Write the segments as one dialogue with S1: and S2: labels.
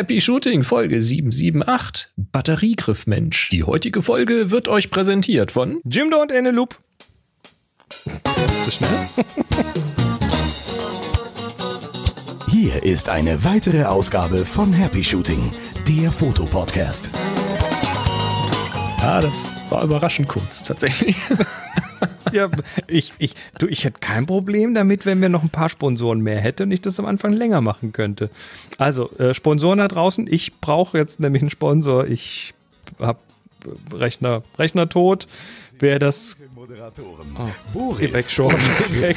S1: Happy Shooting Folge 778 Batteriegriffmensch. Die heutige Folge wird euch präsentiert von Jimdo und Eneloop. So schnell? Hier ist eine weitere Ausgabe von Happy Shooting, der Fotopodcast. Ja, das war überraschend kurz tatsächlich. ja, ich, ich, du, ich hätte kein Problem
S2: damit, wenn wir noch ein paar Sponsoren mehr hätten und ich das am Anfang länger machen könnte. Also, äh, Sponsoren da draußen, ich brauche jetzt nämlich einen Sponsor. Ich habe Rechner, Rechner tot. Wer das. Moderatoren. Oh, Boris. Geh weg schon. Geh weg.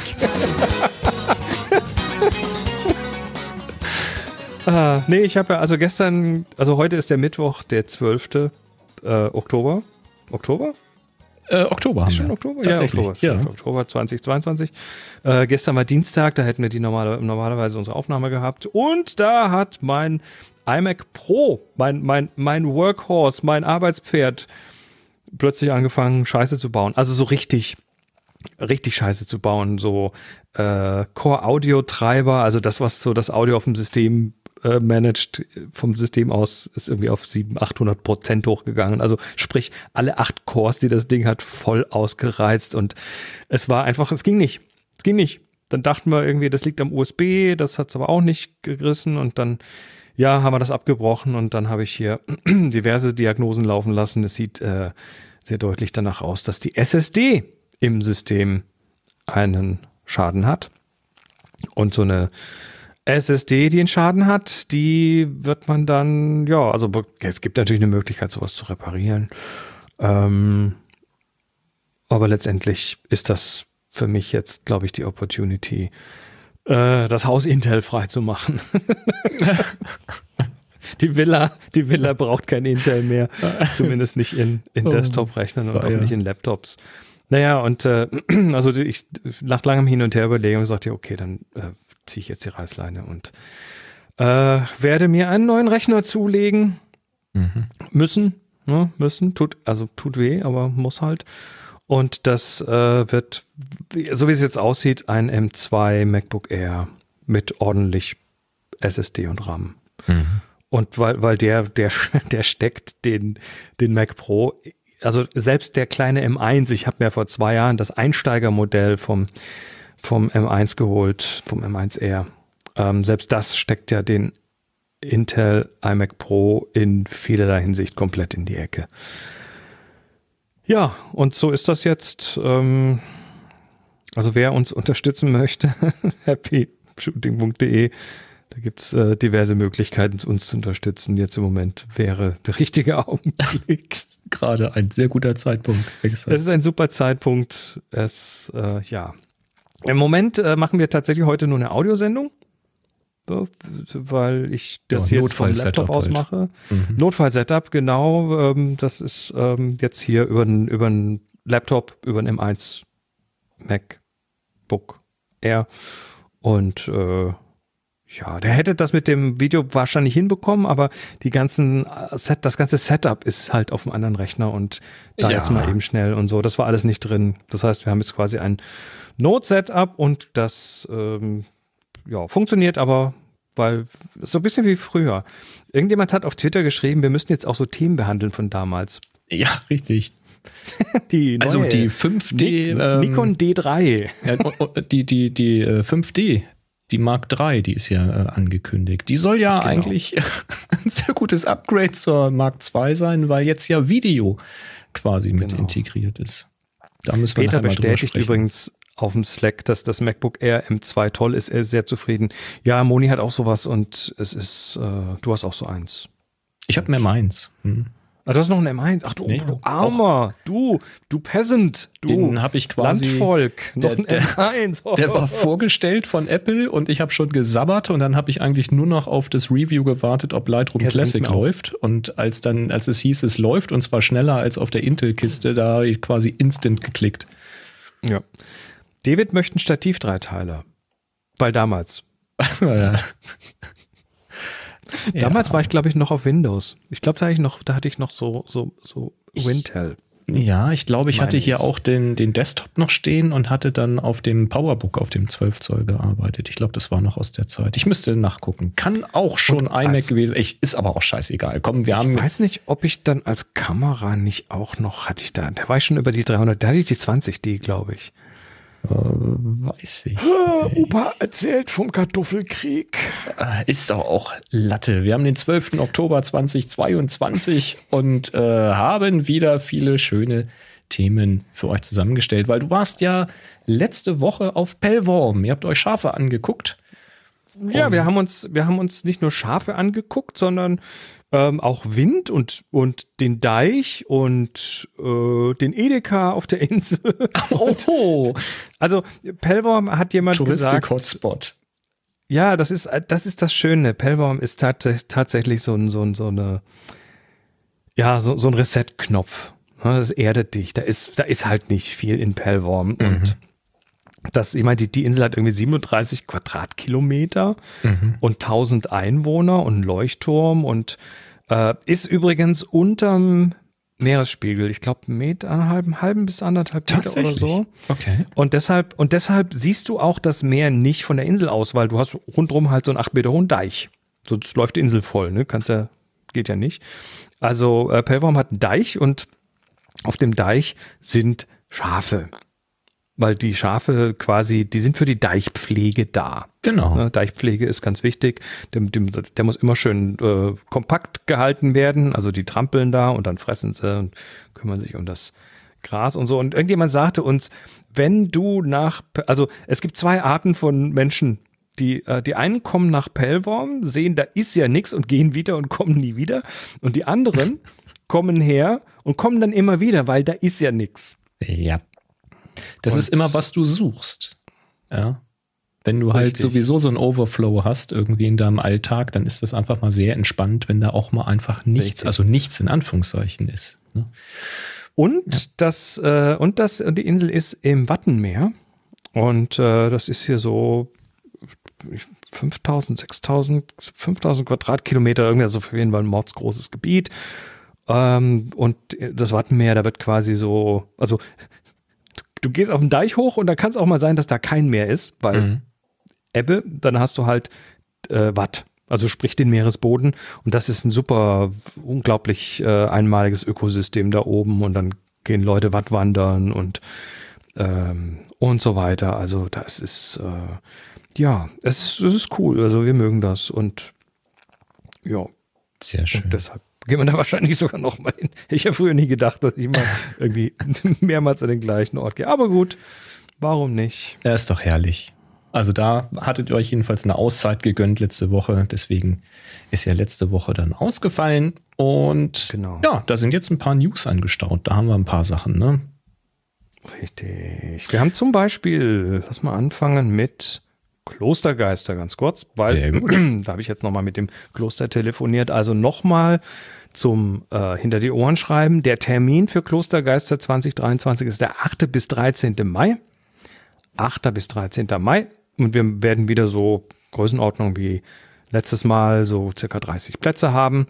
S2: ah, nee, ich habe ja, also gestern, also heute ist der Mittwoch, der 12. Äh, Oktober. Oktober?
S1: Äh, Oktober haben Schon wir. Oktober? Tatsächlich. Ja, Oktober, ja.
S2: Oktober 2022. Äh, gestern war Dienstag, da hätten wir die normale, normalerweise unsere Aufnahme gehabt. Und da hat mein iMac Pro, mein, mein, mein Workhorse, mein Arbeitspferd, plötzlich angefangen, Scheiße zu bauen. Also so richtig, richtig Scheiße zu bauen. So äh, Core-Audio-Treiber, also das, was so das Audio auf dem System äh, managed vom System aus ist irgendwie auf 700, 800 Prozent hochgegangen. Also sprich, alle acht Cores, die das Ding hat, voll ausgereizt und es war einfach, es ging nicht. Es ging nicht. Dann dachten wir irgendwie, das liegt am USB, das hat es aber auch nicht gerissen und dann ja, haben wir das abgebrochen und dann habe ich hier diverse Diagnosen laufen lassen. Es sieht äh, sehr deutlich danach aus, dass die SSD im System einen Schaden hat und so eine SSD, die einen Schaden hat, die wird man dann, ja, also es gibt natürlich eine Möglichkeit, sowas zu reparieren. Ähm, aber letztendlich ist das für mich jetzt, glaube ich, die Opportunity, äh, das Haus Intel frei zu machen. die Villa, die Villa braucht kein Intel mehr. Zumindest nicht in, in oh, Desktop-Rechnern und auch nicht in Laptops. Naja, und äh, also ich nach langem Hin und Her überlegen, sagte okay, dann äh, ziehe ich jetzt die Reißleine und äh, werde mir einen neuen Rechner zulegen mhm. müssen. Ne, müssen, tut, also tut weh, aber muss halt. Und das äh, wird, so wie es jetzt aussieht, ein M2 MacBook Air mit ordentlich SSD und RAM. Mhm. Und weil, weil der, der, der steckt den, den Mac Pro, also selbst der kleine M1, ich habe mir vor zwei Jahren das Einsteigermodell vom vom M1 geholt, vom M1R. Ähm, selbst das steckt ja den Intel iMac Pro in vielerlei Hinsicht komplett in die Ecke. Ja, und so ist das jetzt. Ähm, also wer uns unterstützen möchte, happyshooting.de, da gibt es äh, diverse Möglichkeiten, uns zu unterstützen. Jetzt im Moment wäre der richtige Augenblick. Gerade ein sehr guter
S1: Zeitpunkt. Es ist
S2: ein super Zeitpunkt. Es, äh, ja. Im Moment äh, machen wir tatsächlich heute nur eine Audiosendung, weil ich das ja, jetzt vom Laptop aus halt. mache. Mhm. Notfall-Setup, genau. Ähm, das ist ähm, jetzt hier über einen Laptop, über einen M1 MacBook Air. Und äh, ja, der hätte das mit dem Video wahrscheinlich hinbekommen, aber die ganzen äh, Set, das ganze Setup ist halt auf dem anderen Rechner und da ja. jetzt mal eben schnell und so. Das war alles nicht drin. Das heißt, wir haben jetzt quasi ein Node-Setup und das ähm, ja, funktioniert aber, weil so ein bisschen wie früher. Irgendjemand hat auf Twitter geschrieben, wir müssen jetzt auch so Themen behandeln von damals. Ja, richtig.
S1: die also die 5D. Nikon ähm, D3. Ja, die, die, die 5D äh, die Mark III, die ist ja äh, angekündigt. Die soll ja genau. eigentlich ein sehr gutes Upgrade zur Mark II sein, weil jetzt ja Video quasi genau. mit integriert ist. Da müssen Peter wir bestätigt übrigens auf dem Slack, dass das MacBook
S2: Air M2 toll ist. Er ist sehr zufrieden. Ja, Moni hat auch sowas und es ist, äh, du hast auch so eins.
S1: Ich habe mehr meins. Hm.
S2: Ah, du hast noch ein M1. Ach du, nee, du Armer,
S1: du, du Peasant, du den habe ich quasi Landvolk, noch der, M1. Oh. Der war vorgestellt von Apple und ich habe schon gesabbert und dann habe ich eigentlich nur noch auf das Review gewartet, ob Lightroom Jetzt Classic genau. läuft und als dann als es hieß, es läuft und zwar schneller als auf der Intel Kiste, da habe ich quasi instant geklickt. Ja. David möchte ein Stativ Dreiteiler.
S2: Weil damals. ja. Damals war ich, glaube ich, noch auf Windows. Ich glaube, da hatte ich noch, da hatte ich noch so, so, so Wintel.
S1: ja, ich glaube, ich Meine hatte hier auch den, den Desktop noch stehen und hatte dann auf dem Powerbook auf dem 12 Zoll gearbeitet. Ich glaube, das war noch aus der Zeit. Ich müsste nachgucken. Kann auch schon und iMac gewesen. Ich, ist aber auch scheißegal. Komm, wir haben. Ich weiß nicht, ob ich dann als Kamera nicht auch noch hatte ich da.
S2: Da war ich schon über die 300. Da hatte ich die 20D, glaube ich. Äh, weiß ich.
S1: Opa erzählt vom Kartoffelkrieg. Äh, ist doch auch Latte. Wir haben den 12. Oktober 2022 und äh, haben wieder viele schöne Themen für euch zusammengestellt, weil du warst ja letzte Woche auf Pellworm. Ihr habt euch Schafe angeguckt. Ja, wir haben uns, wir haben uns nicht nur Schafe angeguckt,
S2: sondern ähm, auch Wind und, und den Deich und äh, den Edeka auf der Insel. Oh. also Pellworm hat jemand Touristik gesagt.
S1: Hotspot.
S2: Ja, das ist, das ist das Schöne. Pellworm ist tat tatsächlich so, ein, so, ein, so eine, ja, so, so ein Reset-Knopf. Das erdet dich. Da ist, da ist halt nicht viel in Pellworm. Mhm. Und das, ich meine, die, die, Insel hat irgendwie 37 Quadratkilometer mhm. und 1000 Einwohner und einen Leuchtturm und äh, ist übrigens unterm Meeresspiegel, ich glaube Meter, einen halben, bis anderthalb Meter oder so. Okay. Und deshalb, und deshalb siehst du auch das Meer nicht von der Insel aus, weil du hast rundherum halt so einen acht Meter hohen Deich. Sonst läuft die Insel voll, ne? Kannst ja, geht ja nicht. Also äh, Pellworm hat einen Deich und auf dem Deich sind Schafe weil die Schafe quasi, die sind für die Deichpflege da. Genau. Ne, Deichpflege ist ganz wichtig. Der, der muss immer schön äh, kompakt gehalten werden. Also die trampeln da und dann fressen sie und kümmern sich um das Gras und so. Und irgendjemand sagte uns, wenn du nach, also es gibt zwei Arten von Menschen, die, äh, die einen kommen nach Pellworm, sehen, da ist ja nichts und gehen wieder und kommen nie wieder. Und die anderen kommen her und kommen dann immer wieder, weil da ist
S1: ja nichts. Ja. Das Und ist immer, was du suchst. Ja. Wenn du halt richtig. halt sowieso so einen Overflow hast, irgendwie in deinem Alltag, dann ist das einfach mal sehr entspannt, wenn da auch mal einfach nichts, richtig. also nichts in Anführungszeichen ist. Ne?
S2: Und ja. das, äh, und das, und die Insel ist im Wattenmeer. Und äh, das ist hier so 5000, 6000, 5000 Quadratkilometer, irgendwie, also für jeden Fall ein mordsgroßes Gebiet. Ähm, und das Wattenmeer, da wird quasi so, also du gehst auf den Deich hoch und da kann es auch mal sein, dass da kein Meer ist, weil mhm. Ebbe, dann hast du halt äh, Watt. Also sprich den Meeresboden. Und das ist ein super, unglaublich äh, einmaliges Ökosystem da oben. Und dann gehen Leute Watt wandern und, ähm, und so weiter. Also das ist, äh, ja, es, es, ist cool. Also wir mögen das. Und ja. Sehr schön. Und deshalb gehen wir da wahrscheinlich sogar nochmal hin. Ich habe früher nie gedacht, dass ich mal irgendwie
S1: mehrmals an den gleichen Ort gehe. Aber gut, warum nicht? Er ist doch herrlich. Also da hattet ihr euch jedenfalls eine Auszeit gegönnt letzte Woche. Deswegen ist ja letzte Woche dann ausgefallen. Und genau. ja, da sind jetzt ein paar News angestaut. Da haben wir ein paar Sachen, ne? Richtig. Wir haben zum Beispiel, lass mal anfangen mit
S2: Klostergeister ganz kurz, weil da habe ich jetzt nochmal mit dem Kloster telefoniert. Also nochmal zum äh, Hinter die Ohren schreiben. Der Termin für Klostergeister 2023 ist der 8. bis 13. Mai. 8. bis 13. Mai. Und wir werden wieder so Größenordnung wie letztes Mal so circa 30 Plätze haben.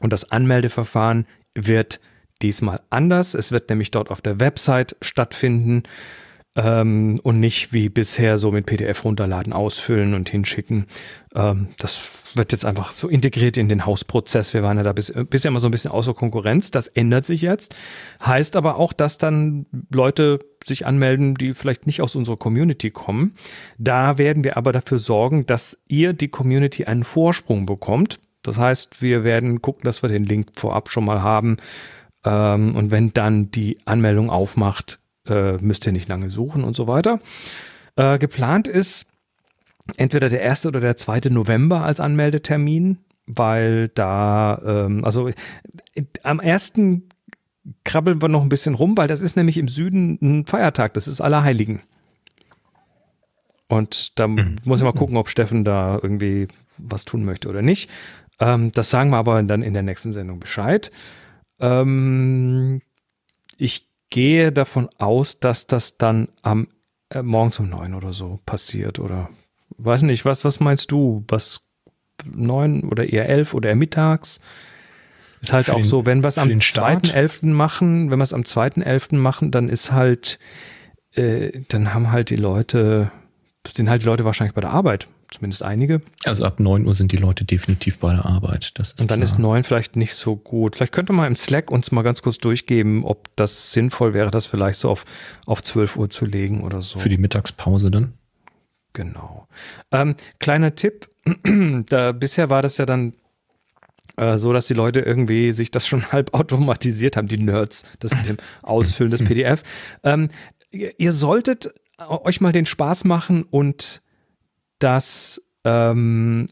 S2: Und das Anmeldeverfahren wird diesmal anders. Es wird nämlich dort auf der Website stattfinden ähm, und nicht wie bisher so mit PDF runterladen, ausfüllen und hinschicken. Ähm, das wird jetzt einfach so integriert in den Hausprozess. Wir waren ja da bis, äh, bisher immer so ein bisschen außer Konkurrenz. Das ändert sich jetzt. Heißt aber auch, dass dann Leute sich anmelden, die vielleicht nicht aus unserer Community kommen. Da werden wir aber dafür sorgen, dass ihr die Community einen Vorsprung bekommt. Das heißt, wir werden gucken, dass wir den Link vorab schon mal haben. Ähm, und wenn dann die Anmeldung aufmacht, äh, müsst ihr nicht lange suchen und so weiter. Äh, geplant ist entweder der 1. oder der 2. November als Anmeldetermin, weil da, ähm, also äh, am 1. krabbeln wir noch ein bisschen rum, weil das ist nämlich im Süden ein Feiertag, das ist Allerheiligen. Und da mhm. muss ich mal gucken, ob Steffen da irgendwie was tun möchte oder nicht. Ähm, das sagen wir aber dann in der nächsten Sendung Bescheid. Ähm, ich gehe davon aus, dass das dann am äh, morgens um neun oder so passiert oder weiß nicht, was, was meinst du? Was neun oder eher elf oder eher mittags? Ist halt für auch den, so, wenn wir es am zweiten elften machen, wenn wir es am zweiten elften machen, dann ist halt, äh, dann haben halt die Leute, sind halt die Leute wahrscheinlich bei der Arbeit zumindest einige. Also
S1: ab 9 Uhr sind die Leute definitiv bei der Arbeit. und dann klar. ist
S2: 9 vielleicht nicht so gut. Vielleicht könnte man im Slack uns mal ganz kurz durchgeben, ob das sinnvoll wäre, das vielleicht so auf, auf 12 Uhr zu legen oder so. Für die
S1: Mittagspause dann?
S2: Genau. Ähm, kleiner Tipp, da, bisher war das ja dann äh, so dass die Leute irgendwie sich das schon halb automatisiert haben, die Nerds, das mit dem Ausfüllen des PDF. Ähm, ihr solltet äh, euch mal den Spaß machen und das ähm,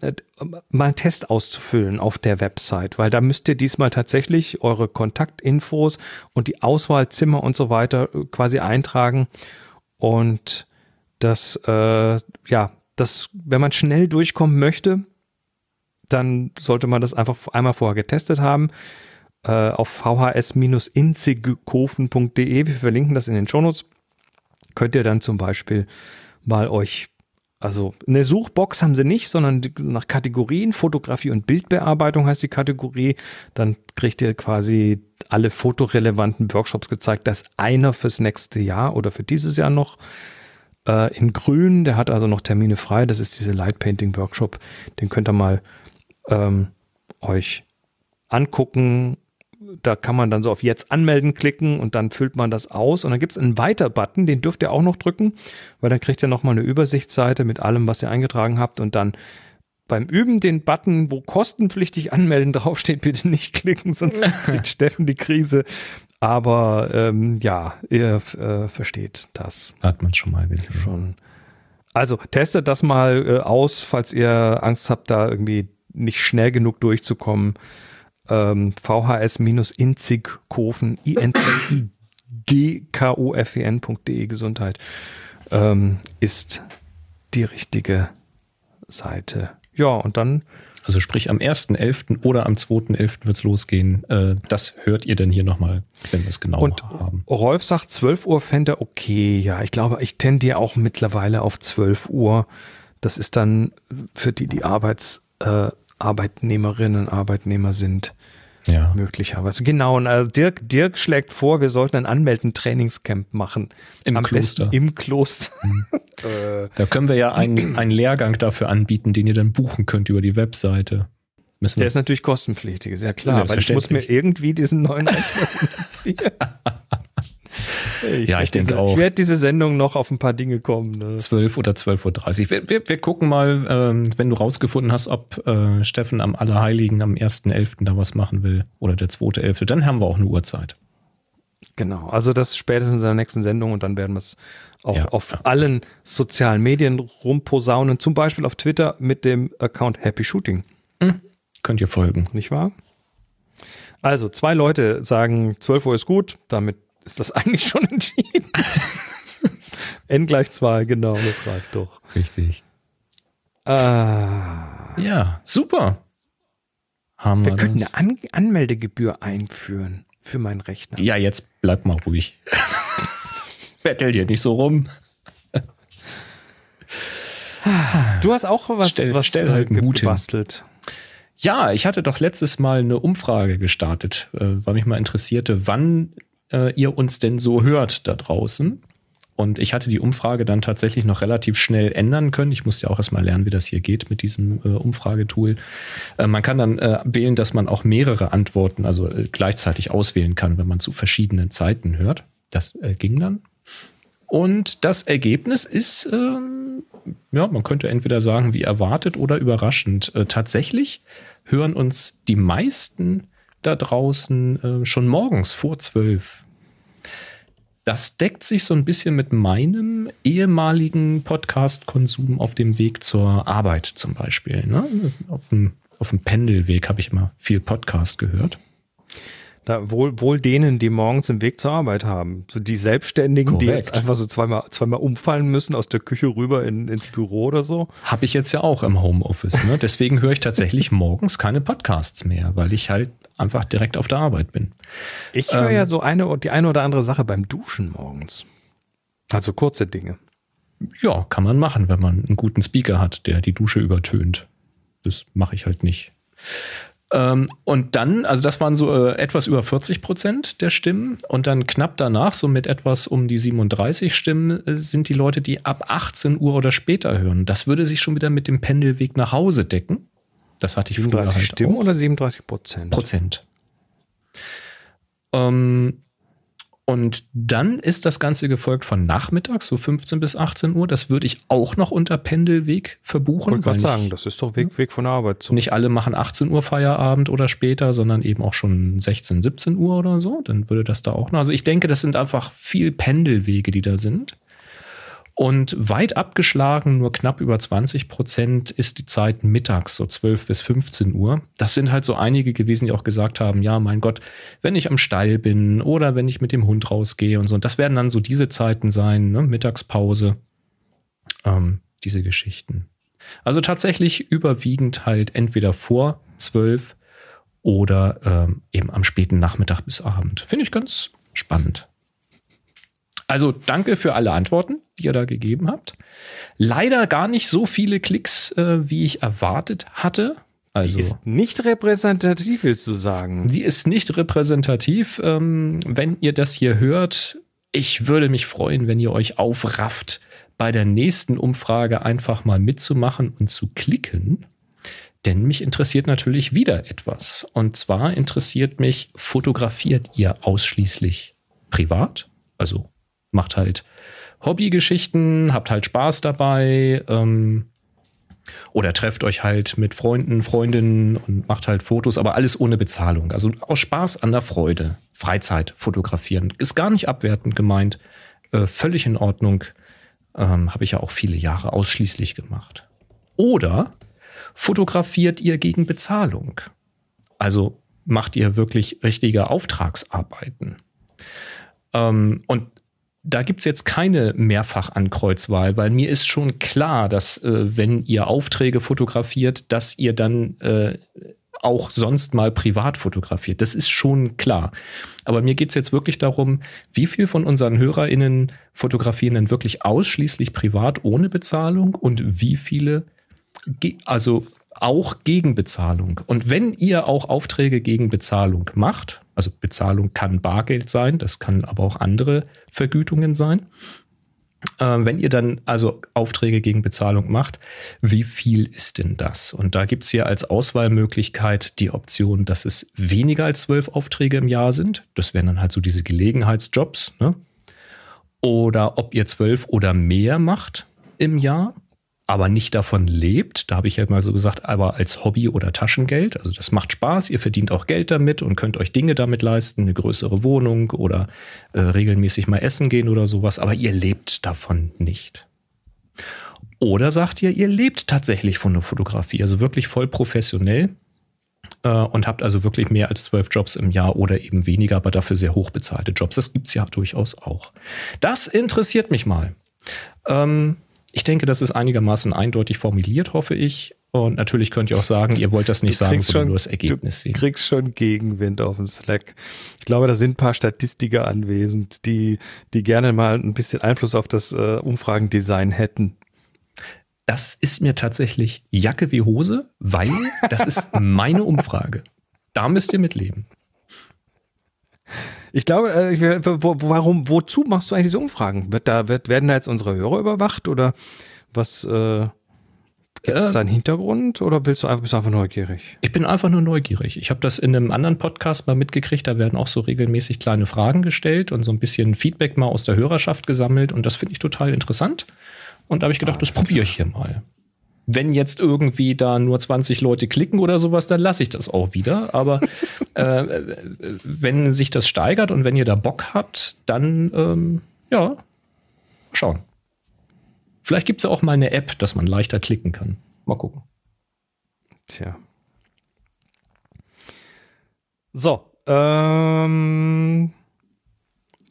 S2: mal einen Test auszufüllen auf der Website, weil da müsst ihr diesmal tatsächlich eure Kontaktinfos und die Auswahlzimmer und so weiter äh, quasi eintragen und das, äh, ja, das, wenn man schnell durchkommen möchte, dann sollte man das einfach einmal vorher getestet haben. Äh, auf vhs-inzigkofen.de, wir verlinken das in den Shownotes, könnt ihr dann zum Beispiel mal euch also eine Suchbox haben sie nicht, sondern nach Kategorien, Fotografie und Bildbearbeitung heißt die Kategorie. Dann kriegt ihr quasi alle fotorelevanten Workshops gezeigt. Das einer fürs nächste Jahr oder für dieses Jahr noch äh, in Grün. Der hat also noch Termine frei. Das ist dieser Light Painting Workshop. Den könnt ihr mal ähm, euch angucken da kann man dann so auf Jetzt anmelden klicken und dann füllt man das aus. Und dann gibt es einen Weiter-Button, den dürft ihr auch noch drücken, weil dann kriegt ihr nochmal eine Übersichtsseite mit allem, was ihr eingetragen habt. Und dann beim Üben den Button, wo kostenpflichtig anmelden draufsteht, bitte nicht klicken, sonst kriegt Steffen die Krise. Aber ähm, ja, ihr äh, versteht das. Hat man schon mal ein Schon. Also testet das mal äh, aus, falls ihr Angst habt, da irgendwie nicht schnell genug durchzukommen ähm, vhs-inzigkofen, inzigkofn.de e Gesundheit ähm, ist
S1: die richtige Seite. Ja, und dann. Also sprich am 1.11. oder am 2.11. wird es losgehen. Äh, das hört ihr denn hier nochmal, wenn wir es genau und haben.
S2: Rolf sagt, 12 Uhr fände er okay. Ja, ich glaube, ich tendiere auch mittlerweile auf 12 Uhr. Das ist dann für die, die Arbeits, äh, Arbeitnehmerinnen, Arbeitnehmer sind, ja. Möglicherweise. Genau. Und also Dirk, Dirk schlägt vor, wir sollten ein
S1: Anmelden-Trainingscamp machen. Im Am Kloster. Besten im Kloster. Mhm. Äh, da können wir ja einen, einen Lehrgang dafür anbieten, den ihr dann buchen könnt über die Webseite. Müssen Der ist natürlich
S2: kostenpflichtig, ist ja klar. Aber ich muss mir irgendwie diesen neuen Rechner finanzieren.
S1: Ich ja, ich denke diese, auch. Ich werde diese Sendung noch auf ein paar Dinge kommen. Ne? 12 oder 12.30 Uhr. Wir, wir, wir, gucken mal, äh, wenn du rausgefunden hast, ob äh, Steffen am Allerheiligen am 1.11. da was machen will oder der 2.11., dann haben wir auch eine Uhrzeit. Genau, also
S2: das spätestens in der nächsten Sendung und dann werden wir es auch ja. auf allen sozialen Medien rumposaunen, zum Beispiel auf Twitter mit dem Account Happy Shooting.
S1: Hm. Könnt ihr folgen. Nicht wahr?
S2: Also, zwei Leute sagen, 12 Uhr ist gut, damit ist das eigentlich schon entschieden? N gleich 2, genau, das reicht doch.
S1: Richtig. Ah. Ja, super. Haben wir, wir könnten eine An
S2: Anmeldegebühr einführen für meinen Rechner.
S1: Ja, jetzt bleib mal ruhig. Bettel dir nicht so rum. Du hast auch was, stell, was stell halt gebastelt. Ja, ich hatte doch letztes Mal eine Umfrage gestartet, äh, weil mich mal interessierte, wann äh, ihr uns denn so hört da draußen. Und ich hatte die Umfrage dann tatsächlich noch relativ schnell ändern können. Ich musste ja auch erstmal lernen, wie das hier geht mit diesem äh, Umfragetool. Äh, man kann dann äh, wählen, dass man auch mehrere Antworten, also äh, gleichzeitig auswählen kann, wenn man zu verschiedenen Zeiten hört. Das äh, ging dann. Und das Ergebnis ist, ähm, ja, man könnte entweder sagen, wie erwartet oder überraschend. Äh, tatsächlich hören uns die meisten da draußen äh, schon morgens vor zwölf. Das deckt sich so ein bisschen mit meinem ehemaligen Podcast-Konsum auf dem Weg zur Arbeit zum Beispiel. Ne? Auf, dem, auf dem Pendelweg habe ich immer viel Podcast gehört.
S2: Da wohl, wohl denen, die morgens im Weg zur Arbeit haben. So die Selbstständigen, Korrekt. die jetzt einfach so zweimal, zweimal umfallen müssen aus der Küche rüber in, ins Büro
S1: oder so. Habe ich jetzt ja auch im Homeoffice. Ne? Deswegen höre ich tatsächlich morgens keine Podcasts mehr, weil ich halt einfach direkt auf der Arbeit bin. Ich höre ähm, ja
S2: so eine, die eine oder andere Sache beim Duschen morgens. Also kurze Dinge.
S1: Ja, kann man machen, wenn man einen guten Speaker hat, der die Dusche übertönt. Das mache ich halt nicht. Ähm, und dann, also das waren so äh, etwas über 40 Prozent der Stimmen. Und dann knapp danach, so mit etwas um die 37 Stimmen, äh, sind die Leute, die ab 18 Uhr oder später hören. Das würde sich schon wieder mit dem Pendelweg nach Hause decken. Das hatte ich 37 früher halt Stimmen oder 37 Prozent? Prozent. Ähm, und dann ist das Ganze gefolgt von nachmittags, so 15 bis 18 Uhr. Das würde ich auch noch unter Pendelweg verbuchen. Ich wollte sagen, das ist doch Weg, Weg von der Arbeit. Zum nicht alle machen 18 Uhr Feierabend oder später, sondern eben auch schon 16, 17 Uhr oder so. Dann würde das da auch noch. Also ich denke, das sind einfach viel Pendelwege, die da sind. Und weit abgeschlagen, nur knapp über 20 Prozent, ist die Zeit mittags, so 12 bis 15 Uhr. Das sind halt so einige gewesen, die auch gesagt haben, ja, mein Gott, wenn ich am Stall bin oder wenn ich mit dem Hund rausgehe und so. Und das werden dann so diese Zeiten sein, ne? Mittagspause, ähm, diese Geschichten. Also tatsächlich überwiegend halt entweder vor 12 oder ähm, eben am späten Nachmittag bis Abend. Finde ich ganz spannend. Also danke für alle Antworten, die ihr da gegeben habt. Leider gar nicht so viele Klicks, äh, wie ich erwartet hatte. Also, die ist nicht repräsentativ, willst du sagen? Die ist nicht repräsentativ. Ähm, wenn ihr das hier hört, ich würde mich freuen, wenn ihr euch aufrafft, bei der nächsten Umfrage einfach mal mitzumachen und zu klicken. Denn mich interessiert natürlich wieder etwas. Und zwar interessiert mich, fotografiert ihr ausschließlich privat, also macht halt Hobbygeschichten, habt halt Spaß dabei. Ähm, oder trefft euch halt mit Freunden, Freundinnen und macht halt Fotos, aber alles ohne Bezahlung. Also aus Spaß an der Freude. Freizeit fotografieren. Ist gar nicht abwertend gemeint. Äh, völlig in Ordnung. Ähm, Habe ich ja auch viele Jahre ausschließlich gemacht. Oder fotografiert ihr gegen Bezahlung? Also macht ihr wirklich richtige Auftragsarbeiten? Ähm, und da gibt es jetzt keine Mehrfachankreuzwahl, weil mir ist schon klar, dass äh, wenn ihr Aufträge fotografiert, dass ihr dann äh, auch sonst mal privat fotografiert. Das ist schon klar. Aber mir geht es jetzt wirklich darum, wie viel von unseren HörerInnen fotografieren denn wirklich ausschließlich privat ohne Bezahlung und wie viele also auch gegen Bezahlung. Und wenn ihr auch Aufträge gegen Bezahlung macht, also Bezahlung kann Bargeld sein, das kann aber auch andere Vergütungen sein. Äh, wenn ihr dann also Aufträge gegen Bezahlung macht, wie viel ist denn das? Und da gibt es hier als Auswahlmöglichkeit die Option, dass es weniger als zwölf Aufträge im Jahr sind. Das wären dann halt so diese Gelegenheitsjobs. Ne? Oder ob ihr zwölf oder mehr macht im Jahr aber nicht davon lebt. Da habe ich ja mal so gesagt, aber als Hobby oder Taschengeld. Also das macht Spaß, ihr verdient auch Geld damit und könnt euch Dinge damit leisten, eine größere Wohnung oder äh, regelmäßig mal essen gehen oder sowas, aber ihr lebt davon nicht. Oder sagt ihr, ihr lebt tatsächlich von der Fotografie, also wirklich voll professionell äh, und habt also wirklich mehr als zwölf Jobs im Jahr oder eben weniger, aber dafür sehr hochbezahlte Jobs. Das gibt es ja durchaus auch. Das interessiert mich mal. Ähm, ich denke, das ist einigermaßen eindeutig formuliert, hoffe ich. Und natürlich könnt ihr auch sagen, ihr wollt das nicht sagen, sondern schon, nur das Ergebnis
S2: sehen. Du kriegst schon Gegenwind auf dem Slack. Ich glaube, da sind ein paar Statistiker anwesend, die, die gerne mal ein bisschen Einfluss auf das äh, Umfragendesign hätten.
S1: Das ist mir tatsächlich Jacke wie Hose, weil das ist meine Umfrage. Da müsst ihr mitleben. Ich glaube, äh, äh wo, warum,
S2: wozu machst du eigentlich diese Umfragen? Wird da, wird, werden da jetzt unsere Hörer überwacht oder was äh, gibt es da
S1: einen Hintergrund oder willst du einfach, bist du einfach neugierig? Ich bin einfach nur neugierig. Ich habe das in einem anderen Podcast mal mitgekriegt, da werden auch so regelmäßig kleine Fragen gestellt und so ein bisschen Feedback mal aus der Hörerschaft gesammelt und das finde ich total interessant. Und da habe ich gedacht, ah, das probiere ich hier mal wenn jetzt irgendwie da nur 20 Leute klicken oder sowas, dann lasse ich das auch wieder. Aber äh, wenn sich das steigert und wenn ihr da Bock habt, dann ähm, ja, schauen. Vielleicht gibt es ja auch mal eine App, dass man leichter klicken kann. Mal gucken. Tja.
S2: So, ähm,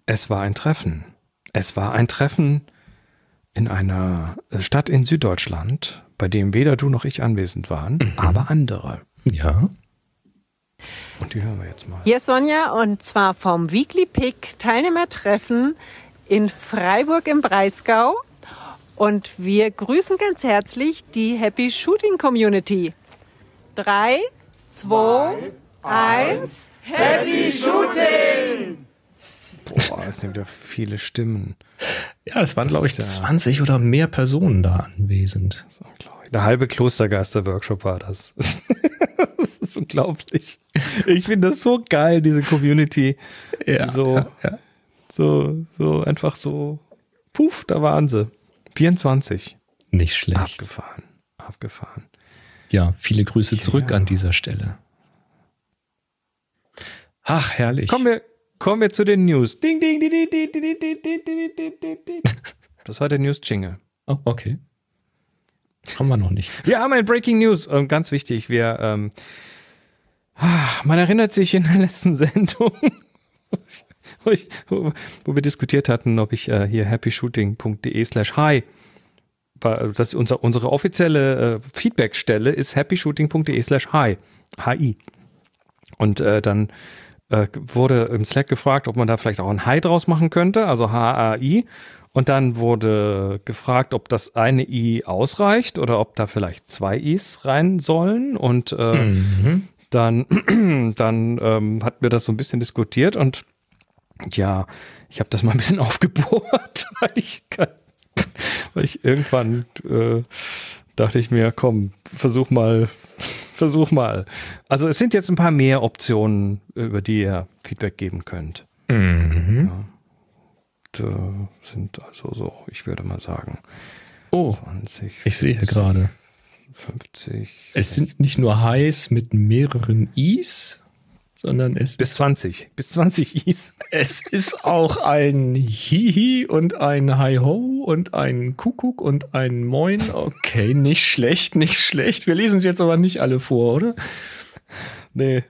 S2: es war ein Treffen. Es war ein Treffen in einer äh, Stadt in Süddeutschland bei dem weder du noch ich anwesend waren, mhm. aber andere. Ja. Und die hören wir jetzt mal. Hier ist Sonja und zwar vom Weekly Pick Teilnehmertreffen in Freiburg im Breisgau. Und wir grüßen ganz herzlich die Happy Shooting Community. Drei, zwei, zwei eins, Happy Shooting!
S1: Boah, es sind wieder viele Stimmen. Ja, es waren, glaube ich, ja 20 oder mehr Personen da anwesend. Das ist
S2: unglaublich. Der halbe Klostergeister-Workshop war das. das ist unglaublich. Ich finde das so geil, diese Community. Ja, so, ja, ja. so, so einfach so, puff, da waren sie. 24.
S1: Nicht schlecht. Abgefahren, abgefahren. Ja, viele Grüße zurück an dieser Stelle. Ach, herrlich. Kommen wir, Kommen wir zu den News. Ding, ding, ding, ding, ding,
S2: ding, ding, ding, ding, ding, ding, ding. Das war der News-Jingle. Oh,
S1: okay. Haben
S2: wir noch nicht. Wir haben ein Breaking News. Ähm, ganz wichtig, wir, ähm, man erinnert sich in der letzten Sendung, wo, ich, wo, wo wir diskutiert hatten, ob ich äh, hier happyshooting.de slash hi das unser, unsere offizielle äh, Feedbackstelle ist happyshooting.de slash hi. Und äh, dann äh, wurde im Slack gefragt, ob man da vielleicht auch ein Hi draus machen könnte, also H-A-I. Und dann wurde gefragt, ob das eine I ausreicht oder ob da vielleicht zwei Is rein sollen. Und äh, mhm. dann, dann ähm, hatten wir das so ein bisschen diskutiert und ja, ich habe das mal ein bisschen aufgebohrt, weil ich, kann, weil ich irgendwann äh, dachte ich mir, komm, versuch mal versuch mal. Also es sind jetzt ein paar mehr Optionen, über die ihr Feedback geben könnt.
S1: Mhm.
S2: Ja. Und, sind also so, ich würde mal sagen. Oh, 20, 40, ich sehe
S1: gerade. 50. Es 60. sind nicht nur Highs mit mehreren Is, sondern es bis 20, bis 20 Is. Es ist auch ein Hihi und ein Hi Ho und ein Kuckuck und ein Moin. Okay, nicht schlecht, nicht schlecht. Wir lesen es jetzt aber nicht alle vor, oder? Nee.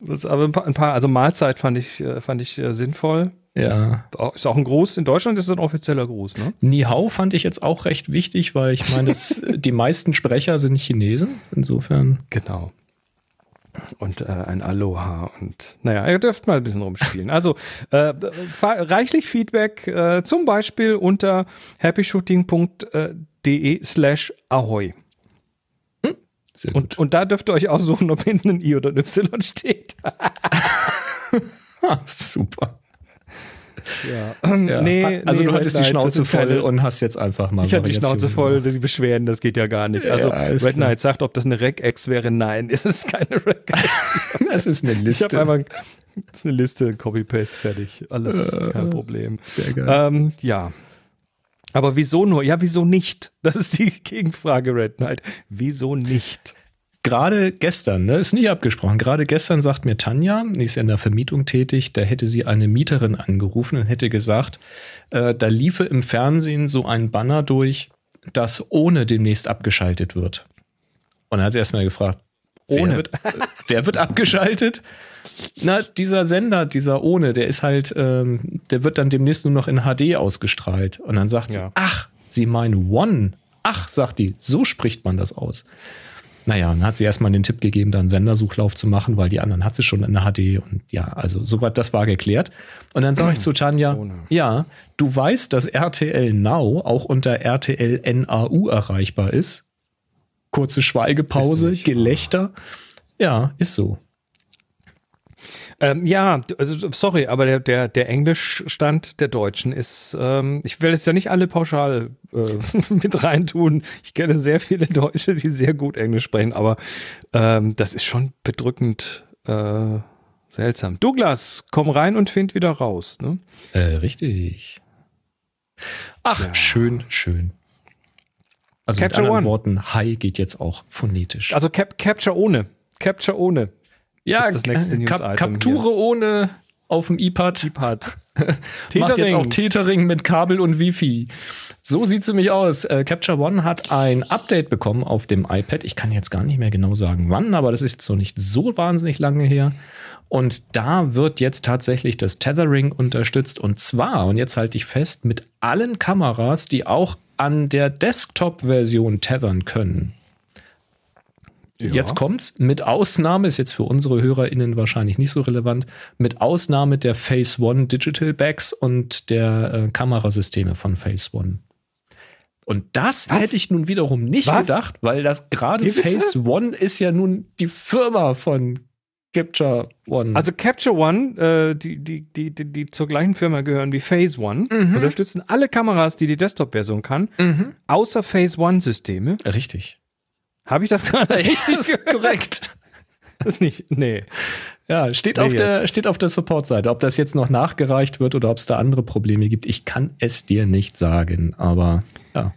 S2: Das aber ein paar, also Mahlzeit fand ich, äh, fand ich äh, sinnvoll. Ja. Ist auch ein Gruß. In Deutschland ist es ein offizieller Gruß, ne?
S1: Nihao fand ich jetzt auch recht wichtig, weil ich meine, die meisten Sprecher sind Chinesen.
S2: Insofern.
S1: Genau und äh, ein
S2: Aloha und naja, ihr dürft mal ein bisschen rumspielen. Also äh, reichlich Feedback äh, zum Beispiel unter happyshooting.de slash ahoy. Hm? Und, und da dürft ihr euch aussuchen, ob hinten ein I oder ein Y
S1: steht. Super. Ähm, ja. Nee, ah, also nee, du hattest die Schnauze voll keine, und hast jetzt einfach mal. Ich hatte die Schnauze voll,
S2: die Beschwerden, das geht ja gar nicht. Also ja, Red Knight sagt, ob das eine Rec-Ex wäre, nein, es ist keine Rec-Ex. das ist eine Liste. Ich einmal das ist eine Liste, Copy-Paste, fertig. Alles äh, kein Problem. Sehr geil. Ähm, ja. Aber wieso nur? Ja, wieso nicht? Das ist die Gegenfrage,
S1: Red Knight. Wieso nicht? gerade gestern, ne, ist nicht abgesprochen, gerade gestern sagt mir Tanja, die ist ja in der Vermietung tätig, da hätte sie eine Mieterin angerufen und hätte gesagt, äh, da liefe im Fernsehen so ein Banner durch, das ohne demnächst abgeschaltet wird. Und dann hat sie erstmal gefragt, ohne. Wer wird, wer wird abgeschaltet? Na, dieser Sender, dieser ohne, der ist halt, ähm, der wird dann demnächst nur noch in HD ausgestrahlt. Und dann sagt sie, ja. ach, sie meinen One. Ach, sagt die, so spricht man das aus. Naja, dann hat sie erstmal den Tipp gegeben, da einen Sendersuchlauf zu machen, weil die anderen hat sie schon in der HD und ja, also soweit das war geklärt. Und dann sage ich zu Tanja, Ohne. ja, du weißt, dass RTL Now auch unter RTL NAU erreichbar ist. Kurze Schweigepause, Gelächter. Ja, ist so.
S2: Ähm, ja, also, sorry, aber der, der, der Englischstand der Deutschen ist, ähm, ich will es ja nicht alle pauschal äh, mit reintun. Ich kenne sehr viele Deutsche, die sehr gut Englisch sprechen, aber ähm, das ist schon bedrückend. Äh, Seltsam. Douglas, komm rein und find wieder raus. Ne? Äh,
S1: richtig. Ach, ja. schön, schön. Also Capture mit anderen One. Worten, Hi geht jetzt auch phonetisch. Also Cap Capture ohne. Capture ohne. Ja, das, das nächste News äh, Kap Kapture hier. ohne auf dem iPad. iPad. Macht jetzt auch Tethering mit Kabel und Wi-Fi. So sie mich aus. Äh, Capture One hat ein Update bekommen auf dem iPad. Ich kann jetzt gar nicht mehr genau sagen, wann, aber das ist jetzt noch nicht so wahnsinnig lange her. Und da wird jetzt tatsächlich das Tethering unterstützt. Und zwar, und jetzt halte ich fest, mit allen Kameras, die auch an der Desktop-Version tethern können. Ja. Jetzt kommt's. Mit Ausnahme, ist jetzt für unsere HörerInnen wahrscheinlich nicht so relevant, mit Ausnahme der Phase One Digital Bags und der äh, Kamerasysteme von Phase One. Und das Was? hätte ich nun wiederum nicht Was? gedacht, weil das gerade Phase One ist ja nun die Firma von Capture One. Also
S2: Capture One, äh, die, die, die, die, zur gleichen Firma gehören wie Phase One, mhm. unterstützen alle Kameras, die die Desktop-Version kann, mhm. außer Phase One-Systeme. Richtig. Habe ich das gerade richtig das ist korrekt?
S1: Das ist nicht, nee. Ja, steht, nee auf der, steht auf der Support-Seite. Ob das jetzt noch nachgereicht wird oder ob es da andere Probleme gibt, ich kann es dir nicht sagen. Aber ja,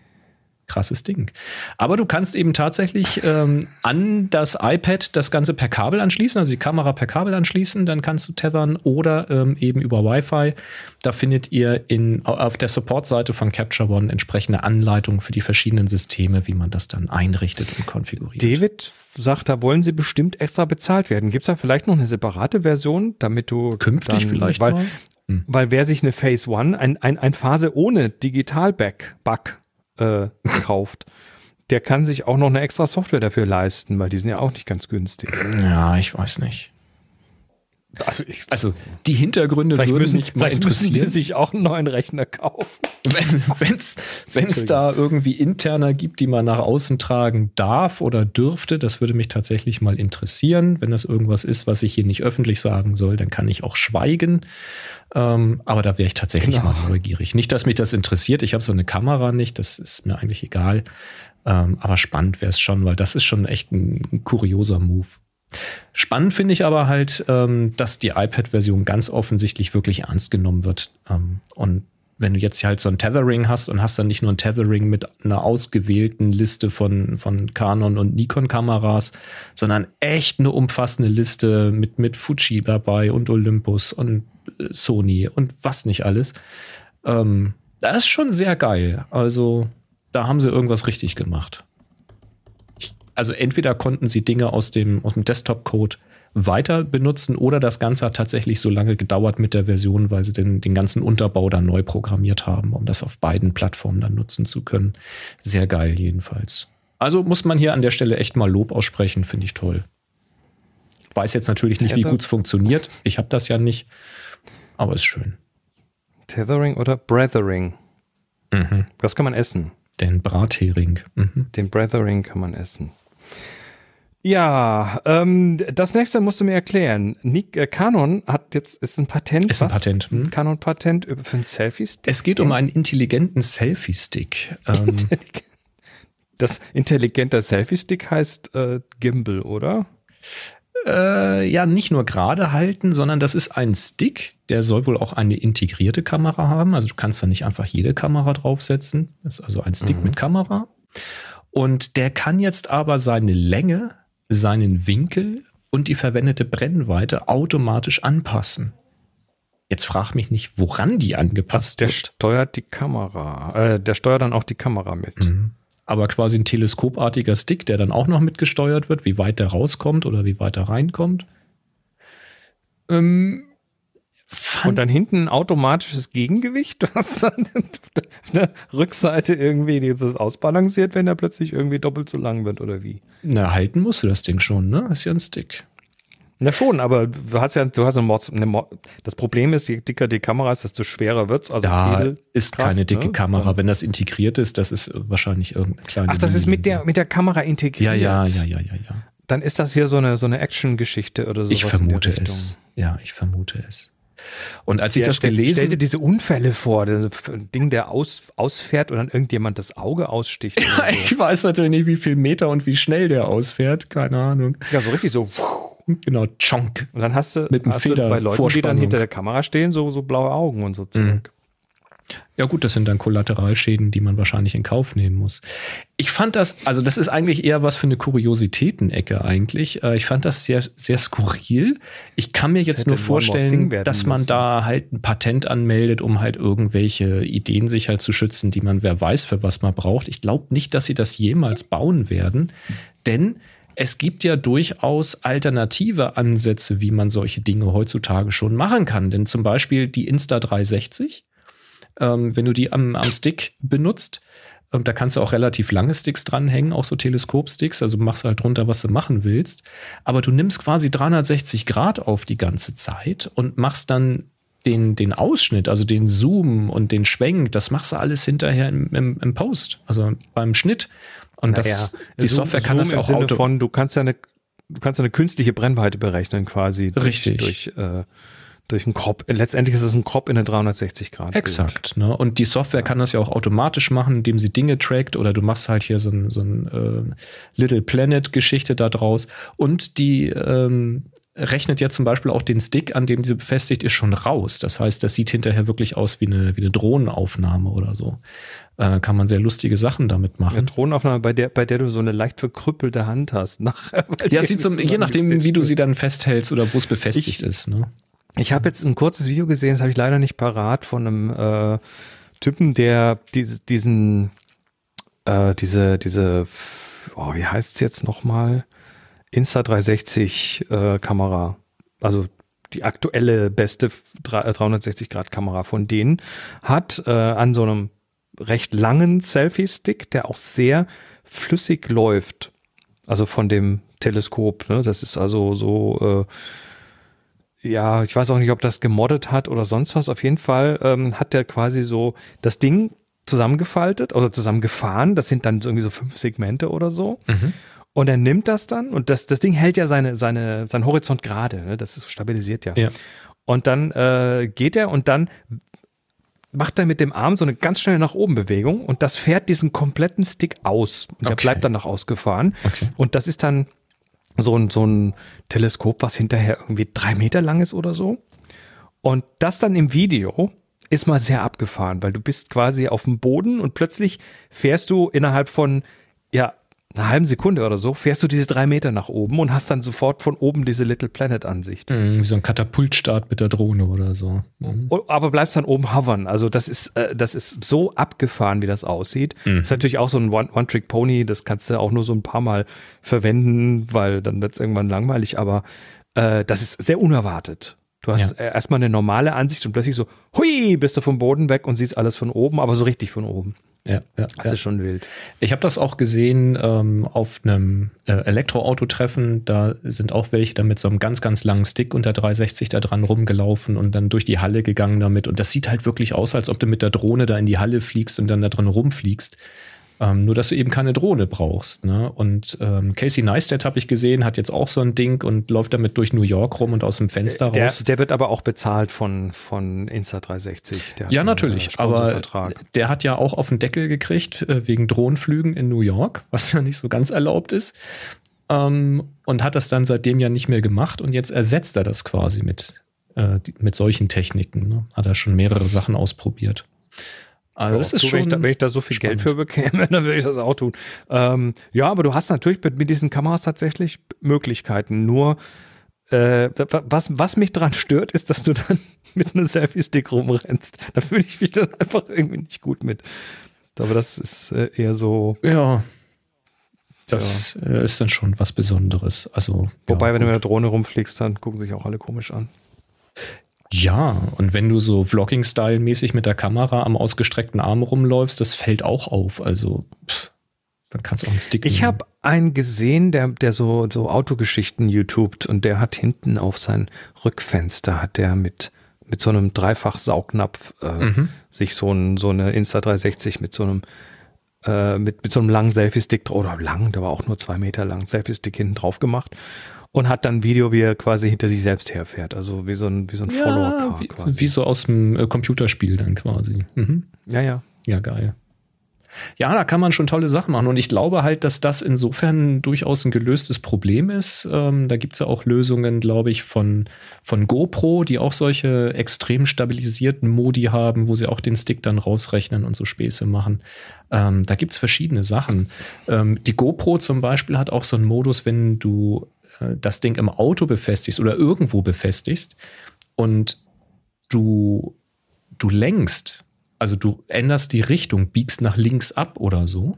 S1: krasses Ding. Aber du kannst eben tatsächlich ähm, an das iPad das Ganze per Kabel anschließen, also die Kamera per Kabel anschließen, dann kannst du tethern oder ähm, eben über Wi-Fi. Da findet ihr in, auf der Support-Seite von Capture One entsprechende Anleitungen für die verschiedenen Systeme, wie man das dann einrichtet und konfiguriert. David sagt, da wollen sie bestimmt extra bezahlt werden. Gibt es da vielleicht noch
S2: eine separate Version, damit du künftig dann, vielleicht weil, mal? Hm. Weil wer sich eine Phase One, ein, ein, ein Phase ohne Digital-Bug back äh, kauft, der kann sich auch noch eine extra Software dafür leisten, weil die sind ja auch nicht ganz günstig. Ja, ich weiß nicht. Also, ich, also, die Hintergründe vielleicht würden mich mal interessieren. die sich auch einen neuen
S1: Rechner kaufen. Wenn es da irgendwie interner gibt, die man nach außen tragen darf oder dürfte, das würde mich tatsächlich mal interessieren. Wenn das irgendwas ist, was ich hier nicht öffentlich sagen soll, dann kann ich auch schweigen. Ähm, aber da wäre ich tatsächlich genau. mal neugierig. Nicht, dass mich das interessiert. Ich habe so eine Kamera nicht. Das ist mir eigentlich egal. Ähm, aber spannend wäre es schon, weil das ist schon echt ein, ein kurioser Move. Spannend finde ich aber halt, ähm, dass die iPad-Version ganz offensichtlich wirklich ernst genommen wird. Ähm, und wenn du jetzt halt so ein Tethering hast und hast dann nicht nur ein Tethering mit einer ausgewählten Liste von, von Canon und Nikon-Kameras, sondern echt eine umfassende Liste mit, mit Fuji dabei und Olympus und Sony und was nicht alles. Ähm, das ist schon sehr geil. Also, da haben sie irgendwas richtig gemacht. Also, entweder konnten sie Dinge aus dem, aus dem Desktop-Code weiter benutzen oder das Ganze hat tatsächlich so lange gedauert mit der Version, weil sie den, den ganzen Unterbau dann neu programmiert haben, um das auf beiden Plattformen dann nutzen zu können. Sehr geil, jedenfalls. Also muss man hier an der Stelle echt mal Lob aussprechen, finde ich toll. Weiß jetzt natürlich nicht, wie gut es funktioniert. Ich habe das ja nicht aber ist schön. Tethering oder Brethering? Mhm. Was kann man essen? Den Brathering. Mhm. Den Brethering
S2: kann man essen. Ja, ähm, das nächste musst du mir erklären. Nick, äh, Canon hat jetzt ist ein Patent. Ist ein was? Patent. Hm? Canon Patent für einen Selfie-Stick.
S1: Es geht um einen intelligenten Selfie-Stick. Ähm, Intelligent. Das intelligenter Selfie-Stick heißt äh, Gimbal, oder? äh, ja nicht nur gerade halten, sondern das ist ein Stick, der soll wohl auch eine integrierte Kamera haben. Also du kannst da nicht einfach jede Kamera draufsetzen. Das ist also ein Stick mhm. mit Kamera. Und der kann jetzt aber seine Länge, seinen Winkel und die verwendete Brennweite automatisch anpassen. Jetzt frag mich nicht, woran die angepasst ist. der wird. steuert die Kamera. Äh, der steuert dann auch die Kamera mit. Mhm aber quasi ein teleskopartiger Stick, der dann auch noch mitgesteuert wird, wie weit der rauskommt oder wie weit er reinkommt. Ähm, und dann hinten ein automatisches Gegengewicht,
S2: was dann auf der Rückseite irgendwie dieses ausbalanciert, wenn er plötzlich irgendwie doppelt so lang wird oder wie.
S1: Na, halten musst du das Ding schon, ne? Ist ja ein Stick. Na schon, aber
S2: du hast ja, du hast eine Mords, eine Mord, das Problem ist, je dicker die Kamera ist, desto schwerer wird's. Also da
S1: ist keine dicke ne? Kamera. Wenn das integriert ist, das ist wahrscheinlich irgendein kleiner. Ach, das ist
S2: mit der, mit der Kamera integriert. Ja, ja, ja, ja, ja, ja. Dann ist das hier so eine, so eine Action-Geschichte oder so. Ich vermute es.
S1: Ja, ich vermute es. Und als ich ja, das stell, gelesen. Stell dir diese Unfälle vor, das
S2: Ding, der aus, ausfährt und dann irgendjemand das Auge aussticht.
S1: Ja, so. ich weiß natürlich nicht, wie viel Meter und wie schnell der ausfährt, keine Ahnung. Ja, so richtig so. Pfuh. Genau, Chonk. Und dann hast du, mit hast Feder du bei Leuten, die dann hinter der
S2: Kamera stehen, so, so blaue Augen und so Zeug.
S1: Mhm. Ja gut, das sind dann Kollateralschäden, die man wahrscheinlich in Kauf nehmen muss. Ich fand das, also das ist eigentlich eher was für eine Kuriositätenecke eigentlich. Äh, ich fand das sehr, sehr skurril. Ich kann mir jetzt nur vorstellen, dass man müssen. da halt ein Patent anmeldet, um halt irgendwelche Ideen sich halt zu schützen, die man wer weiß für was man braucht. Ich glaube nicht, dass sie das jemals bauen werden, denn es gibt ja durchaus alternative Ansätze, wie man solche Dinge heutzutage schon machen kann. Denn zum Beispiel die Insta360, ähm, wenn du die am, am Stick benutzt, ähm, da kannst du auch relativ lange Sticks dranhängen, auch so Teleskopsticks, also machst halt drunter, was du machen willst. Aber du nimmst quasi 360 Grad auf die ganze Zeit und machst dann den, den Ausschnitt, also den Zoom und den Schwenk, das machst du alles hinterher im, im, im Post, also beim Schnitt. Und naja, das, die Zoom, Software kann Zoom das auch im Sinne Auto von,
S2: du kannst ja eine, du kannst eine künstliche Brennweite berechnen quasi.
S1: Richtig. Durch, durch äh, durch einen Crop. Letztendlich ist es ein Crop in den 360 Grad. Exakt. Ne? Und die Software kann das ja auch automatisch machen, indem sie Dinge trackt oder du machst halt hier so ein, so ein äh, Little Planet-Geschichte da draus. Und die ähm, rechnet ja zum Beispiel auch den Stick, an dem sie befestigt ist, schon raus. Das heißt, das sieht hinterher wirklich aus wie eine, wie eine Drohnenaufnahme oder so äh, kann man sehr lustige Sachen damit machen. Eine Drohnenaufnahme, bei der, bei der du so eine leicht verkrüppelte Hand hast. Nachher, ja, sieht so, je nachdem, wie du sie dann festhältst oder wo es befestigt ich, ist. Ne?
S2: Ich habe jetzt ein kurzes Video gesehen, das habe ich leider nicht parat, von einem äh, Typen, der diese, diesen, äh, diese, diese, oh, wie heißt es jetzt nochmal? Insta360 äh, Kamera. Also die aktuelle beste 360-Grad-Kamera äh, von denen hat äh, an so einem recht langen Selfie-Stick, der auch sehr flüssig läuft. Also von dem Teleskop. Ne? Das ist also so, äh, ja, ich weiß auch nicht, ob das gemoddet hat oder sonst was. Auf jeden Fall ähm, hat der quasi so das Ding zusammengefaltet also zusammengefahren. Das sind dann irgendwie so fünf Segmente oder so. Mhm. Und er nimmt das dann und das, das Ding hält ja seine, seine, seinen Horizont gerade. Ne? Das ist, stabilisiert ja. ja. Und dann äh, geht er und dann macht dann mit dem Arm so eine ganz schnelle nach oben Bewegung und das fährt diesen kompletten Stick aus. Und okay. bleibt dann noch ausgefahren. Okay. Und das ist dann so ein, so ein Teleskop, was hinterher irgendwie drei Meter lang ist oder so. Und das dann im Video ist mal sehr abgefahren, weil du bist quasi auf dem Boden und plötzlich fährst du innerhalb von ja, einer halben Sekunde oder so fährst du diese drei Meter nach oben und hast dann sofort von oben diese Little Planet-Ansicht.
S1: Mhm, wie so ein Katapultstart mit der Drohne oder so.
S2: Mhm. Oh, aber bleibst dann oben hovern. Also das ist, äh, das ist so abgefahren, wie das aussieht. Mhm. Ist natürlich auch so ein One-Trick-Pony, das kannst du auch nur so ein paar Mal verwenden, weil dann wird es irgendwann langweilig, aber äh, das ist sehr unerwartet. Du hast ja. Äh, erstmal eine normale Ansicht und plötzlich so, hui, bist du vom Boden weg und siehst
S1: alles von oben, aber so richtig von oben ja, ja, das ja. ist schon wild. Ich habe das auch gesehen ähm, auf einem äh, Elektroauto-Treffen. Da sind auch welche dann mit so einem ganz, ganz langen Stick unter 360 da dran rumgelaufen und dann durch die Halle gegangen damit. Und das sieht halt wirklich aus, als ob du mit der Drohne da in die Halle fliegst und dann da drin rumfliegst. Ähm, nur, dass du eben keine Drohne brauchst. Ne? Und ähm, Casey Neistat habe ich gesehen, hat jetzt auch so ein Ding und läuft damit durch New York rum und aus dem Fenster der, raus.
S2: Der wird aber auch bezahlt von, von Insta360. ja, äh, natürlich. aber
S1: der hat ja auch auf den Deckel gekriegt äh, wegen Drohnenflügen in New York, was ja nicht so ganz erlaubt ist. Ähm, und hat das dann seitdem ja nicht mehr gemacht. Und jetzt ersetzt er das quasi mit, äh, mit solchen Techniken. Ne? Hat er schon mehrere Sachen ausprobiert.
S2: Also das ist schon, wenn, ich da, wenn ich da so viel spannend. Geld für bekäme, dann würde ich das auch tun. Ähm, ja, aber du hast natürlich mit, mit diesen Kameras tatsächlich Möglichkeiten. Nur äh, was, was mich daran stört, ist, dass du dann mit einem Selfie-Stick rumrennst. Da fühle ich mich dann einfach irgendwie nicht gut mit. Aber das ist äh, eher so. Ja. Das ja.
S1: Äh, ist dann schon was Besonderes. Also, Wobei, ja, wenn du mit der Drohne rumfliegst, dann gucken sich auch alle komisch an. Ja, und wenn du so Vlogging-Style-mäßig mit der Kamera am ausgestreckten Arm rumläufst, das fällt auch auf. Also, pff, dann kannst du auch einen Stick Ich habe
S2: einen gesehen, der, der so, so Autogeschichten YouTubet und der hat hinten auf sein Rückfenster, hat der mit, mit so einem Dreifach-Saugnapf äh, mhm. sich so, ein, so eine Insta360 mit so einem äh, mit, mit so einem langen Selfie-Stick oder lang, der war auch nur zwei Meter lang, Selfie-Stick hinten drauf gemacht und hat dann ein Video, wie er quasi hinter sich selbst
S1: herfährt. Also wie so ein, wie so ein ja, Follower-Car wie, quasi. Wie so aus dem äh, Computerspiel dann quasi. Mhm. Ja, ja. Ja, geil. Ja, da kann man schon tolle Sachen machen. Und ich glaube halt, dass das insofern durchaus ein gelöstes Problem ist. Ähm, da gibt es ja auch Lösungen, glaube ich, von, von GoPro, die auch solche extrem stabilisierten Modi haben, wo sie auch den Stick dann rausrechnen und so Späße machen. Ähm, da gibt es verschiedene Sachen. Ähm, die GoPro zum Beispiel hat auch so einen Modus, wenn du das Ding im Auto befestigst oder irgendwo befestigst und du, du lenkst, also du änderst die Richtung, biegst nach links ab oder so,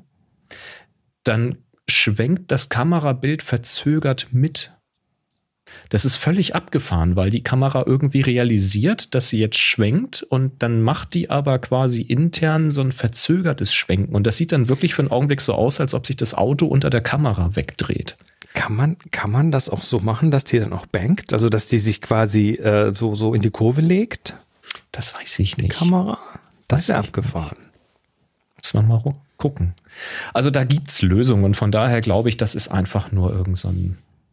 S1: dann schwenkt das Kamerabild verzögert mit. Das ist völlig abgefahren, weil die Kamera irgendwie realisiert, dass sie jetzt schwenkt und dann macht die aber quasi intern so ein verzögertes Schwenken. Und das sieht dann wirklich für einen Augenblick so aus, als ob sich das Auto unter der Kamera wegdreht. Kann man, kann man das auch so machen, dass die dann auch bankt? Also, dass die sich
S2: quasi äh, so, so in die Kurve legt? Das weiß ich nicht. Die Kamera? Das ist
S1: abgefahren. Muss man mal gucken. Also, da gibt es Lösungen. Von daher glaube ich, das ist einfach nur irgendein so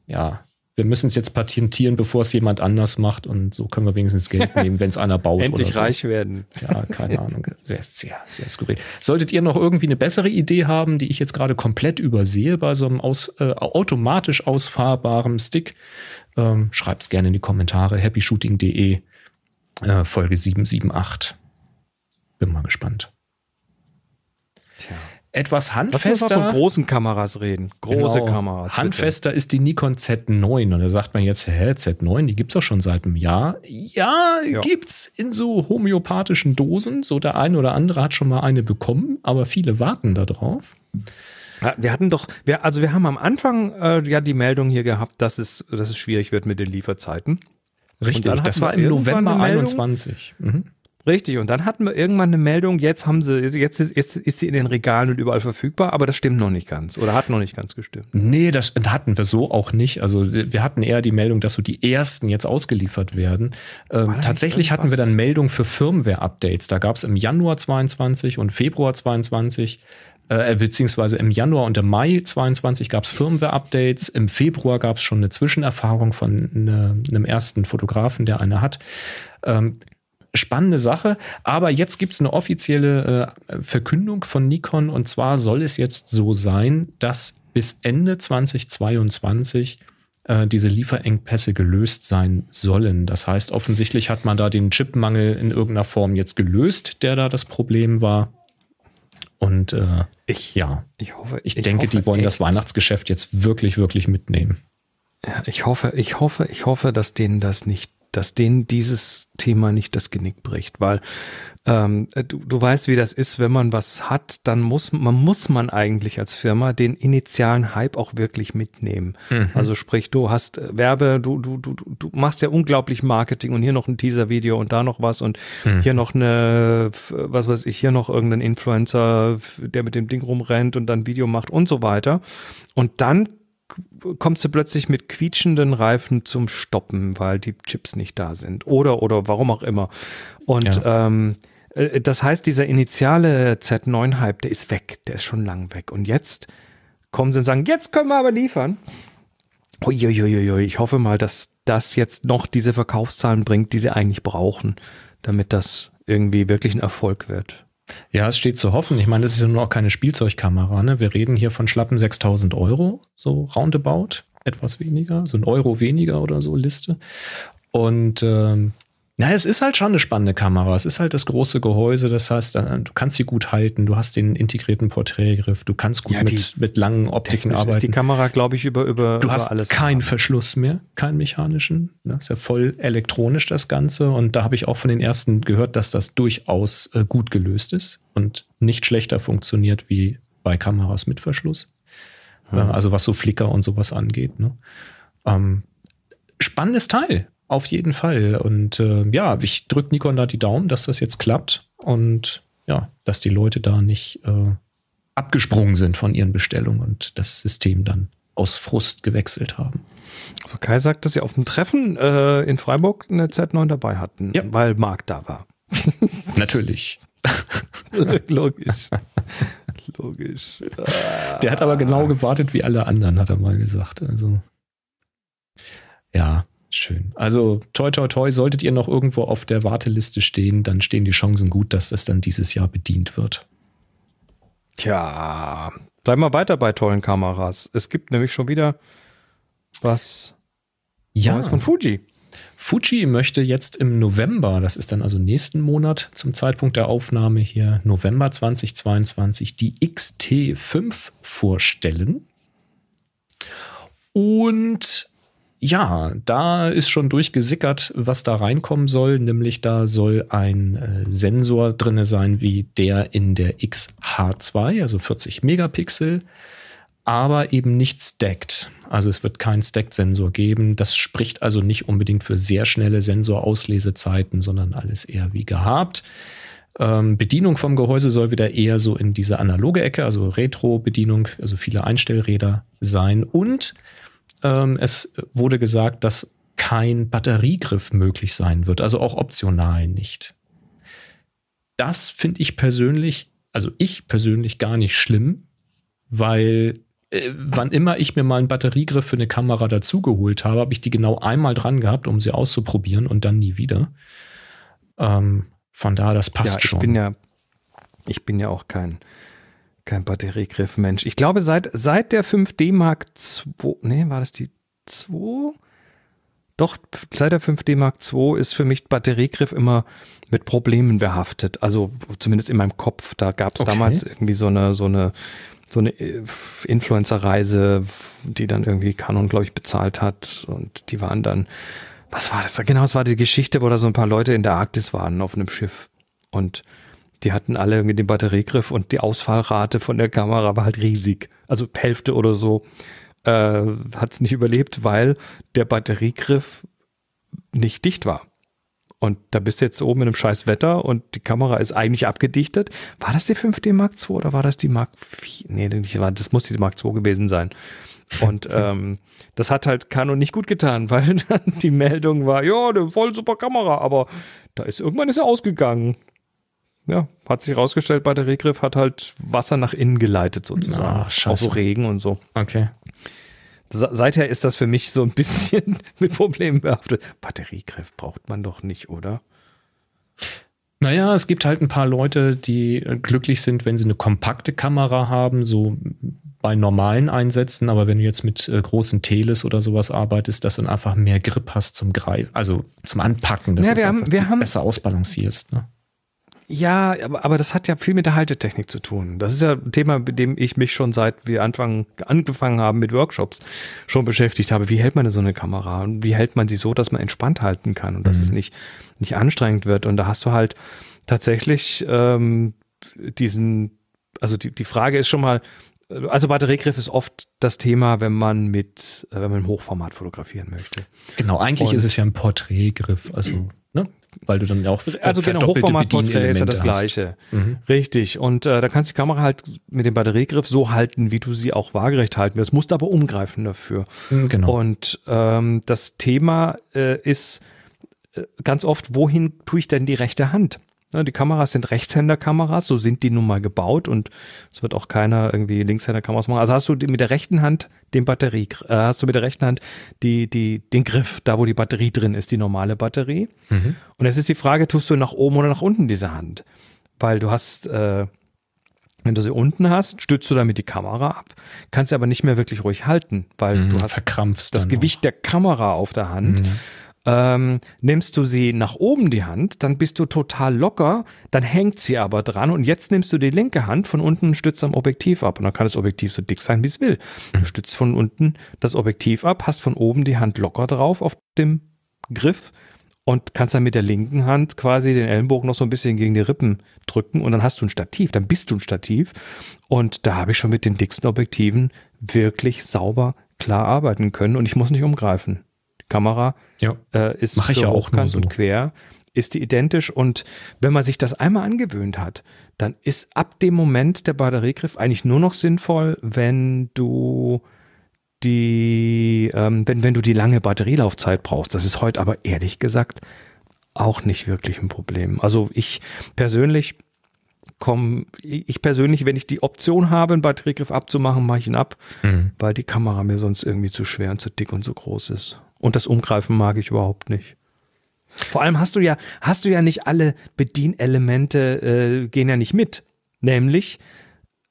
S1: ja, wir müssen es jetzt patentieren, bevor es jemand anders macht und so können wir wenigstens Geld nehmen, wenn es einer baut. Endlich so. reich werden. Ja, keine Ahnung. Sehr, sehr, sehr skurril. Solltet ihr noch irgendwie eine bessere Idee haben, die ich jetzt gerade komplett übersehe bei so einem aus, äh, automatisch ausfahrbaren Stick, ähm, schreibt es gerne in die Kommentare. happyshooting.de äh, Folge 778. Bin mal gespannt.
S2: Tja etwas handfester. Lass uns von großen Kameras reden.
S1: Große genau. Kameras. Handfester bitte. ist die Nikon Z9. Und da sagt man jetzt, hä, Z9, die gibt es doch schon seit einem Jahr. Ja, ja, es in so homöopathischen Dosen. So der eine oder andere hat schon mal eine bekommen, aber viele warten da drauf. wir hatten doch, wir,
S2: also wir haben am Anfang äh, ja die Meldung hier gehabt, dass es, dass es schwierig wird mit den Lieferzeiten. Richtig, das war im November 21. Mhm. Richtig, und dann hatten wir irgendwann eine Meldung, jetzt haben sie, jetzt ist, jetzt ist sie in den Regalen und überall verfügbar, aber das stimmt noch nicht ganz oder hat noch nicht ganz
S1: gestimmt. Nee, das hatten wir so auch nicht. Also wir hatten eher die Meldung, dass so die ersten jetzt ausgeliefert werden. Ähm, tatsächlich hatten wir dann Meldungen für Firmware-Updates. Da gab es im Januar 22 und Februar 22 äh, äh, beziehungsweise im Januar und im Mai 22 gab es Firmware-Updates. Im Februar gab es schon eine Zwischenerfahrung von ne, einem ersten Fotografen, der eine hat. Ähm, spannende Sache. Aber jetzt gibt es eine offizielle äh, Verkündung von Nikon und zwar soll es jetzt so sein, dass bis Ende 2022 äh, diese Lieferengpässe gelöst sein sollen. Das heißt, offensichtlich hat man da den Chipmangel in irgendeiner Form jetzt gelöst, der da das Problem war. Und äh, ich, ja, ich, hoffe, ich, ich denke, hoffe, die wollen echt. das Weihnachtsgeschäft jetzt wirklich, wirklich mitnehmen. Ja,
S2: ich hoffe, ich hoffe, ich hoffe, dass denen das nicht dass denen dieses Thema nicht das Genick bricht, weil ähm, äh, du, du weißt, wie das ist, wenn man was hat, dann muss man muss man eigentlich als Firma den initialen Hype auch wirklich mitnehmen. Mhm. Also sprich, du hast äh, Werbe, du du du du machst ja unglaublich Marketing und hier noch ein Teaser-Video und da noch was und mhm. hier noch eine was weiß ich, hier noch irgendein Influencer, der mit dem Ding rumrennt und dann Video macht und so weiter. Und dann kommst du plötzlich mit quietschenden Reifen zum Stoppen, weil die Chips nicht da sind. Oder, oder warum auch immer. Und ja. ähm, äh, das heißt, dieser initiale Z9-Hype, der ist weg, der ist schon lang weg. Und jetzt kommen sie und sagen, jetzt können wir aber liefern. Uiuiuiui, ich hoffe mal, dass das jetzt noch diese
S1: Verkaufszahlen bringt, die sie eigentlich brauchen, damit das irgendwie wirklich ein Erfolg wird. Ja, es steht zu hoffen. Ich meine, das ist ja nur auch keine Spielzeugkamera. Ne? Wir reden hier von schlappen 6000 Euro, so roundabout, etwas weniger, so ein Euro weniger oder so Liste. Und Ähm, na, es ist halt schon eine spannende Kamera. Es ist halt das große Gehäuse. Das heißt, äh, du kannst sie gut halten. Du hast den integrierten Porträtgriff. Du kannst gut ja, mit, mit langen Optiken arbeiten. Ist die Kamera, glaube ich, über, über, du über hast alles. Keinen Verschluss mehr, keinen mechanischen. Das ne, ist ja voll elektronisch, das Ganze. Und da habe ich auch von den ersten gehört, dass das durchaus äh, gut gelöst ist und nicht schlechter funktioniert wie bei Kameras mit Verschluss. Hm. Also was so Flicker und sowas angeht. Ne? Ähm, spannendes Teil. Auf jeden Fall. Und äh, ja, ich drücke Nikon da die Daumen, dass das jetzt klappt und ja, dass die Leute da nicht äh, abgesprungen sind von ihren Bestellungen und das System dann aus Frust gewechselt haben.
S2: Also Kai sagt, dass sie auf dem Treffen äh, in Freiburg eine Z9 dabei hatten, ja. weil Marc da war. Natürlich.
S1: Logisch.
S2: Logisch. Der
S1: hat aber genau ah. gewartet wie alle anderen, hat er mal gesagt. Also. Ja, Schön. Also toi toi toi, solltet ihr noch irgendwo auf der Warteliste stehen, dann stehen die Chancen gut, dass das dann dieses Jahr bedient wird.
S2: Tja, bleiben wir weiter bei tollen Kameras.
S1: Es gibt nämlich schon wieder was ja. Neues von Fuji. Fuji möchte jetzt im November, das ist dann also nächsten Monat zum Zeitpunkt der Aufnahme hier, November 2022, die XT5 vorstellen. Und ja, da ist schon durchgesickert, was da reinkommen soll, nämlich da soll ein äh, Sensor drin sein wie der in der XH2, also 40 Megapixel, aber eben nicht stacked. Also es wird keinen Stacked-Sensor geben. Das spricht also nicht unbedingt für sehr schnelle Sensorauslesezeiten, sondern alles eher wie gehabt. Ähm, Bedienung vom Gehäuse soll wieder eher so in diese analoge Ecke, also Retro-Bedienung, also viele Einstellräder sein und ähm, es wurde gesagt, dass kein Batteriegriff möglich sein wird, also auch optional nicht. Das finde ich persönlich, also ich persönlich gar nicht schlimm, weil äh, wann immer ich mir mal einen Batteriegriff für eine Kamera dazugeholt habe, habe ich die genau einmal dran gehabt, um sie auszuprobieren und dann nie wieder. Ähm, von da, das passt ja, ich schon. Bin ja,
S2: ich bin ja auch kein kein Batteriegriff, Mensch. Ich glaube, seit, seit der 5D Mark II, nee, war das die 2? Doch, seit der 5D Mark II ist für mich Batteriegriff immer mit Problemen behaftet. Also zumindest in meinem Kopf. Da gab es okay. damals irgendwie so eine, so eine, so eine äh, Influencer-Reise, die dann irgendwie Canon, glaube ich, bezahlt hat. Und die waren dann, was war das Genau, es war die Geschichte, wo da so ein paar Leute in der Arktis waren auf einem Schiff. Und die hatten alle mit dem Batteriegriff und die Ausfallrate von der Kamera war halt riesig. Also Hälfte oder so äh, hat es nicht überlebt, weil der Batteriegriff nicht dicht war. Und da bist du jetzt oben in einem scheiß Wetter und die Kamera ist eigentlich abgedichtet. War das die 5D Mark II oder war das die Mark IV? Nee, das muss die Mark II gewesen sein. Und ähm, das hat halt Canon nicht gut getan, weil dann die Meldung war, ja, eine voll super Kamera, aber da ist irgendwann ist er ausgegangen ja, hat sich rausgestellt bei der Regriff, hat halt Wasser nach innen geleitet sozusagen. Ach, ah, Auch so Regen und so. Okay. Seither ist das für mich so ein bisschen mit Problemen behaftet. Batteriegriff braucht man doch nicht, oder?
S1: Naja, es gibt halt ein paar Leute, die äh, glücklich sind, wenn sie eine kompakte Kamera haben, so bei normalen Einsätzen, aber wenn du jetzt mit äh, großen Teles oder sowas arbeitest, dass du dann einfach mehr Grip hast zum Greifen, also zum Anpacken, dass ja, du haben, einfach wir haben, ausbalancierst. Ne?
S2: Ja, aber, aber das hat ja viel mit der Haltetechnik zu tun. Das ist ja ein Thema, mit dem ich mich schon seit wir Anfang, angefangen haben mit Workshops schon beschäftigt habe. Wie hält man denn so eine Kamera? Und wie hält man sie so, dass man entspannt halten kann und dass es mhm. nicht, nicht anstrengend wird? Und da hast du halt tatsächlich ähm, diesen, also die, die Frage ist schon mal, also Batteriegriff ist oft das Thema, wenn man mit, äh, wenn man im Hochformat fotografieren möchte. Genau, eigentlich und ist es
S1: ja ein Porträtgriff, also weil du dann ja auch also, also genau Hochformatporträt ist ja das gleiche, mhm.
S2: richtig. Und äh, da kannst du die Kamera halt mit dem Batteriegriff so halten, wie du sie auch waagerecht halten willst. Musst aber umgreifen dafür. Mhm, genau. Und ähm, das Thema äh, ist äh, ganz oft, wohin tue ich denn die rechte Hand? Ne, die Kameras sind Rechtshänderkameras, so sind die nun mal gebaut und es wird auch keiner irgendwie Linkshänderkameras machen. Also hast du mit der rechten Hand den Batterie, äh, hast du mit der rechten Hand die, die, den Griff, da wo die Batterie drin ist, die normale Batterie. Mhm. Und jetzt ist die Frage, tust du nach oben oder nach unten diese Hand? Weil du hast, äh, wenn du sie unten hast, stützt du damit die Kamera ab, kannst sie aber nicht mehr wirklich ruhig halten, weil mhm, du hast das Gewicht auch. der Kamera auf der Hand. Mhm. Ähm, nimmst du sie nach oben die Hand, dann bist du total locker, dann hängt sie aber dran und jetzt nimmst du die linke Hand von unten stützt am Objektiv ab und dann kann das Objektiv so dick sein, wie es will. Du stützt von unten das Objektiv ab, hast von oben die Hand locker drauf auf dem Griff und kannst dann mit der linken Hand quasi den Ellenbogen noch so ein bisschen gegen die Rippen drücken und dann hast du ein Stativ, dann bist du ein Stativ und da habe ich schon mit den dicksten Objektiven wirklich sauber klar arbeiten können und ich muss nicht umgreifen. Kamera ja. äh, ist Mach ich ja auch ganz so. und quer ist die identisch und wenn man sich das einmal angewöhnt hat, dann ist ab dem Moment der Batteriegriff eigentlich nur noch sinnvoll, wenn du die, ähm, wenn, wenn du die lange Batterielaufzeit brauchst. Das ist heute aber ehrlich gesagt auch nicht wirklich ein Problem. Also ich persönlich komme, ich persönlich, wenn ich die Option habe, einen Batteriegriff abzumachen, mache ich ihn ab, mhm. weil die Kamera mir sonst irgendwie zu schwer und zu dick und zu groß ist. Und das Umgreifen mag ich überhaupt nicht. Vor allem hast du ja, hast du ja nicht alle Bedienelemente äh, gehen ja nicht mit. Nämlich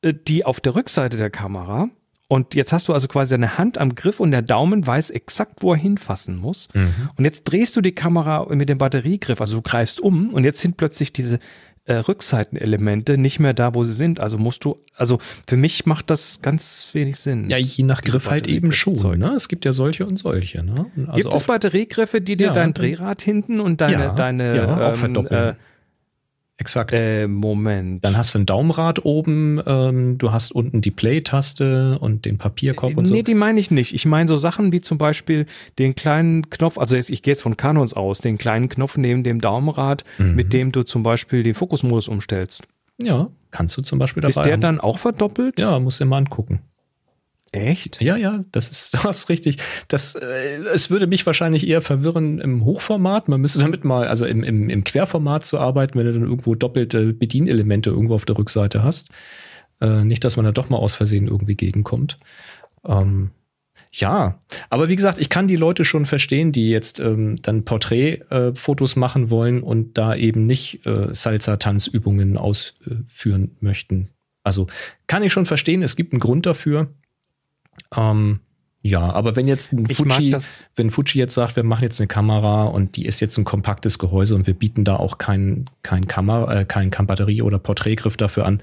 S2: äh, die auf der Rückseite der Kamera. Und jetzt hast du also quasi deine Hand am Griff und der Daumen weiß exakt, wo er hinfassen muss. Mhm. Und jetzt drehst du die Kamera mit dem Batteriegriff, also du greifst um und jetzt sind plötzlich diese äh, Rückseitenelemente nicht mehr da, wo sie sind. Also musst du, also für mich macht das ganz wenig Sinn. Ja, je nach Griff halt eben schon. Ne? Es gibt ja solche
S1: und solche. Ne?
S2: Also Gibt es Batteriegriffe, die dir ja, dein Drehrad
S1: hinten und deine, ja, deine ja, ähm, äh, Exakt. Äh, Moment. Dann hast du ein Daumenrad oben, ähm, du hast unten die Play-Taste und den Papierkorb äh, und so.
S2: Nee, die meine ich nicht. Ich meine so Sachen wie zum Beispiel den kleinen Knopf, also jetzt, ich gehe jetzt von Canons aus, den kleinen Knopf neben dem Daumenrad, mhm. mit dem du zum Beispiel den Fokusmodus umstellst.
S1: Ja, kannst du zum Beispiel dabei. Ist der haben. dann auch verdoppelt? Ja, musst du dir mal angucken. Echt? Ja, ja, das ist, das richtig. Das, äh, es würde mich wahrscheinlich eher verwirren im Hochformat. Man müsste damit mal, also im, im, im Querformat zu arbeiten, wenn du dann irgendwo doppelte Bedienelemente irgendwo auf der Rückseite hast. Äh, nicht, dass man da doch mal aus Versehen irgendwie gegenkommt. Ähm, ja, aber wie gesagt, ich kann die Leute schon verstehen, die jetzt ähm, dann Porträtfotos äh, machen wollen und da eben nicht äh, Salsa-Tanzübungen ausführen möchten. Also kann ich schon verstehen, es gibt einen Grund dafür. Ähm, ja, aber wenn jetzt ein ich Fuji, wenn Fuji jetzt sagt, wir machen jetzt eine Kamera und die ist jetzt ein kompaktes Gehäuse und wir bieten da auch keinen kein Kamera, äh, kein Kambatterie oder Porträtgriff dafür an,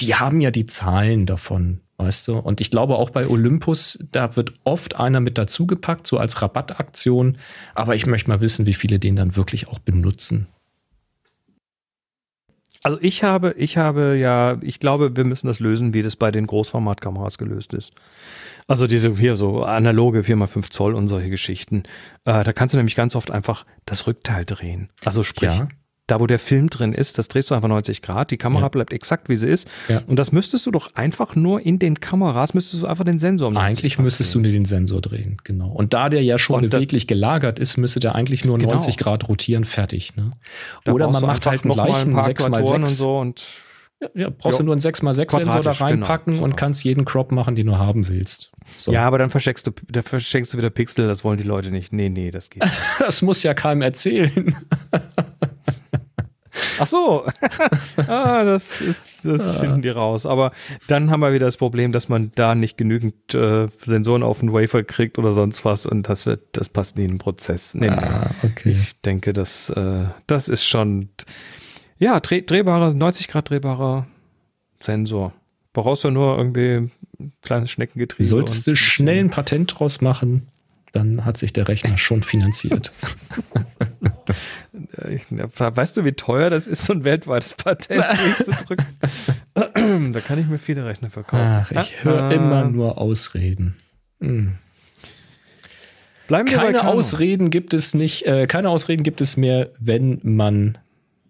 S1: die haben ja die Zahlen davon, weißt du? Und ich glaube auch bei Olympus, da wird oft einer mit dazugepackt, so als Rabattaktion. Aber ich möchte mal wissen, wie viele den dann wirklich auch benutzen.
S2: Also ich habe, ich habe ja, ich glaube, wir müssen das lösen, wie das bei den Großformatkameras gelöst ist. Also diese hier so analoge 4x5 Zoll und solche Geschichten. Äh, da kannst du nämlich ganz oft einfach das Rückteil drehen. Also sprich, ja da wo der Film drin ist, das drehst du einfach 90 Grad, die Kamera ja. bleibt
S1: exakt wie sie ist. Ja. Und das müsstest du doch einfach nur in den Kameras, müsstest du einfach den Sensor machen. Eigentlich Grad müsstest drehen. du nur den Sensor drehen, genau. Und da der ja schon beweglich gelagert ist, müsste der eigentlich nur genau. 90 Grad rotieren, fertig. Ne? Oder man macht halt einen gleichen ein 6x6 und so und ja, brauchst jo. du nur einen 6x6-Sensor da genau. reinpacken genau, und kannst jeden Crop machen, den du haben willst. So. Ja,
S2: aber dann verschenkst, du, dann verschenkst du wieder Pixel, das wollen die Leute nicht. Nee, nee, das geht nicht.
S1: das muss ja keinem erzählen. Ach so. ah, das
S2: ist, das ah. finden die raus. Aber dann haben wir wieder das Problem, dass man da nicht genügend äh, Sensoren auf den Wafer kriegt oder sonst was und das wird, das passt nie in den Prozess. Nee, ah, okay. Ich denke, das, äh, das ist schon, ja, dreh, drehbarer, 90 Grad drehbarer Sensor. Brauchst du nur irgendwie ein kleines Schneckengetriebe. Solltest du
S1: schnell ein Patent draus machen dann hat sich der Rechner schon finanziert.
S2: weißt du, wie teuer das ist, so ein weltweites Patent zu drücken?
S1: da kann ich mir viele Rechner verkaufen. Ach, ich höre ah. immer nur Ausreden. Hm. Bleiben wir keine Ausreden gibt es nicht, äh, keine Ausreden gibt es mehr, wenn man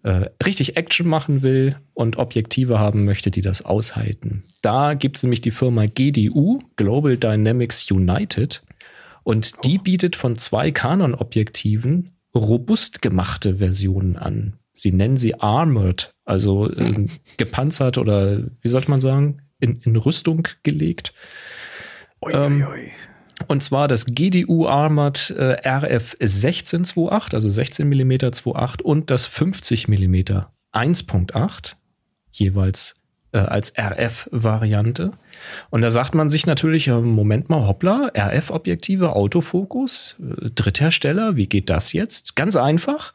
S1: äh, richtig Action machen will und Objektive haben möchte, die das aushalten. Da gibt es nämlich die Firma GDU, Global Dynamics United. Und die oh. bietet von zwei Canon-Objektiven robust gemachte Versionen an. Sie nennen sie Armored, also äh, gepanzert oder wie sollte man sagen, in, in Rüstung gelegt. Oi, ähm, oi, oi. Und zwar das GDU Armored äh, RF 1628, also 16 mm 2.8 und das 50 mm 1.8, jeweils äh, als RF-Variante. Und da sagt man sich natürlich, äh, Moment mal, hoppla, RF-Objektive, Autofokus, äh, Dritthersteller, wie geht das jetzt? Ganz einfach.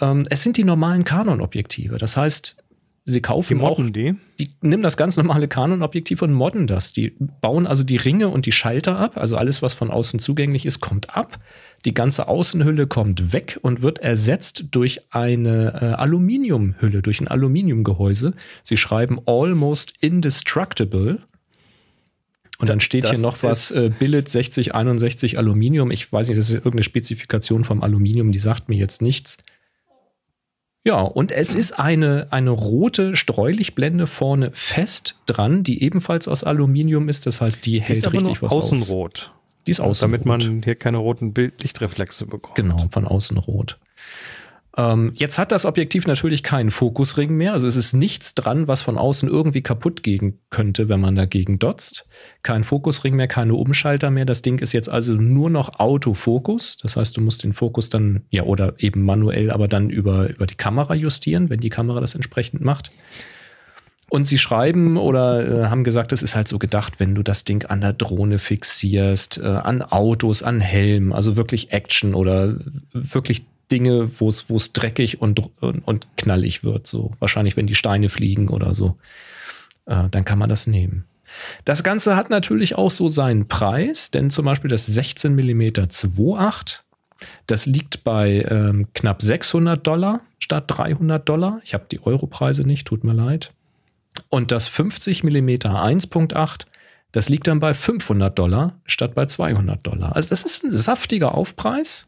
S1: Ähm, es sind die normalen Canon-Objektive. Das heißt, sie kaufen die auch, die. die nehmen das ganz normale Canon-Objektiv und modden das. Die bauen also die Ringe und die Schalter ab. Also alles, was von außen zugänglich ist, kommt ab die ganze Außenhülle kommt weg und wird ersetzt durch eine äh, Aluminiumhülle, durch ein Aluminiumgehäuse. Sie schreiben almost indestructible. Und dann steht das hier noch was, äh, Billet 6061 Aluminium. Ich weiß nicht, das ist irgendeine Spezifikation vom Aluminium, die sagt mir jetzt nichts. Ja, und es ist eine, eine rote Streulichblende vorne fest dran, die ebenfalls aus Aluminium ist. Das heißt, die, die hält richtig was außenrot. aus. Außenrot. Die ist außen Damit rot. man hier keine roten Bild Lichtreflexe bekommt. Genau, von außen rot. Ähm, jetzt hat das Objektiv natürlich keinen Fokusring mehr. Also es ist nichts dran, was von außen irgendwie kaputt gehen könnte, wenn man dagegen dotzt. Kein Fokusring mehr, keine Umschalter mehr. Das Ding ist jetzt also nur noch Autofokus. Das heißt, du musst den Fokus dann, ja, oder eben manuell, aber dann über, über die Kamera justieren, wenn die Kamera das entsprechend macht. Und sie schreiben oder äh, haben gesagt, das ist halt so gedacht, wenn du das Ding an der Drohne fixierst, äh, an Autos, an Helm, also wirklich Action oder wirklich Dinge, wo es dreckig und, und, und, knallig wird. So wahrscheinlich, wenn die Steine fliegen oder so. Äh, dann kann man das nehmen. Das Ganze hat natürlich auch so seinen Preis, denn zum Beispiel das 16 mm 2.8 das liegt bei ähm, knapp 600 Dollar statt 300 Dollar. Ich habe die Europreise nicht, tut mir leid. Und das 50 mm 1.8, das liegt dann bei 500 Dollar statt bei 200 Dollar. Also das ist ein saftiger Aufpreis.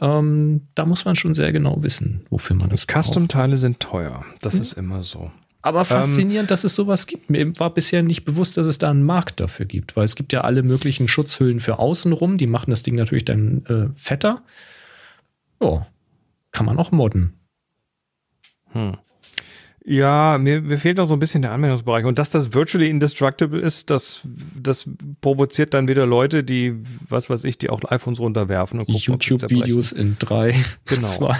S1: Ähm, da muss man schon sehr genau wissen, wofür man das braucht. Custom-Teile sind teuer, das mhm. ist immer so. Aber ähm, faszinierend, ähm, dass es sowas gibt. Mir war bisher nicht bewusst, dass es da einen Markt dafür gibt, weil es gibt ja alle möglichen Schutzhüllen für außenrum. Die machen das Ding natürlich dann äh, fetter. Ja, kann man auch modden.
S2: Hm. Ja, mir, mir fehlt da so ein bisschen der Anwendungsbereich. Und dass das virtually indestructible ist, das, das provoziert dann wieder Leute, die, was weiß ich, die auch iPhones runterwerfen.
S1: YouTube-Videos in drei,
S2: genau. zwei.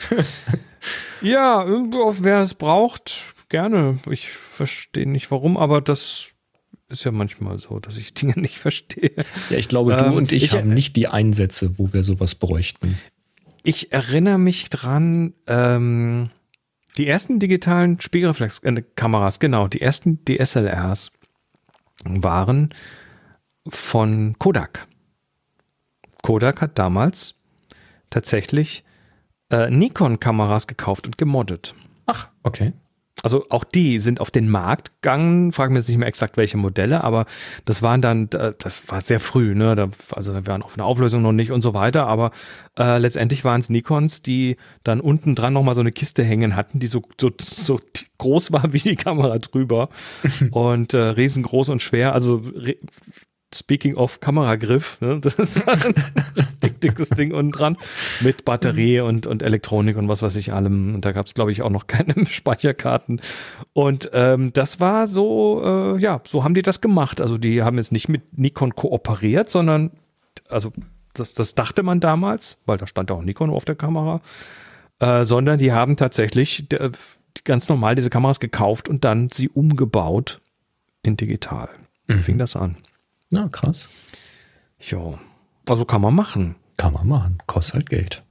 S2: ja, wer es braucht, gerne. Ich verstehe nicht warum, aber das ist ja manchmal so, dass ich Dinge nicht verstehe. Ja, ich glaube, du ähm, und ich, ich äh, haben
S1: nicht die Einsätze, wo wir sowas bräuchten.
S2: Ich erinnere mich dran, ähm, die ersten digitalen Spiegelreflexkameras, genau, die ersten DSLRs waren von Kodak. Kodak hat damals tatsächlich äh, Nikon-Kameras gekauft und gemoddet. Ach, okay also auch die sind auf den Markt gegangen, fragen wir jetzt nicht mehr exakt welche Modelle, aber das waren dann, äh, das war sehr früh, ne? Da, also da waren auch eine Auflösung noch nicht und so weiter, aber äh, letztendlich waren es Nikons, die dann unten dran nochmal so eine Kiste hängen hatten, die so, so, so groß war wie die Kamera drüber und äh, riesengroß und schwer, also Speaking of Kameragriff, ne? das ist ein dickes Ding unten dran mit Batterie und, und Elektronik und was weiß ich allem. Und da gab es, glaube ich, auch noch keine Speicherkarten. Und ähm, das war so, äh, ja, so haben die das gemacht. Also die haben jetzt nicht mit Nikon kooperiert, sondern, also das, das dachte man damals, weil da stand auch Nikon auf der Kamera, äh, sondern die haben tatsächlich der, äh, ganz normal diese Kameras gekauft und dann sie umgebaut in digital. Mhm. Fing das an. Na, krass. Jo. Also kann man machen. Kann man machen. Kostet halt Geld.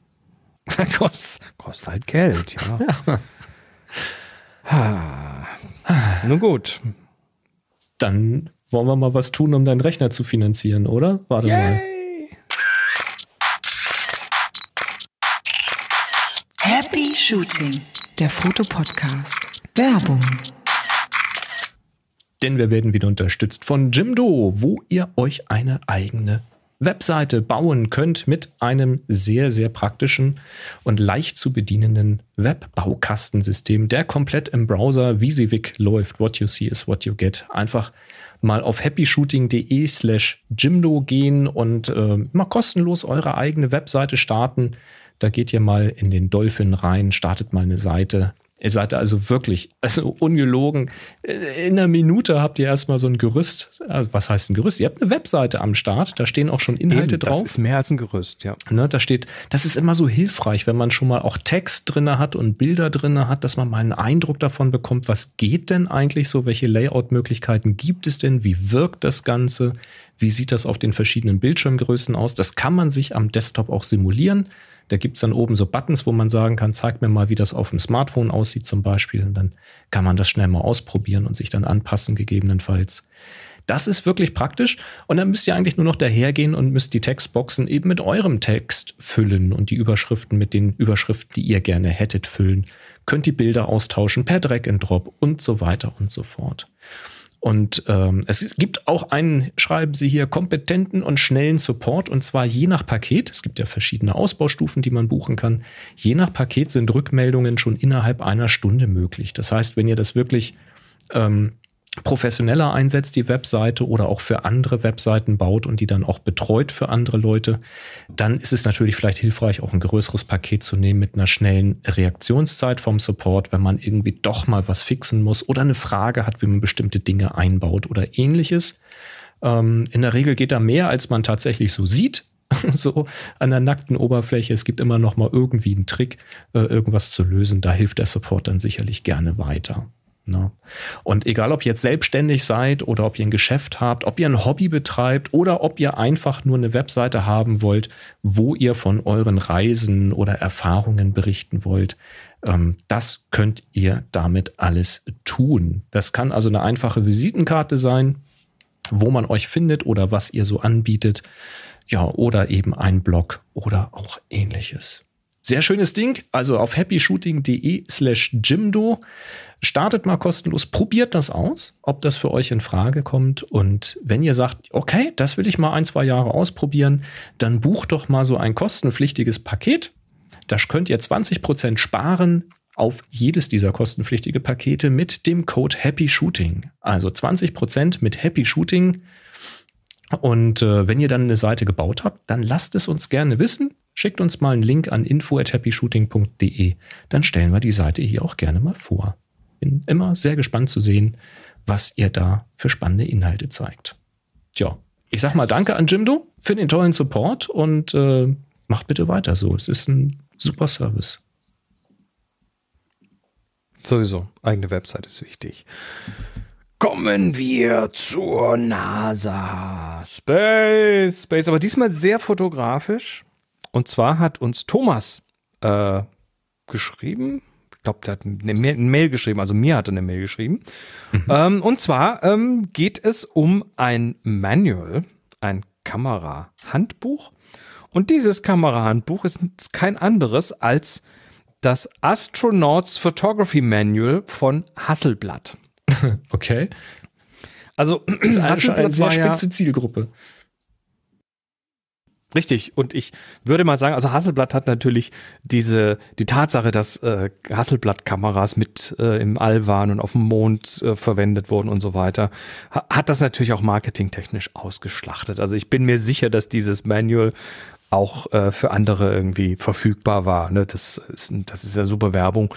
S1: Kost, kostet halt Geld, ja. ja. Ah. Nun gut. Dann wollen wir mal was tun, um deinen Rechner zu finanzieren, oder? Warte Yay. mal. Happy Shooting, der Fotopodcast. Werbung denn wir werden wieder unterstützt von Jimdo, wo ihr euch eine eigene Webseite bauen könnt mit einem sehr, sehr praktischen und leicht zu bedienenden Webbaukastensystem, der komplett im Browser VisiVic läuft. What you see is what you get. Einfach mal auf happyshooting.de slash Jimdo gehen und äh, mal kostenlos eure eigene Webseite starten. Da geht ihr mal in den Dolphin rein, startet mal eine Seite Ihr seid also wirklich, also ungelogen, in einer Minute habt ihr erstmal so ein Gerüst. Äh, was heißt ein Gerüst? Ihr habt eine Webseite am Start, da stehen auch schon Inhalte Eben, drauf. Das ist mehr als ein Gerüst, ja. Ne, da steht, das ist immer so hilfreich, wenn man schon mal auch Text drin hat und Bilder drin hat, dass man mal einen Eindruck davon bekommt, was geht denn eigentlich so, welche Layout-Möglichkeiten gibt es denn, wie wirkt das Ganze, wie sieht das auf den verschiedenen Bildschirmgrößen aus. Das kann man sich am Desktop auch simulieren. Da gibt es dann oben so Buttons, wo man sagen kann, zeig mir mal, wie das auf dem Smartphone aussieht zum Beispiel. Und dann kann man das schnell mal ausprobieren und sich dann anpassen gegebenenfalls. Das ist wirklich praktisch. Und dann müsst ihr eigentlich nur noch dahergehen und müsst die Textboxen eben mit eurem Text füllen und die Überschriften mit den Überschriften, die ihr gerne hättet, füllen. Könnt die Bilder austauschen per Drag and Drop und so weiter und so fort. Und ähm, es gibt auch einen, schreiben Sie hier, kompetenten und schnellen Support und zwar je nach Paket. Es gibt ja verschiedene Ausbaustufen, die man buchen kann. Je nach Paket sind Rückmeldungen schon innerhalb einer Stunde möglich. Das heißt, wenn ihr das wirklich ähm, professioneller einsetzt, die Webseite oder auch für andere Webseiten baut und die dann auch betreut für andere Leute, dann ist es natürlich vielleicht hilfreich, auch ein größeres Paket zu nehmen mit einer schnellen Reaktionszeit vom Support, wenn man irgendwie doch mal was fixen muss oder eine Frage hat, wie man bestimmte Dinge einbaut oder ähnliches. Ähm, in der Regel geht da mehr, als man tatsächlich so sieht. so an der nackten Oberfläche. Es gibt immer noch mal irgendwie einen Trick, äh, irgendwas zu lösen. Da hilft der Support dann sicherlich gerne weiter. Ne? Und egal, ob ihr jetzt selbstständig seid oder ob ihr ein Geschäft habt, ob ihr ein Hobby betreibt oder ob ihr einfach nur eine Webseite haben wollt, wo ihr von euren Reisen oder Erfahrungen berichten wollt, ähm, das könnt ihr damit alles tun. Das kann also eine einfache Visitenkarte sein, wo man euch findet oder was ihr so anbietet. Ja, oder eben ein Blog oder auch ähnliches. Sehr schönes Ding. Also auf happyshooting.de slash Jimdo Startet mal kostenlos, probiert das aus, ob das für euch in Frage kommt. Und wenn ihr sagt, okay, das will ich mal ein, zwei Jahre ausprobieren, dann bucht doch mal so ein kostenpflichtiges Paket. Da könnt ihr 20% sparen auf jedes dieser kostenpflichtigen Pakete mit dem Code Happy Shooting. Also 20% mit Happy Shooting. Und äh, wenn ihr dann eine Seite gebaut habt, dann lasst es uns gerne wissen. Schickt uns mal einen Link an info@happyshooting.de. Dann stellen wir die Seite hier auch gerne mal vor. Bin immer sehr gespannt zu sehen, was ihr da für spannende Inhalte zeigt. Tja, ich sag mal danke an Jimdo für den tollen Support und äh, macht bitte weiter so. Es ist ein super Service.
S2: Sowieso, eigene Website ist wichtig. Kommen wir zur NASA. Space, Space, aber diesmal sehr fotografisch. Und zwar hat uns Thomas äh, geschrieben, glaube, der hat eine Mail geschrieben, also mir hat er eine Mail geschrieben. Mhm. Ähm, und zwar ähm, geht es um ein Manual, ein Kamerahandbuch. Und dieses Kamerahandbuch ist kein anderes als das Astronauts Photography Manual von Hasselblatt. Okay. Also, das ist eine, sehr spitze Zielgruppe. Richtig. Und ich würde mal sagen, also Hasselblatt hat natürlich diese, die Tatsache, dass äh, Hasselblatt-Kameras mit äh, im All waren und auf dem Mond äh, verwendet wurden und so weiter, ha hat das natürlich auch marketingtechnisch ausgeschlachtet. Also ich bin mir sicher, dass dieses Manual auch äh, für andere irgendwie verfügbar war. Ne? Das, ist, das ist ja super Werbung.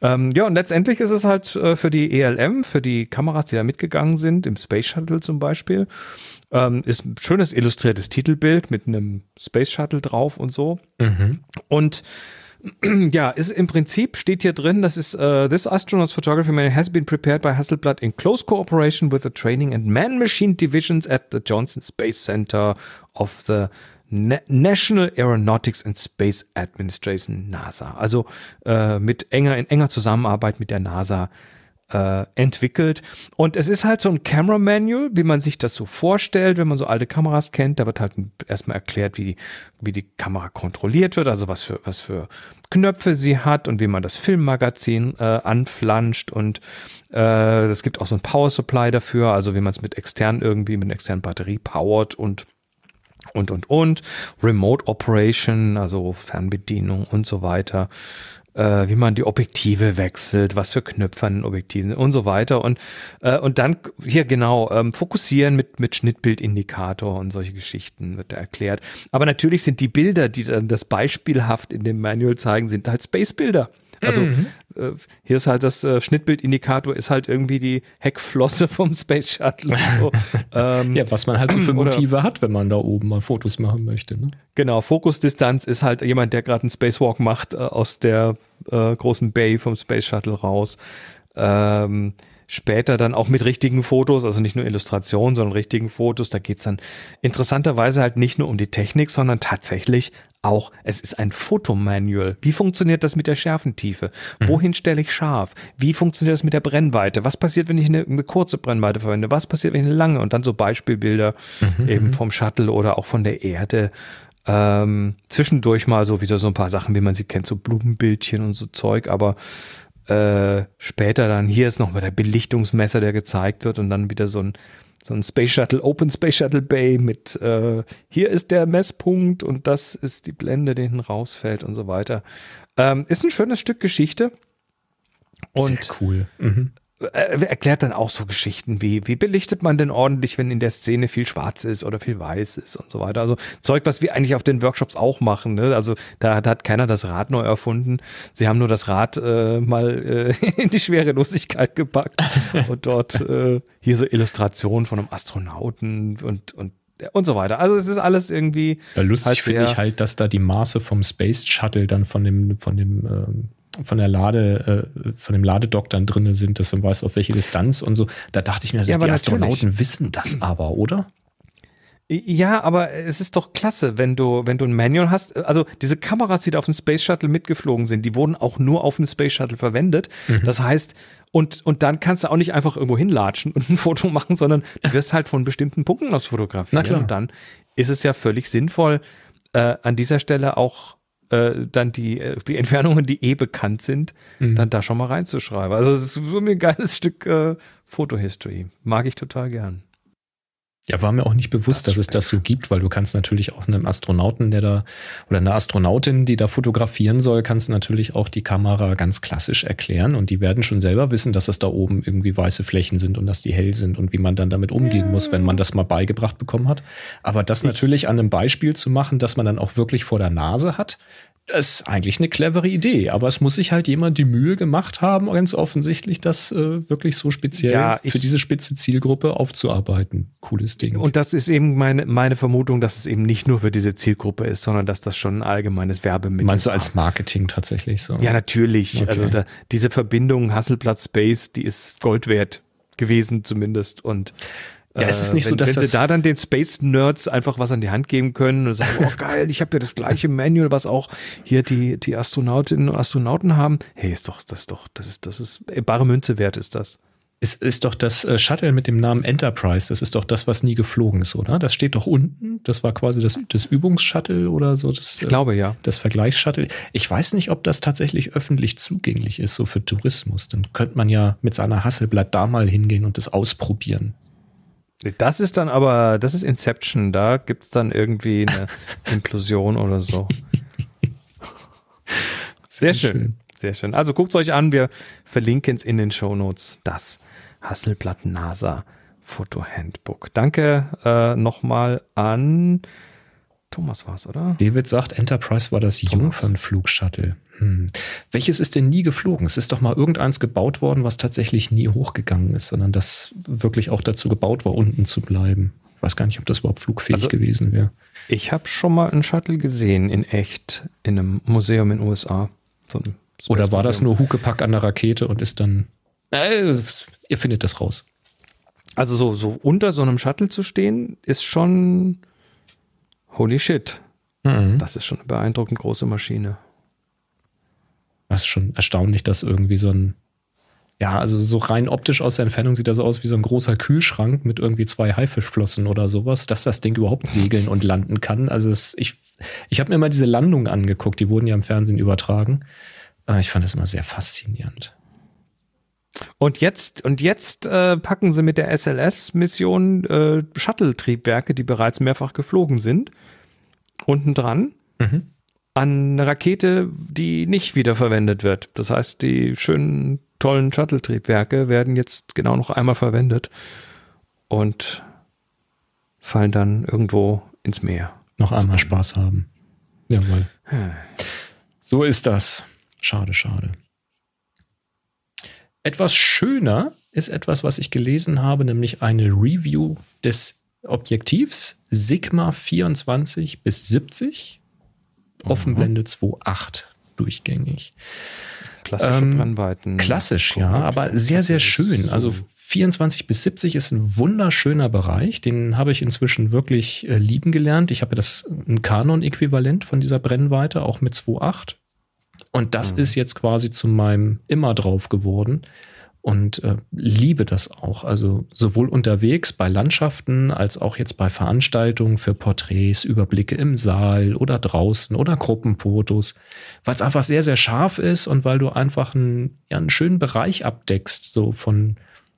S2: Ähm, ja, und letztendlich ist es halt äh, für die ELM, für die Kameras, die da mitgegangen sind, im Space Shuttle zum Beispiel, ähm, ist ein schönes illustriertes Titelbild mit einem Space Shuttle drauf und so. Mhm. Und ja, ist im Prinzip steht hier drin, das ist uh, This astronaut's photography manual has been prepared by Hasselblad in close cooperation with the Training and Man Machine Divisions at the Johnson Space Center of the Na National Aeronautics and Space Administration NASA. Also uh, mit enger in enger Zusammenarbeit mit der NASA äh, entwickelt. Und es ist halt so ein Camera Manual, wie man sich das so vorstellt, wenn man so alte Kameras kennt. Da wird halt erstmal erklärt, wie die, wie die Kamera kontrolliert wird, also was für, was für Knöpfe sie hat und wie man das Filmmagazin äh, anflanscht. Und äh, es gibt auch so ein Power Supply dafür, also wie man es mit extern irgendwie, mit einer externen Batterie powert und und und und Remote Operation, also Fernbedienung und so weiter äh, wie man die Objektive wechselt, was für Knöpfe an den Objektiven sind und so weiter. Und, äh, und dann hier genau, ähm, fokussieren mit, mit Schnittbildindikator und solche Geschichten wird da erklärt. Aber natürlich sind die Bilder, die dann das beispielhaft in dem Manual zeigen, sind halt Spacebilder. Also mhm. Äh, hier ist halt das äh, Schnittbildindikator, ist halt irgendwie die Heckflosse vom Space Shuttle. So. ähm, ja, was man halt so für Motive
S1: oder, hat, wenn man da oben mal Fotos machen möchte. Ne?
S2: Genau, Fokusdistanz ist halt jemand, der gerade einen Spacewalk macht äh, aus der äh, großen Bay vom Space Shuttle raus. Ähm, später dann auch mit richtigen Fotos, also nicht nur Illustrationen, sondern richtigen Fotos. Da geht es dann interessanterweise halt nicht nur um die Technik, sondern tatsächlich auch, es ist ein Fotomanual. Wie funktioniert das mit der Schärfentiefe? Mhm. Wohin stelle ich scharf? Wie funktioniert das mit der Brennweite? Was passiert, wenn ich eine, eine, kurze Brennweite verwende? Was passiert, wenn ich eine lange? Und dann so Beispielbilder mhm. eben mhm. vom Shuttle oder auch von der Erde. Ähm, zwischendurch mal so wieder so ein paar Sachen, wie man sie kennt, so Blumenbildchen und so Zeug, aber äh, später dann hier ist nochmal der Belichtungsmesser, der gezeigt wird und dann wieder so ein so ein Space Shuttle, Open Space Shuttle Bay mit äh, hier ist der Messpunkt und das ist die Blende, die hinten rausfällt und so weiter. Ähm, ist ein schönes Stück Geschichte.
S1: Und Sehr cool. Mhm.
S2: Äh, erklärt dann auch so Geschichten wie, wie belichtet man denn ordentlich, wenn in der Szene viel schwarz ist oder viel weiß ist und so weiter. Also Zeug, was wir eigentlich auf den Workshops auch machen. Ne? Also da, da, hat keiner das Rad neu erfunden. Sie haben nur das Rad äh, mal äh, in die Schwerelosigkeit gepackt und dort äh, hier so Illustrationen von einem Astronauten und, und und so weiter. Also es ist alles irgendwie. Ja, lustig halt finde ich
S1: halt, dass da die Maße vom Space Shuttle dann von dem, von dem ähm von der Lade, äh, von dem Ladedock dann drin sind, dass man weiß, auf welche Distanz und so. Da dachte ich mir, ja, die Astronauten wissen das aber, oder?
S2: Ja, aber es ist doch klasse, wenn du, wenn du ein Manual hast. Also diese Kameras, die da auf dem Space Shuttle mitgeflogen sind, die wurden auch nur auf dem Space Shuttle verwendet. Mhm. Das heißt, und, und dann kannst du auch nicht einfach irgendwo hinlatschen und ein Foto machen, sondern du wirst halt von bestimmten Punkten aus fotografieren. Na klar. Und dann ist es ja völlig sinnvoll, äh, an dieser Stelle auch äh, dann die, äh, die Entfernungen, die eh bekannt sind, mhm. dann da schon mal reinzuschreiben. Also es ist so ein geiles Stück äh, Fotohistory. Mag ich total gern.
S1: Ja, war mir auch nicht bewusst, das dass es das so gibt, weil du kannst natürlich auch einem Astronauten, der da oder einer Astronautin, die da fotografieren soll, kannst natürlich auch die Kamera ganz klassisch erklären und die werden schon selber wissen, dass das da oben irgendwie weiße Flächen sind und dass die hell sind und wie man dann damit umgehen muss, wenn man das mal beigebracht bekommen hat. Aber das natürlich an einem Beispiel zu machen, dass man dann auch wirklich vor der Nase hat, das ist eigentlich eine clevere Idee, aber es muss sich halt jemand die Mühe gemacht haben, ganz offensichtlich das äh, wirklich so speziell ja, für diese spitze Zielgruppe aufzuarbeiten. Cooles Ding. Und das ist eben
S2: meine, meine Vermutung, dass es eben nicht nur für diese Zielgruppe ist, sondern dass das schon ein allgemeines Werbemittel ist. Meinst du
S1: als Marketing tatsächlich so? Ja, natürlich.
S2: Okay. Also da, diese Verbindung Hasselblatt Space, die ist Gold wert gewesen zumindest und ja, ist es nicht äh, wenn, so, dass wenn das
S1: da dann den Space
S2: Nerds einfach was an die Hand geben können und sagen, oh geil, ich habe ja das gleiche Manual, was auch hier die, die Astronautinnen und Astronauten haben. Hey, ist doch, das ist doch, das ist, das ist, äh, bare Münze wert ist das.
S1: Es ist doch das äh, Shuttle mit dem Namen Enterprise, das ist doch das, was nie geflogen ist, oder? Das steht doch unten, das war quasi das, das Übungsshuttle oder so. Das, ich glaube, ja. Das Vergleichsshuttle. Ich weiß nicht, ob das tatsächlich öffentlich zugänglich ist, so für Tourismus. Dann könnte man ja mit seiner Hasselblatt da mal hingehen und das ausprobieren.
S2: Das ist dann aber, das ist Inception, da gibt es dann irgendwie eine Implosion oder so. Sehr, sehr schön. schön. sehr schön. Also guckt es euch an, wir verlinken es in den Shownotes, das Hasselblatt NASA Foto Handbook. Danke äh, nochmal
S1: an
S2: Thomas war es, oder?
S1: David sagt, Enterprise war das Jungfernflugshuttle. Hm. Welches ist denn nie geflogen? Es ist doch mal irgendeins gebaut worden, was tatsächlich nie hochgegangen ist, sondern das wirklich auch dazu gebaut war, unten zu bleiben. Ich weiß gar nicht, ob das überhaupt flugfähig also, gewesen wäre. Ich habe schon mal einen Shuttle gesehen in echt in einem Museum in den USA. So Oder war das nur Huckepack an der Rakete und ist dann. Äh, ihr findet das raus.
S2: Also so, so unter so einem Shuttle zu stehen, ist schon Holy shit. Mhm. Das ist schon eine beeindruckend große Maschine.
S1: Das ist schon erstaunlich, dass irgendwie so ein, ja, also so rein optisch aus der Entfernung sieht das aus wie so ein großer Kühlschrank mit irgendwie zwei Haifischflossen oder sowas, dass das Ding überhaupt segeln und landen kann. Also es, ich, ich habe mir mal diese Landung angeguckt, die wurden ja im Fernsehen übertragen. Ah, ich fand das immer sehr faszinierend. Und
S2: jetzt, und jetzt äh, packen sie mit der SLS-Mission äh, Shuttle-Triebwerke, die bereits mehrfach geflogen sind, unten dran mhm. an eine Rakete, die nicht wiederverwendet wird. Das heißt, die schönen, tollen Shuttle-Triebwerke werden jetzt genau noch einmal verwendet und fallen dann
S1: irgendwo ins Meer. Noch einmal Spaß haben. Jawohl. Hm. So ist das. Schade, schade. Etwas schöner ist etwas, was ich gelesen habe, nämlich eine Review des Objektivs Sigma 24 bis 70, mhm. Offenblende 2.8 durchgängig. Klassische ähm, Brennweiten. Klassisch, ja, aber sehr, sehr schön. Also 24 bis 70 ist ein wunderschöner Bereich. Den habe ich inzwischen wirklich äh, lieben gelernt. Ich habe das äh, ein Kanon-Äquivalent von dieser Brennweite, auch mit 2,8. Und das mhm. ist jetzt quasi zu meinem immer drauf geworden und äh, liebe das auch. Also sowohl unterwegs bei Landschaften als auch jetzt bei Veranstaltungen für Porträts, Überblicke im Saal oder draußen oder Gruppenfotos, weil es einfach sehr, sehr scharf ist und weil du einfach einen, ja, einen schönen Bereich abdeckst, so von,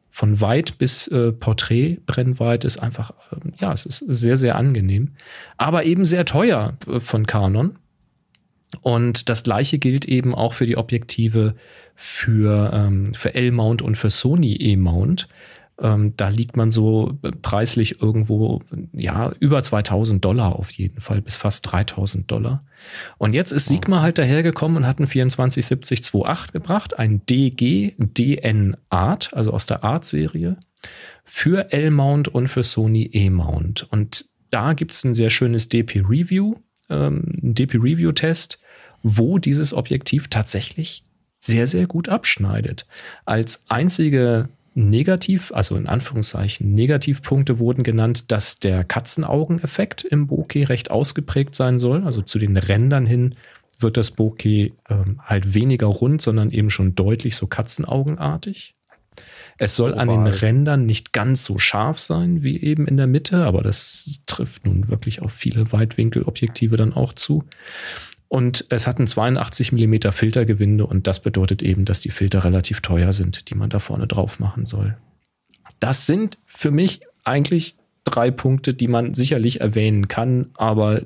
S1: von weit bis äh, brennweit ist einfach, äh, ja, es ist sehr, sehr angenehm, aber eben sehr teuer äh, von Canon. Und das gleiche gilt eben auch für die Objektive für, ähm, für L-Mount und für Sony E-Mount. Ähm, da liegt man so äh, preislich irgendwo, ja, über 2000 Dollar auf jeden Fall, bis fast 3000 Dollar. Und jetzt ist Sigma halt dahergekommen und hat einen 247028 gebracht, ein DG DN Art, also aus der Art-Serie, für L-Mount und für Sony E-Mount. Und da gibt es ein sehr schönes DP-Review ähm, DP-Review-Test, wo dieses Objektiv tatsächlich sehr, sehr gut abschneidet. Als einzige negativ, also in Anführungszeichen Negativpunkte wurden genannt, dass der Katzenaugeneffekt im Bokeh recht ausgeprägt sein soll. Also zu den Rändern hin wird das Bokeh ähm, halt weniger rund, sondern eben schon deutlich so katzenaugenartig. Es soll Global. an den Rändern nicht ganz so scharf sein wie eben in der Mitte, aber das trifft nun wirklich auf viele Weitwinkelobjektive dann auch zu. Und es hat ein 82 mm Filtergewinde und das bedeutet eben, dass die Filter relativ teuer sind, die man da vorne drauf machen soll. Das sind für mich eigentlich drei Punkte, die man sicherlich erwähnen kann, aber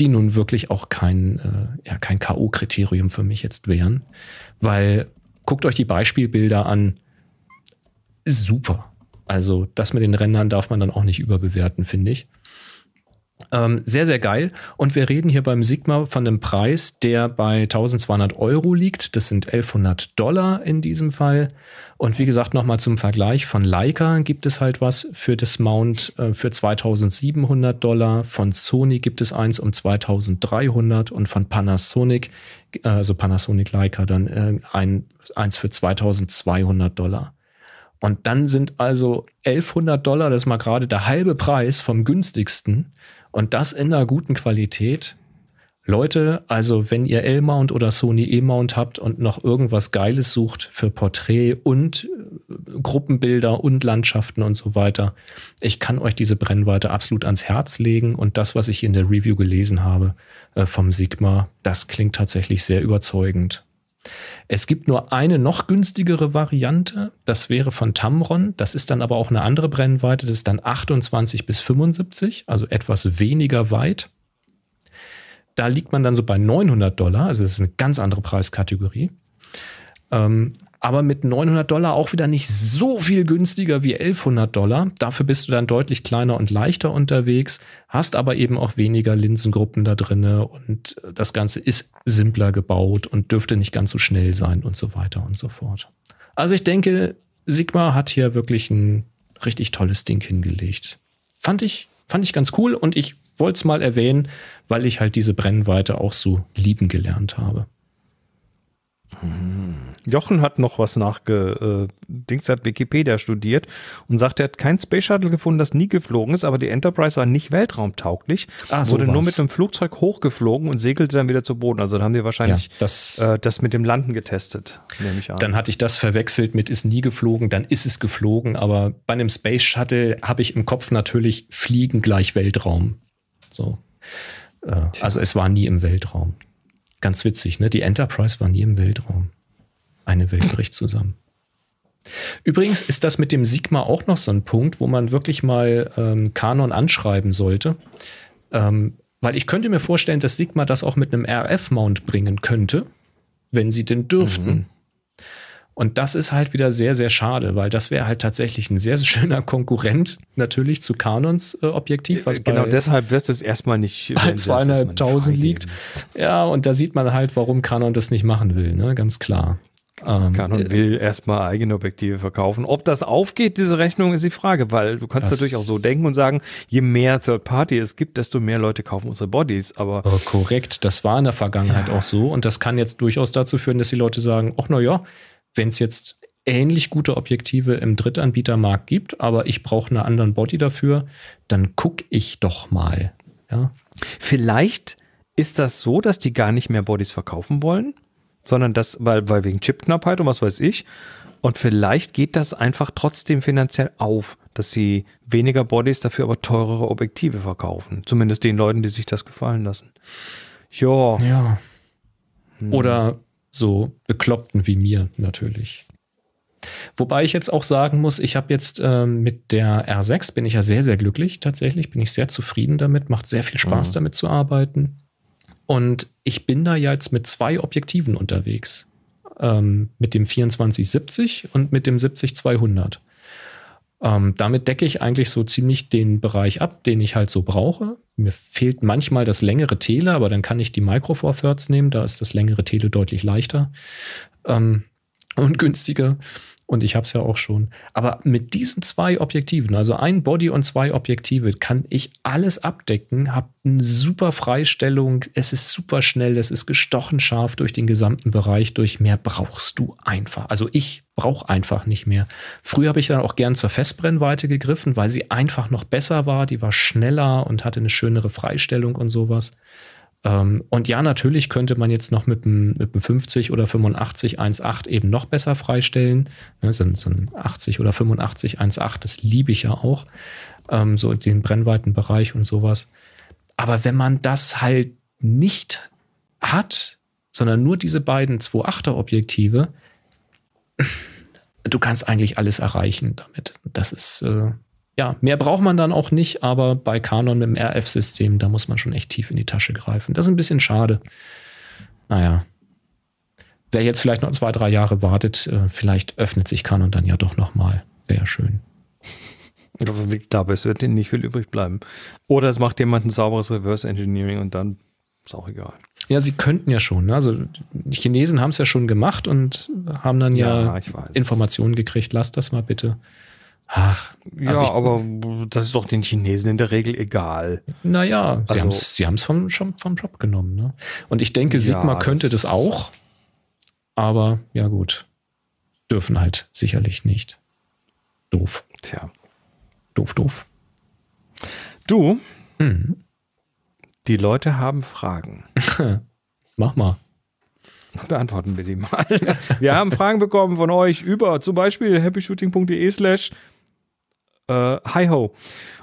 S1: die nun wirklich auch kein, äh, ja, kein K.O.-Kriterium für mich jetzt wären. Weil guckt euch die Beispielbilder an super. Also das mit den Rändern darf man dann auch nicht überbewerten, finde ich. Ähm, sehr, sehr geil. Und wir reden hier beim Sigma von einem Preis, der bei 1200 Euro liegt. Das sind 1100 Dollar in diesem Fall. Und wie gesagt, nochmal zum Vergleich von Leica gibt es halt was für das Mount äh, für 2700 Dollar. Von Sony gibt es eins um 2300 und von Panasonic, äh, also Panasonic Leica dann äh, ein, eins für 2200 Dollar. Und dann sind also 1100 Dollar, das ist mal gerade der halbe Preis vom günstigsten. Und das in einer guten Qualität. Leute, also wenn ihr L-Mount oder Sony E-Mount habt und noch irgendwas Geiles sucht für Porträt und äh, Gruppenbilder und Landschaften und so weiter, ich kann euch diese Brennweite absolut ans Herz legen. Und das, was ich in der Review gelesen habe äh, vom Sigma, das klingt tatsächlich sehr überzeugend. Es gibt nur eine noch günstigere Variante, das wäre von Tamron. Das ist dann aber auch eine andere Brennweite, das ist dann 28 bis 75, also etwas weniger weit. Da liegt man dann so bei 900 Dollar, also das ist eine ganz andere Preiskategorie. Ähm, aber mit 900 Dollar auch wieder nicht so viel günstiger wie 1100 Dollar. Dafür bist du dann deutlich kleiner und leichter unterwegs, hast aber eben auch weniger Linsengruppen da drinne und äh, das Ganze ist simpler gebaut und dürfte nicht ganz so schnell sein und so weiter und so fort. Also ich denke, Sigma hat hier wirklich ein richtig tolles Ding hingelegt. Fand ich, fand ich ganz cool und ich wollte es mal erwähnen, weil ich halt diese Brennweite auch so lieben gelernt habe.
S2: Hm. Jochen hat noch was nachgedingst, äh, hat Wikipedia studiert und sagt, er hat kein Space Shuttle gefunden, das nie geflogen ist, aber die Enterprise war nicht weltraumtauglich, Ach, wurde was. nur mit einem Flugzeug hochgeflogen und segelte dann wieder zu Boden. Also da haben die wahrscheinlich ja,
S1: das, äh, das mit dem Landen getestet, nehme ich an. Dann hatte ich das verwechselt mit ist nie geflogen, dann ist es geflogen, aber bei einem Space Shuttle habe ich im Kopf natürlich Fliegen gleich Weltraum. So. Äh, also es war nie im Weltraum. Ganz witzig, ne? Die Enterprise war nie im Weltraum eine Welt bricht zusammen. Übrigens ist das mit dem Sigma auch noch so ein Punkt, wo man wirklich mal ähm, Kanon anschreiben sollte. Ähm, weil ich könnte mir vorstellen, dass Sigma das auch mit einem RF-Mount bringen könnte, wenn sie denn dürften. Mhm. Und das ist halt wieder sehr, sehr schade, weil das wäre halt tatsächlich ein sehr, sehr schöner Konkurrent natürlich zu Kanons äh, Objektiv. Was äh, genau bei, deshalb wirst du es erstmal nicht. Bei zweieinhalbtausend liegt. Ja, und da sieht man halt, warum Kanon das nicht machen will, ne? ganz klar. Ähm, kann und äh, will erstmal eigene Objektive
S2: verkaufen. Ob das aufgeht, diese Rechnung, ist die Frage, weil du kannst natürlich auch so denken und sagen, je mehr Third
S1: Party es gibt, desto mehr Leute kaufen unsere Bodies. Aber oh, korrekt, das war in der Vergangenheit ja. auch so und das kann jetzt durchaus dazu führen, dass die Leute sagen, ach na ja, wenn es jetzt ähnlich gute Objektive im Drittanbietermarkt gibt, aber ich brauche einen anderen Body dafür, dann gucke ich doch mal. Ja. Vielleicht ist das so, dass die gar nicht mehr Bodies verkaufen
S2: wollen? sondern das, weil, weil wegen Chipknappheit und was weiß ich. Und vielleicht geht das einfach trotzdem finanziell auf, dass sie weniger Bodies, dafür aber teurere Objektive verkaufen. Zumindest den Leuten, die sich das gefallen lassen. Jo. Ja.
S1: Hm. Oder so Bekloppten wie mir natürlich. Wobei ich jetzt auch sagen muss, ich habe jetzt ähm, mit der R6 bin ich ja sehr, sehr glücklich tatsächlich, bin ich sehr zufrieden damit, macht sehr viel Spaß mhm. damit zu arbeiten. Und ich bin da jetzt mit zwei Objektiven unterwegs. Ähm, mit dem 2470 und mit dem 70200. Ähm, damit decke ich eigentlich so ziemlich den Bereich ab, den ich halt so brauche. Mir fehlt manchmal das längere Tele, aber dann kann ich die Micro Four Thirds nehmen. Da ist das längere Tele deutlich leichter ähm, und günstiger. Und ich habe es ja auch schon. Aber mit diesen zwei Objektiven, also ein Body und zwei Objektive, kann ich alles abdecken, habe eine super Freistellung, es ist super schnell, es ist gestochen scharf durch den gesamten Bereich durch. Mehr brauchst du einfach. Also ich brauche einfach nicht mehr. Früher habe ich dann auch gern zur Festbrennweite gegriffen, weil sie einfach noch besser war, die war schneller und hatte eine schönere Freistellung und sowas. Ähm, und ja, natürlich könnte man jetzt noch mit einem, mit 50 oder 85 1.8 eben noch besser freistellen. Ne, so, so ein 80 oder 85 1.8, das liebe ich ja auch. Ähm, so den Brennweitenbereich und sowas. Aber wenn man das halt nicht hat, sondern nur diese beiden 2.8er Objektive, du kannst eigentlich alles erreichen damit. Das ist, äh, ja, mehr braucht man dann auch nicht, aber bei Canon mit dem RF-System, da muss man schon echt tief in die Tasche greifen. Das ist ein bisschen schade. Naja. Wer jetzt vielleicht noch zwei, drei Jahre wartet, äh, vielleicht öffnet sich Canon dann ja doch nochmal. Wäre schön.
S2: Aber es wird denen nicht viel übrig bleiben. Oder es macht jemand ein sauberes Reverse Engineering und dann ist auch egal.
S1: Ja, sie könnten ja schon. Ne? Also die Chinesen haben es ja schon gemacht und haben dann ja, ja Informationen gekriegt. Lasst das mal bitte. Ach, ja, also ich,
S2: aber das ist doch den Chinesen in der Regel egal.
S1: Naja, also, sie haben es vom, vom Job genommen. Ne? Und ich denke, Sigma ja, könnte das, das auch, aber ja gut, dürfen halt sicherlich nicht. Doof. Tja. Doof, doof. Du, mhm.
S2: die Leute haben
S1: Fragen. Mach mal.
S2: Beantworten wir die mal. wir haben Fragen bekommen von euch über zum Beispiel happyshooting.de slash äh, Hi-Ho.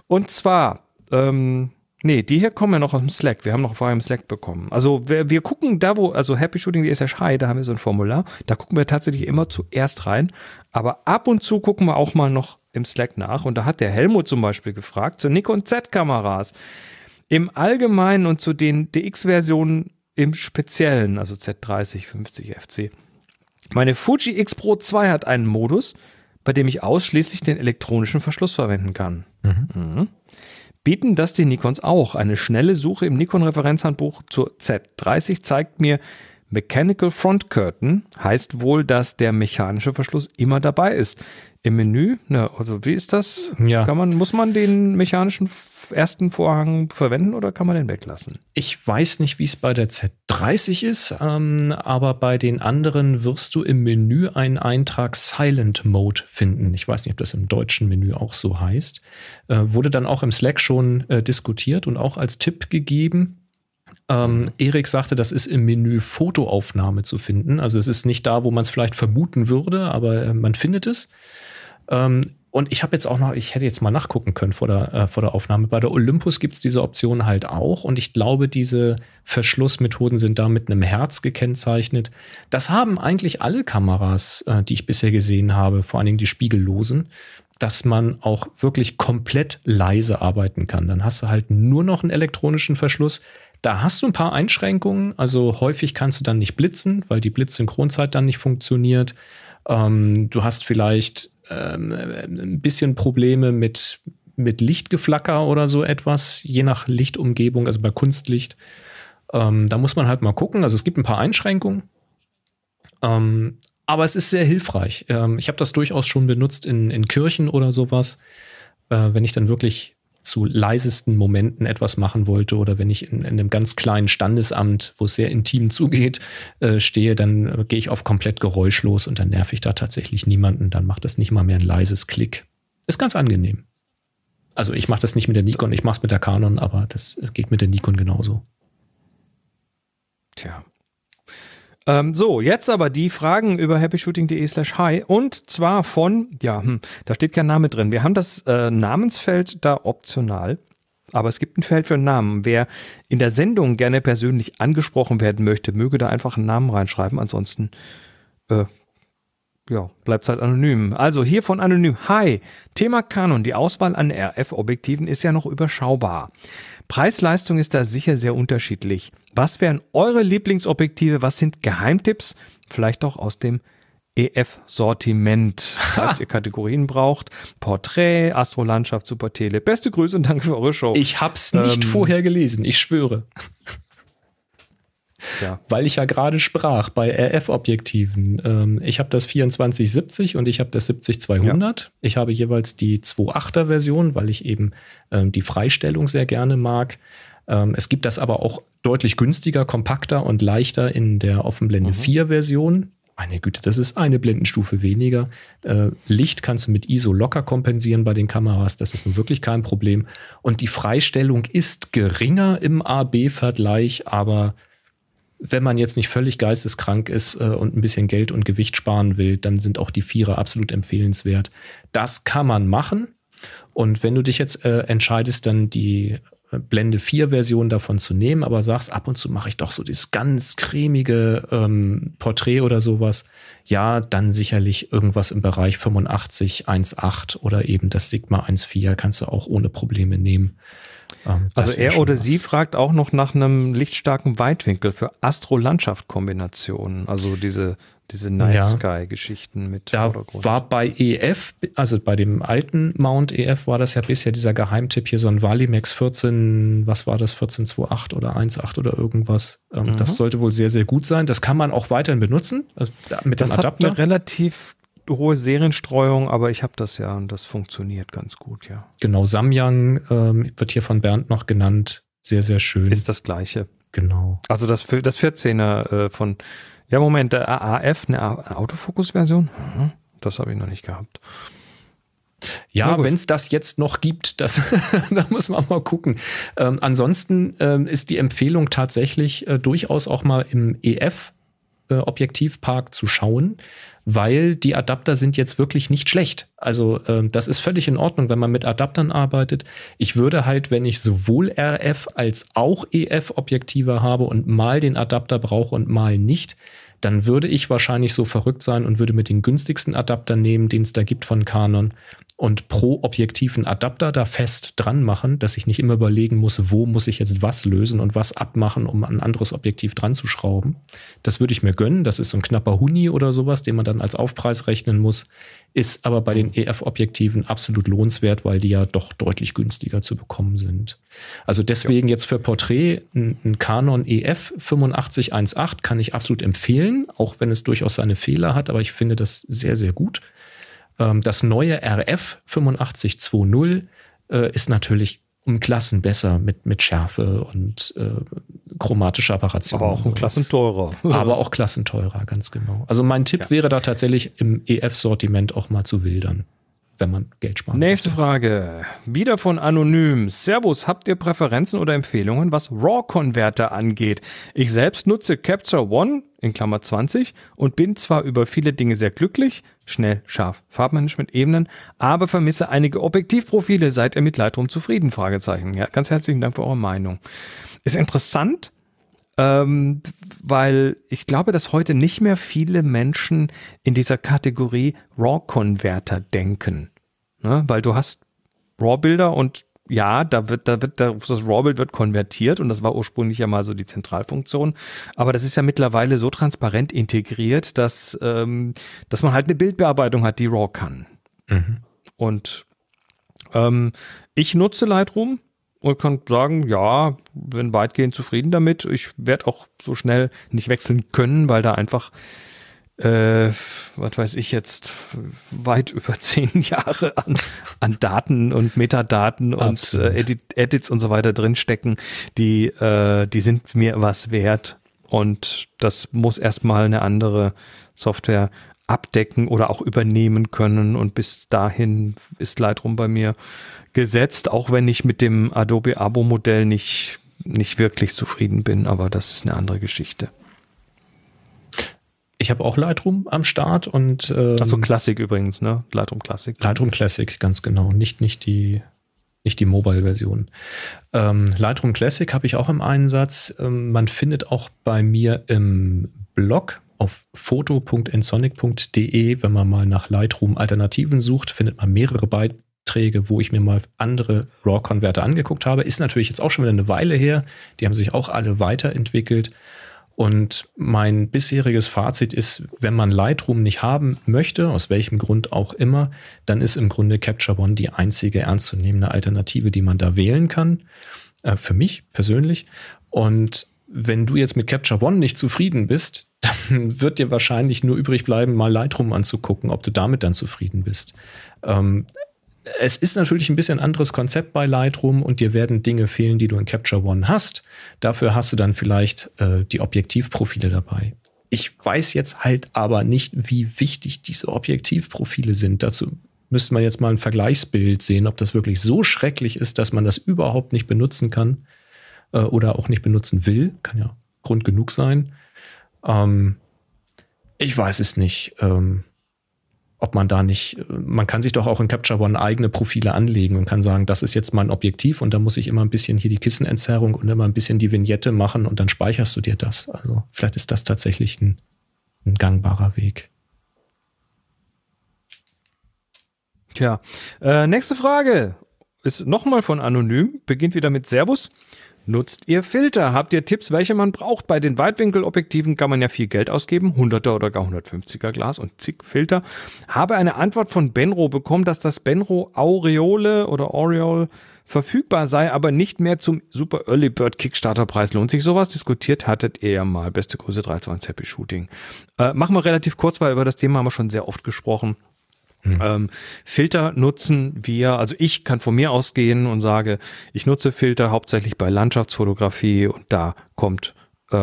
S2: Und zwar, ähm, nee, die hier kommen ja noch aus dem Slack. Wir haben noch vorher im Slack bekommen. Also wir, wir gucken da, wo, also Happy Shooting slash Hi, da haben wir so ein Formular. Da gucken wir tatsächlich immer zuerst rein. Aber ab und zu gucken wir auch mal noch im Slack nach. Und da hat der Helmut zum Beispiel gefragt zu Nikon Z-Kameras. Im Allgemeinen und zu den DX-Versionen im Speziellen, also Z30, 50 FC. Meine Fuji X Pro 2 hat einen Modus, bei dem ich ausschließlich den elektronischen Verschluss verwenden kann. Mhm. Mhm. Bieten das die Nikons auch? Eine schnelle Suche im Nikon-Referenzhandbuch zur Z30 zeigt mir, Mechanical Front Curtain heißt wohl, dass der mechanische Verschluss immer dabei ist. Im Menü, ne, also wie ist das? Ja. Kann man, muss man den mechanischen ersten Vorhang
S1: verwenden oder kann man den weglassen? Ich weiß nicht, wie es bei der Z30 ist, ähm, aber bei den anderen wirst du im Menü einen Eintrag Silent Mode finden. Ich weiß nicht, ob das im deutschen Menü auch so heißt. Äh, wurde dann auch im Slack schon äh, diskutiert und auch als Tipp gegeben. Ähm, Erik sagte, das ist im Menü Fotoaufnahme zu finden. Also es ist nicht da, wo man es vielleicht vermuten würde, aber äh, man findet es. Ähm, und ich habe jetzt auch noch, ich hätte jetzt mal nachgucken können vor der, äh, vor der Aufnahme. Bei der Olympus gibt es diese Option halt auch. Und ich glaube, diese Verschlussmethoden sind da mit einem Herz gekennzeichnet. Das haben eigentlich alle Kameras, äh, die ich bisher gesehen habe, vor allen Dingen die spiegellosen, dass man auch wirklich komplett leise arbeiten kann. Dann hast du halt nur noch einen elektronischen Verschluss. Da hast du ein paar Einschränkungen. Also häufig kannst du dann nicht blitzen, weil die Blitzsynchronzeit dann nicht funktioniert. Ähm, du hast vielleicht ähm, ein bisschen Probleme mit, mit Lichtgeflacker oder so etwas, je nach Lichtumgebung, also bei Kunstlicht. Ähm, da muss man halt mal gucken. Also es gibt ein paar Einschränkungen. Ähm, aber es ist sehr hilfreich. Ähm, ich habe das durchaus schon benutzt in, in Kirchen oder sowas, äh, wenn ich dann wirklich zu leisesten Momenten etwas machen wollte oder wenn ich in, in einem ganz kleinen Standesamt, wo es sehr intim zugeht, äh, stehe, dann äh, gehe ich auf komplett geräuschlos und dann nerv ich da tatsächlich niemanden. Dann macht das nicht mal mehr ein leises Klick. Ist ganz angenehm. Also ich mache das nicht mit der Nikon, ich mache es mit der Canon, aber das äh, geht mit der Nikon genauso.
S2: Tja. Ähm, so, jetzt aber die Fragen über happyshooting.de slash hi und zwar von, ja, hm, da steht kein Name drin. Wir haben das äh, Namensfeld da optional. Aber es gibt ein Feld für einen Namen. Wer in der Sendung gerne persönlich angesprochen werden möchte, möge da einfach einen Namen reinschreiben. Ansonsten, äh, ja, bleibt halt anonym. Also hier von anonym. Hi, Thema Canon. Die Auswahl an RF-Objektiven ist ja noch überschaubar. Preis-Leistung ist da sicher sehr unterschiedlich. Was wären eure Lieblingsobjektive? Was sind Geheimtipps? Vielleicht auch aus dem EF-Sortiment, falls ihr Kategorien braucht. Porträt, Astrolandschaft, Super Tele. Beste Grüße und danke für eure Show. Ich hab's nicht ähm, vorher
S1: gelesen, ich schwöre. Weil ich ja gerade sprach bei RF-Objektiven. Ähm, ich habe das 2470 und ich habe das 70200. Ja. Ich habe jeweils die 28er Version, weil ich eben ähm, die Freistellung sehr gerne mag. Ähm, es gibt das aber auch deutlich günstiger, kompakter und leichter in der Offenblende mhm. 4 Version. Meine Güte, das ist eine Blendenstufe weniger. Äh, Licht kannst du mit ISO locker kompensieren bei den Kameras. Das ist nun wirklich kein Problem. Und die Freistellung ist geringer im AB-Vergleich, aber wenn man jetzt nicht völlig geisteskrank ist äh, und ein bisschen Geld und Gewicht sparen will, dann sind auch die Vierer absolut empfehlenswert. Das kann man machen. Und wenn du dich jetzt äh, entscheidest, dann die äh, Blende 4 Version davon zu nehmen, aber sagst, ab und zu mache ich doch so dieses ganz cremige ähm, Porträt oder sowas, ja, dann sicherlich irgendwas im Bereich 85, 1,8 oder eben das Sigma 1,4 kannst du auch ohne Probleme nehmen. Ähm, also er oder was. sie
S2: fragt auch noch nach einem lichtstarken Weitwinkel für Astro-Landschaft-Kombinationen,
S1: also diese, diese Night Sky-Geschichten mit da Vordergrund. War bei EF, also bei dem alten Mount EF, war das ja bisher dieser Geheimtipp hier, so ein Valimax 14, was war das, 1428 oder 18 oder irgendwas. Ähm, mhm. Das sollte wohl sehr, sehr gut sein. Das kann man auch weiterhin benutzen. Also mit das dem Adapter. Hat eine relativ hohe Serienstreuung, aber
S2: ich habe das ja und das funktioniert ganz gut, ja.
S1: Genau, Samyang ähm, wird hier von Bernd noch genannt. Sehr, sehr schön. Ist das gleiche. Genau.
S2: Also das, das 14er äh, von, ja Moment, der AAF, eine Autofokus-Version? Hm, das habe ich noch nicht gehabt.
S1: Ja, wenn es das jetzt noch gibt, das, da muss man mal gucken. Ähm, ansonsten ähm, ist die Empfehlung tatsächlich äh, durchaus auch mal im EF-Objektivpark äh, zu schauen weil die Adapter sind jetzt wirklich nicht schlecht. Also ähm, das ist völlig in Ordnung, wenn man mit Adaptern arbeitet. Ich würde halt, wenn ich sowohl RF als auch EF-Objektive habe und mal den Adapter brauche und mal nicht, dann würde ich wahrscheinlich so verrückt sein und würde mit den günstigsten Adapter nehmen, den es da gibt von Canon und pro Objektiv einen Adapter da fest dran machen, dass ich nicht immer überlegen muss, wo muss ich jetzt was lösen und was abmachen, um ein anderes Objektiv dran zu schrauben. Das würde ich mir gönnen. Das ist so ein knapper Huni oder sowas, den man dann als Aufpreis rechnen muss. Ist aber bei den EF-Objektiven absolut lohnenswert, weil die ja doch deutlich günstiger zu bekommen sind. Also deswegen ja. jetzt für Porträt ein, Canon EF 8518 kann ich absolut empfehlen, auch wenn es durchaus seine Fehler hat, aber ich finde das sehr, sehr gut. Ähm, das neue RF 8520 äh, ist natürlich um Klassen besser mit, mit Schärfe und äh, chromatischer Apparation. Aber auch um Klassen teurer. Aber auch Klassen teurer, ganz genau. Also mein Tipp ja. wäre da tatsächlich im EF-Sortiment auch mal zu wildern wenn man Geld sparen Nächste möchte. Frage. Wieder von Anonym. Servus, habt ihr Präferenzen
S2: oder Empfehlungen, was RAW-Konverter angeht? Ich selbst nutze Capture One in Klammer 20 und bin zwar über viele Dinge sehr glücklich, schnell, scharf, Farbmanagement, Ebenen, aber vermisse einige Objektivprofile. Seid ihr mit Lightroom zufrieden? Fragezeichen. Ja, ganz herzlichen Dank für eure Meinung. Ist interessant, ähm, weil ich glaube, dass heute nicht mehr viele Menschen in dieser Kategorie raw converter denken. Ne? Weil du hast RAW-Bilder und ja, da wird, da wird, das RAW-Bild wird konvertiert und das war ursprünglich ja mal so die Zentralfunktion. Aber das ist ja mittlerweile so transparent integriert, dass, ähm, dass man halt eine Bildbearbeitung hat, die RAW kann. Mhm. Und ähm, ich nutze Lightroom und kann sagen, ja, bin weitgehend zufrieden damit. Ich werde auch so schnell nicht wechseln können, weil da einfach, äh, was weiß ich jetzt, weit über zehn Jahre an, an Daten und Metadaten und äh, Edits und so weiter drinstecken, die, äh, die sind mir was wert. Und das muss erstmal eine andere Software abdecken oder auch übernehmen können. Und bis dahin ist Lightroom bei mir gesetzt, auch wenn ich mit dem Adobe Abo-Modell nicht, nicht wirklich zufrieden bin. Aber das ist eine andere Geschichte.
S1: Ich habe auch Lightroom am Start und. Ähm, Achso, Classic übrigens, ne? Lightroom Classic. Lightroom Classic, ganz genau. Nicht, nicht die nicht die Mobile-Version. Ähm, Lightroom Classic habe ich auch im Einsatz. Ähm, man findet auch bei mir im Blog auf foto.nsonic.de, wenn man mal nach Lightroom Alternativen sucht, findet man mehrere Beiträge, wo ich mir mal andere RAW-Konverter angeguckt habe. Ist natürlich jetzt auch schon wieder eine Weile her. Die haben sich auch alle weiterentwickelt. Und mein bisheriges Fazit ist, wenn man Lightroom nicht haben möchte, aus welchem Grund auch immer, dann ist im Grunde Capture One die einzige ernstzunehmende Alternative, die man da wählen kann. Äh, für mich persönlich. Und wenn du jetzt mit Capture One nicht zufrieden bist, dann wird dir wahrscheinlich nur übrig bleiben, mal Lightroom anzugucken, ob du damit dann zufrieden bist. Ähm, es ist natürlich ein bisschen anderes Konzept bei Lightroom und dir werden Dinge fehlen, die du in Capture One hast. Dafür hast du dann vielleicht äh, die Objektivprofile dabei. Ich weiß jetzt halt aber nicht, wie wichtig diese Objektivprofile sind. Dazu müsste man jetzt mal ein Vergleichsbild sehen, ob das wirklich so schrecklich ist, dass man das überhaupt nicht benutzen kann äh, oder auch nicht benutzen will. Kann ja Grund genug sein. Ähm, ich weiß es nicht, ähm, ob man da nicht, äh, man kann sich doch auch in Capture One eigene Profile anlegen und kann sagen, das ist jetzt mein Objektiv und da muss ich immer ein bisschen hier die Kissenentzerrung und immer ein bisschen die Vignette machen und dann speicherst du dir das. Also vielleicht ist das tatsächlich ein, ein gangbarer Weg.
S2: Tja, äh, nächste Frage ist nochmal von Anonym, beginnt wieder mit Servus. Nutzt ihr Filter? Habt ihr Tipps, welche man braucht? Bei den Weitwinkelobjektiven kann man ja viel Geld ausgeben, 100er oder gar 150er Glas und zig Filter. Habe eine Antwort von Benro bekommen, dass das Benro Aureole oder Aureole verfügbar sei, aber nicht mehr zum Super Early Bird Kickstarter Preis lohnt sich sowas. Diskutiert hattet ihr ja mal. Beste Grüße 321 Happy Shooting. Äh, machen wir relativ kurz, weil über das Thema haben wir schon sehr oft gesprochen. Mhm. Ähm, Filter nutzen wir, also ich kann von mir ausgehen und sage, ich nutze Filter hauptsächlich bei Landschaftsfotografie und da kommt äh,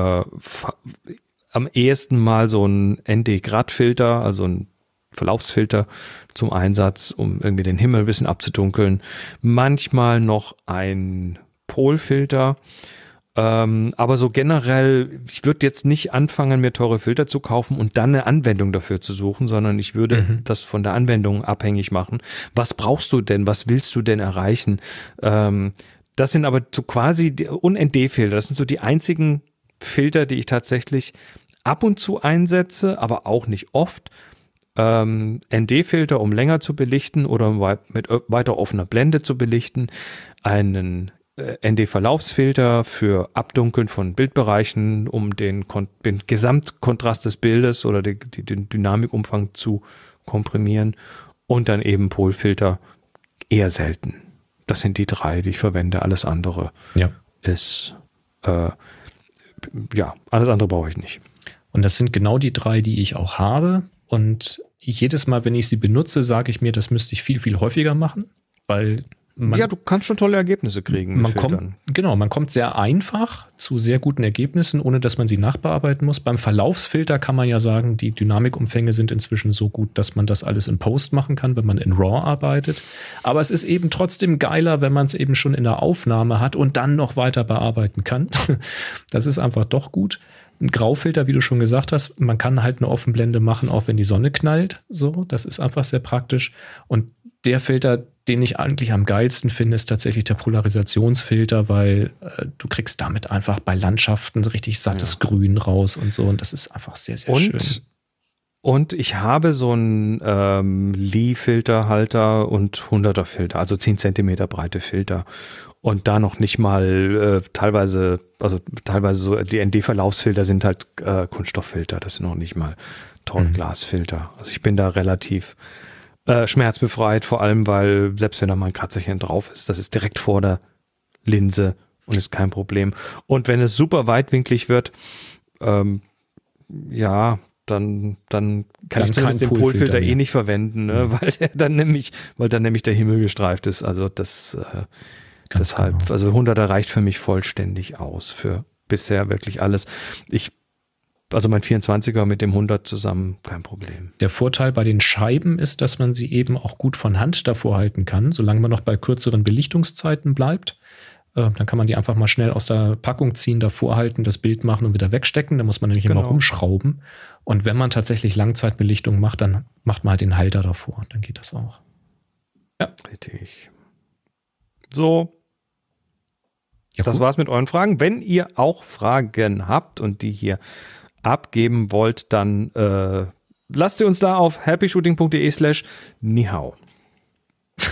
S2: am ehesten mal so ein ND-Grad-Filter, also ein Verlaufsfilter zum Einsatz, um irgendwie den Himmel ein bisschen abzudunkeln. Manchmal noch ein Polfilter. filter ähm, aber so generell, ich würde jetzt nicht anfangen, mir teure Filter zu kaufen und dann eine Anwendung dafür zu suchen, sondern ich würde mhm. das von der Anwendung abhängig machen. Was brauchst du denn? Was willst du denn erreichen? Ähm, das sind aber so quasi UND-Filter. Das sind so die einzigen Filter, die ich tatsächlich ab und zu einsetze, aber auch nicht oft. Ähm, ND-Filter, um länger zu belichten oder mit äh, weiter offener Blende zu belichten, einen äh, ND-Verlaufsfilter für Abdunkeln von Bildbereichen, um den, Kon den Gesamtkontrast des Bildes oder den, den Dynamikumfang zu komprimieren. Und dann eben Polfilter eher selten. Das sind die drei, die ich verwende. Alles andere
S1: ja. ist, äh, ja, alles andere brauche ich nicht. Und das sind genau die drei, die ich auch habe. Und jedes Mal, wenn ich sie benutze, sage ich mir, das müsste ich viel, viel häufiger machen, weil man, ja, du kannst schon tolle Ergebnisse kriegen. Man kommt, genau, man kommt sehr einfach zu sehr guten Ergebnissen, ohne dass man sie nachbearbeiten muss. Beim Verlaufsfilter kann man ja sagen, die Dynamikumfänge sind inzwischen so gut, dass man das alles in Post machen kann, wenn man in RAW arbeitet. Aber es ist eben trotzdem geiler, wenn man es eben schon in der Aufnahme hat und dann noch weiter bearbeiten kann. Das ist einfach doch gut. Ein Graufilter, wie du schon gesagt hast, man kann halt eine Offenblende machen, auch wenn die Sonne knallt. So, das ist einfach sehr praktisch. Und der Filter, den ich eigentlich am geilsten finde, ist tatsächlich der Polarisationsfilter, weil äh, du kriegst damit einfach bei Landschaften richtig sattes ja. Grün raus und so. Und das ist einfach sehr, sehr und, schön.
S2: Und ich habe so einen ähm, Lee-Filterhalter und 100er-Filter, also 10 cm breite Filter. Und da noch nicht mal äh, teilweise, also teilweise so die nd verlaufsfilter sind halt äh, Kunststofffilter, das sind noch nicht mal Tonglasfilter. Mhm. Also ich bin da relativ äh, schmerzbefreit, vor allem, weil selbst wenn da mal ein Kratzerchen drauf ist, das ist direkt vor der Linse und ist kein Problem. Und wenn es super weitwinklig wird, ähm, ja, dann, dann kann dann ich zumindest den Polfilter eh nicht verwenden, ne? ja. Mhm. weil der dann nämlich, weil dann nämlich der Himmel gestreift ist. Also das äh, deshalb, genau. also 100er reicht für mich vollständig aus für bisher wirklich alles. Ich also mein 24er
S1: mit dem 100 zusammen, kein Problem. Der Vorteil bei den Scheiben ist, dass man sie eben auch gut von Hand davor halten kann, solange man noch bei kürzeren Belichtungszeiten bleibt. Äh, dann kann man die einfach mal schnell aus der Packung ziehen, davor halten, das Bild machen und wieder wegstecken. Da muss man nämlich genau. immer rumschrauben. Und wenn man tatsächlich Langzeitbelichtung macht, dann macht man halt den Halter davor. Dann geht das auch. Ja. Richtig. So, ja, das
S2: war's mit euren Fragen. Wenn ihr auch Fragen habt und die hier abgeben wollt, dann äh, lasst ihr uns da auf happyshooting.de slash nihau.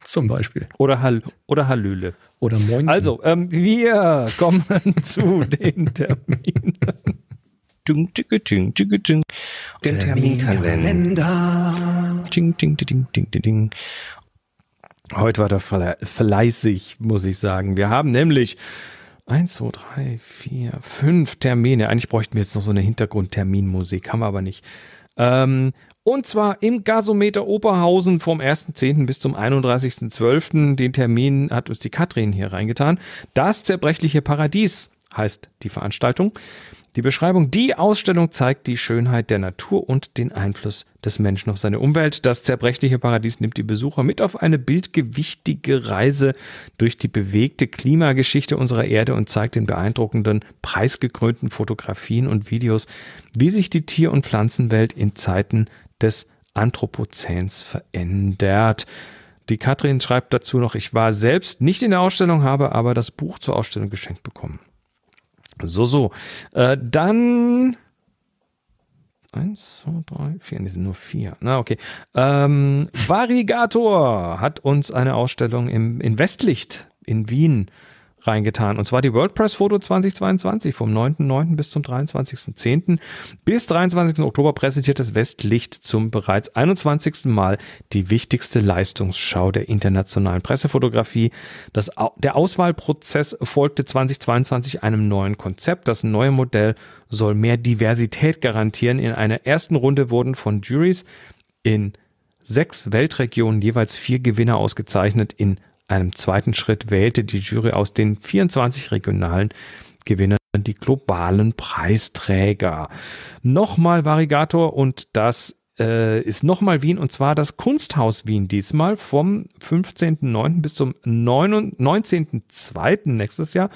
S2: Zum Beispiel. Oder, Hall oder Hallöle. Oder Moinsen. Also, ähm, wir kommen zu den Terminen. Ding, ding, ding, ding, Den Terminkalender. Ding, ding, ding, Heute war der fleißig, muss ich sagen. Wir haben nämlich 1, 2, 3, 4, 5 Termine. Eigentlich bräuchten wir jetzt noch so eine Hintergrundterminmusik, haben wir aber nicht. Ähm, und zwar im Gasometer Oberhausen vom 1.10. bis zum 31.12. Den Termin hat uns die Katrin hier reingetan. Das zerbrechliche Paradies heißt die Veranstaltung. Die Beschreibung, die Ausstellung zeigt die Schönheit der Natur und den Einfluss des Menschen auf seine Umwelt. Das zerbrechliche Paradies nimmt die Besucher mit auf eine bildgewichtige Reise durch die bewegte Klimageschichte unserer Erde und zeigt in beeindruckenden, preisgekrönten Fotografien und Videos, wie sich die Tier- und Pflanzenwelt in Zeiten des Anthropozäns verändert. Die Katrin schreibt dazu noch, ich war selbst nicht in der Ausstellung, habe aber das Buch zur Ausstellung geschenkt bekommen. So, so. Äh, dann. Eins, zwei, drei, vier. Die sind nur vier. Na, okay. Ähm, Varigator hat uns eine Ausstellung im, in Westlicht in Wien äh, reingetan. Und zwar die WordPress Foto 2022 vom 9.9. bis zum 23.10. Bis 23. Oktober präsentiert das Westlicht zum bereits 21. Mal die wichtigste Leistungsschau der internationalen Pressefotografie. Das, der Auswahlprozess folgte 2022 einem neuen Konzept. Das neue Modell soll mehr Diversität garantieren. In einer ersten Runde wurden von Juries in sechs Weltregionen jeweils vier Gewinner ausgezeichnet. In einem zweiten Schritt wählte die Jury aus den 24 regionalen Gewinnern die globalen Preisträger. Nochmal Varigator und das äh, ist nochmal Wien und zwar das Kunsthaus Wien diesmal vom 15.09. bis zum 19.02. nächstes Jahr.